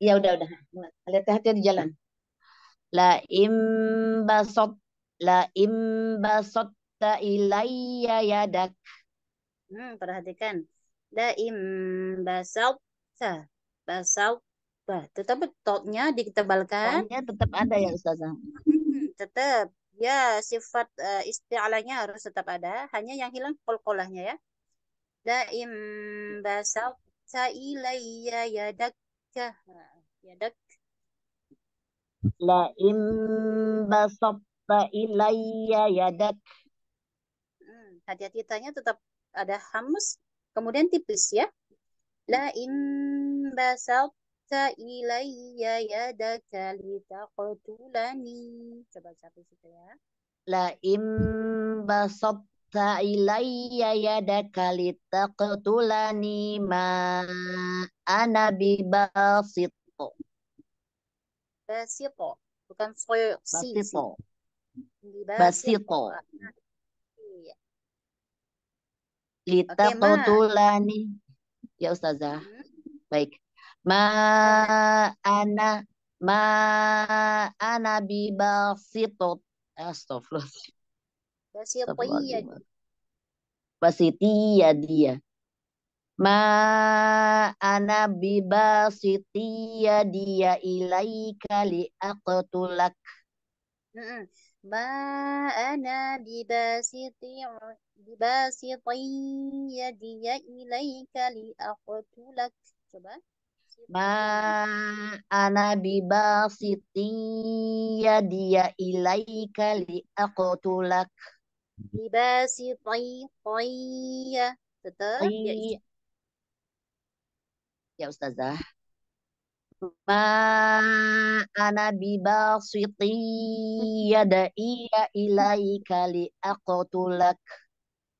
Iya udah udah. lihat Hati-hati di jalan. La imbasot la imbasot ta ilayya yadak Hmm, perhatikan. Daim Basau ba. Tetapi totnya ditebalkan. Totnya tetap ada ya Ustazah. Hmm, tetap. Ya, sifat uh, eh, isti'alanya harus tetap ada. Hanya yang hilang kol-kolahnya ya. Daim basalta ilayya yadakka. Yadak. Laim basalta ilayya yadak. Hmm, hati-hati tanya tetap ada hamus, kemudian tipis ya. La in basalta ilayya yadaka litaqtulani. Coba sampai situ ya. La in basalta ilayya yadaka litaqtulani ma ana bi Basito, bukan foyo. Basito. Basito. Basito. Ah, Lita okay, Ya Ustazah. Hmm. Baik. Ma ana ma ana bi basitot. Astagfirullah. Basiti ya dia. Ma ana bi ya dia ilaika li aqtulak. Mm ma ana bibasiti bibasiti yadiya ilaika li aqtulak coba ma ana bibasiti yadiya ilaika li aqtulak bibasiti qiyya tetap ya, iya. ya ustazah ma ana bibasiti yadaiya ilaika li aqtulak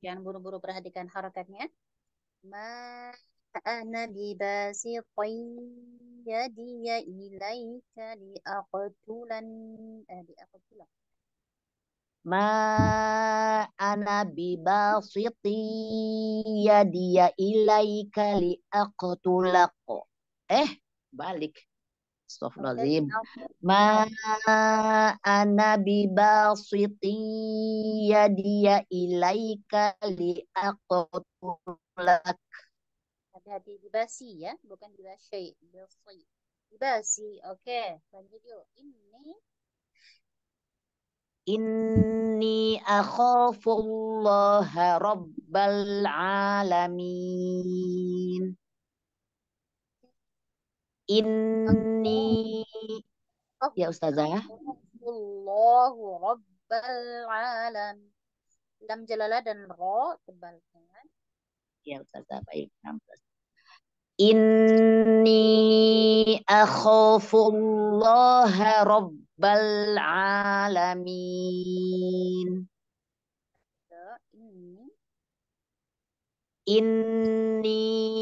jangan buru-buru perhatikan harakatnya ma ana bibasiti yadaiya ilaika li aqtulan eh, li aqtulak Ma ana basiti yadiya ilaika li aqtulak. Eh, balik. Astagfirullahaladzim. Ma ana bibasiti yadiya ilaika aqtulak. Ada di dibasi ya, bukan di basi di Dibasi. Oke, lanjut yuk. Ini Inni akhafullaha rabbal alamin. Inni oh, ya Ustazah. Allahu ya. Rabbal Alam. Lam jalala dan ro tebal kan? Ya Ustazah baik 16. Inni akhafullaha rabbal alamin. Ya, ini. Inni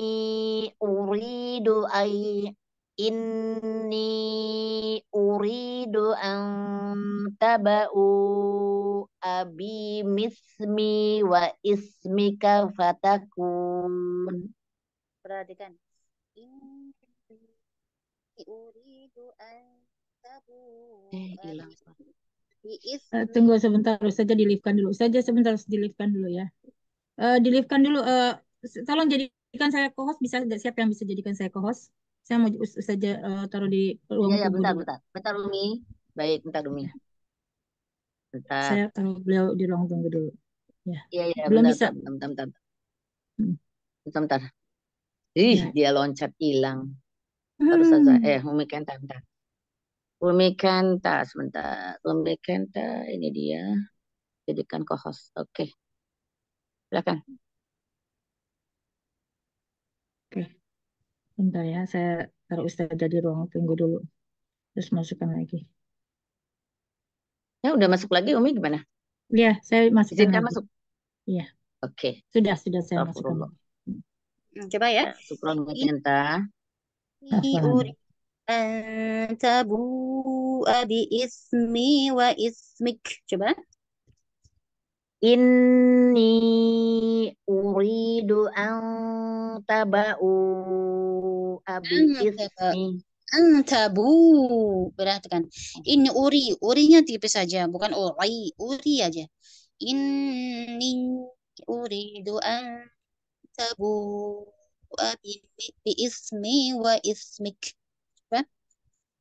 uridu ay Inni uridu an taba'u abi mismi wa ismika fatakun. Perhatikan. Inni uridu an tabau. Eh, Uh, tunggu sebentar, saja diliftkan dulu. Saja sebentar diliftkan dulu ya. Uh, diliftkan dulu. Uh, tolong jadikan saya co-host. Bisa siapa yang bisa jadikan saya co-host? Saya mau saja uh, taruh di ruang ya, ya, bentar, dulu. bentar. Bentar, Umi. Baik, bentar, Umi. Ya. Bentar. Saya taruh beliau di ruang tunggu dulu. Ya. Iya, iya, Belum bentar, bisa. Bentar, bentar. Bentar, hmm. bentar. bentar. Ih, ya. dia loncat hilang. Harus hmm. saja. Eh, Umi Kenta, bentar. Umi Kenta, sebentar. Umi Kenta, ini dia. Jadikan co-host. Oke. Okay. Silakan. Bentar ya, saya taruh ustazah di ruang tunggu dulu. Terus masukkan lagi. Ya, udah masuk lagi Umi gimana? Iya, saya masukkan Izinkan masuk? Iya. Oke. Okay. Sudah, sudah saya Terus masukkan. Hmm, coba ya. Sukron Gajanta. Anta bu abi ismi wa ismik. Coba. Inni uridu an taba'u abi ismi. Antabu perhatikan. Oh. Ini uri, urinya tipis saja, bukan uri, uri aja. Ini uridu antabu abi bi ismi wa ismik.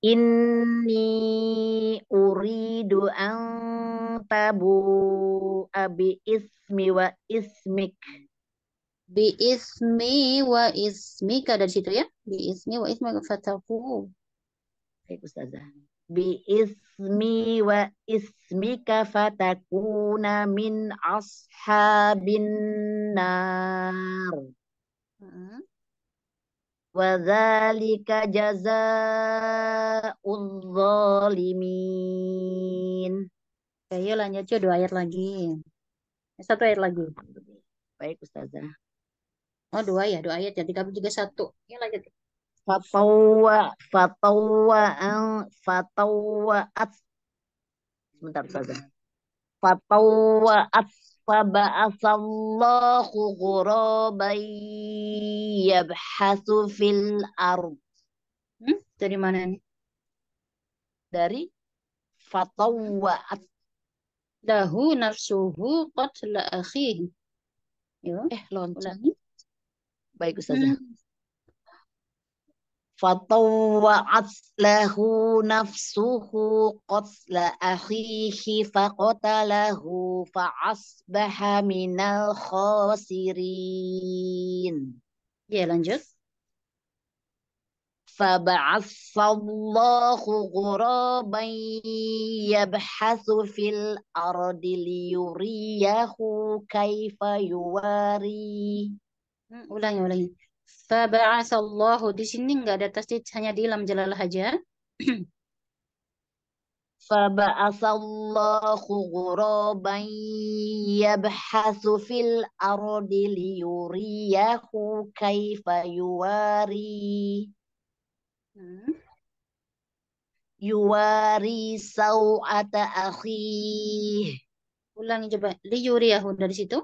Inni uridu an tabu abi ismi wa ismik. Bi ismi wa ismika dari situ ya. Bi ismi wa ismika fataku. Baik Ustazah. Bi ismi wa ismika fatakuna min ashabin nar. Hmm. Wadzalika jazaa'ul zalimin. Oke, yuk lanjut yuk dua ayat lagi. Satu ayat lagi. Baik, Ustazah. Oh, dua ya, dua ayat ya. Kami juga satu. Ya lanjut. fatawa, fatawa, eh, fatawwaat. Sebentar, Ustazah. at. فبعث الله غرابا يبحث في الأرض hmm? dari mana nih dari fatawat lahu nafsuhu qatla akhihi iya. eh lonceng baik ustazah hmm. فطوعت له نفسه قتل أخيه فقتله فأصبح من الخاسرين. فبعث الله غرابا يبحث في الأرض ليريه كيف يواري. Ulangi, ulangi. Faba'asallahu di sini nggak ada tasdid hanya di lam jalal aja. Faba'asallahu ghuraban yabhasu fil ardi liyuriyahu kaifa yuwari. Hmm. Yuwari saw'ata akhi. Ulangi coba. Liyuriyahu dari situ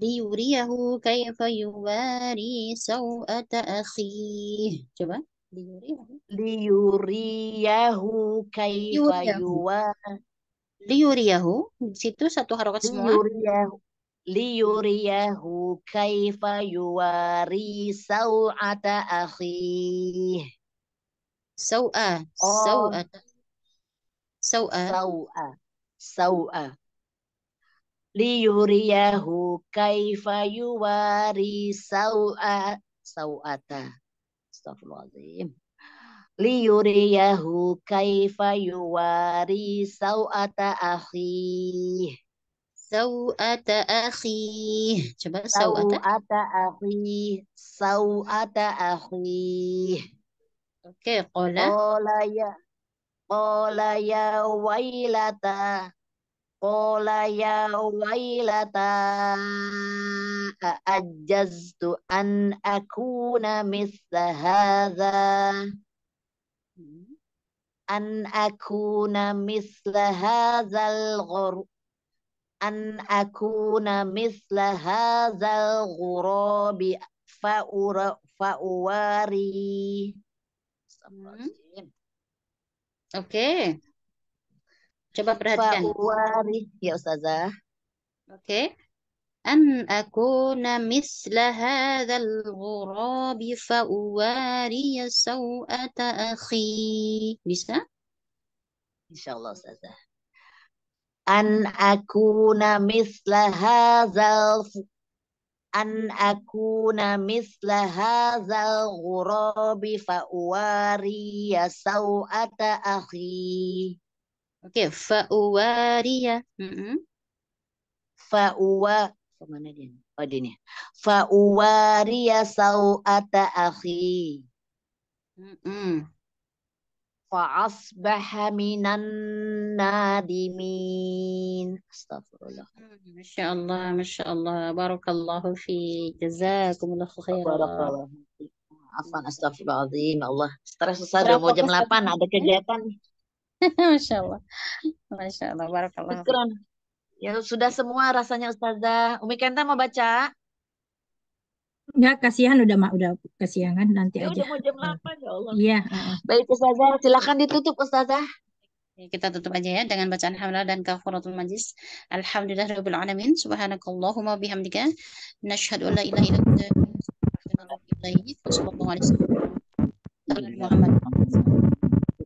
liyuriyahu kayfa yuwari sawata akhih. Coba. Liyuriyahu. Liyuriyahu kayfa yuwari. Liyuriyahu. Di situ satu harokat semua. Liyuriyahu. Liyuriyahu kayfa yuwari sawata akhih. Oh. sawa sawa sawa sawa liyuriyahu kaifa yuwari sawa sawata. Astagfirullahaladzim. Liyuriyahu kaifa yuwari sawata akhi Sawata akhi, Coba sawata. Sawata akhi Sawata akhi Oke, okay, kola. Kola ya. Kola ya wailata قال يا ويلتى أعجزت أن أكون مثل هذا أن أكون مثل هذا الغر أن أكون مثل هذا الغراب فأر... فأواري Okay. Coba perhatikan. ya Ustazah. Oke. Okay. An akuna misla hadzal ghurabi fa uwari sawata akhi. Bisa? Insyaallah Ustazah. An akuna misla hadzal an akuna misla hadzal ghurabi fa'uwariya sawata akhi. Oke, okay. fa'uwariya. Mm -hmm. Fa'uwa kemana dia? Oh dia nih. Fa'uwariya sau'ata akhi. Mm Fa'asbaha minan nadimin. Astagfirullah. Masya Allah, Masya Allah. Barakallahu fi. Jazakumullah khairah. Barakallahu fi. Afan astagfirullahaladzim. Ya Allah. Stres selesai mau jam 8. Ada kegiatan. Masya Allah. Masya Allah. Barakallah. Syukran. Ya sudah semua rasanya Ustazah. Umi Kenta mau baca? Enggak, kasihan udah mak udah kesiangan kan, nanti ya, aja. Udah mau jam 8 ya Allah. Iya, uh. Baik Ustazah, silakan ditutup Ustazah. Kita tutup aja ya dengan bacaan hamdalah dan kafaratul majlis. Alhamdulillah rabbil alamin. Subhanakallahumma bihamdika nasyhadu an la ilaha illa anta astaghfiruka wa atubu ilaik. Sallallahu alaihi wasallam.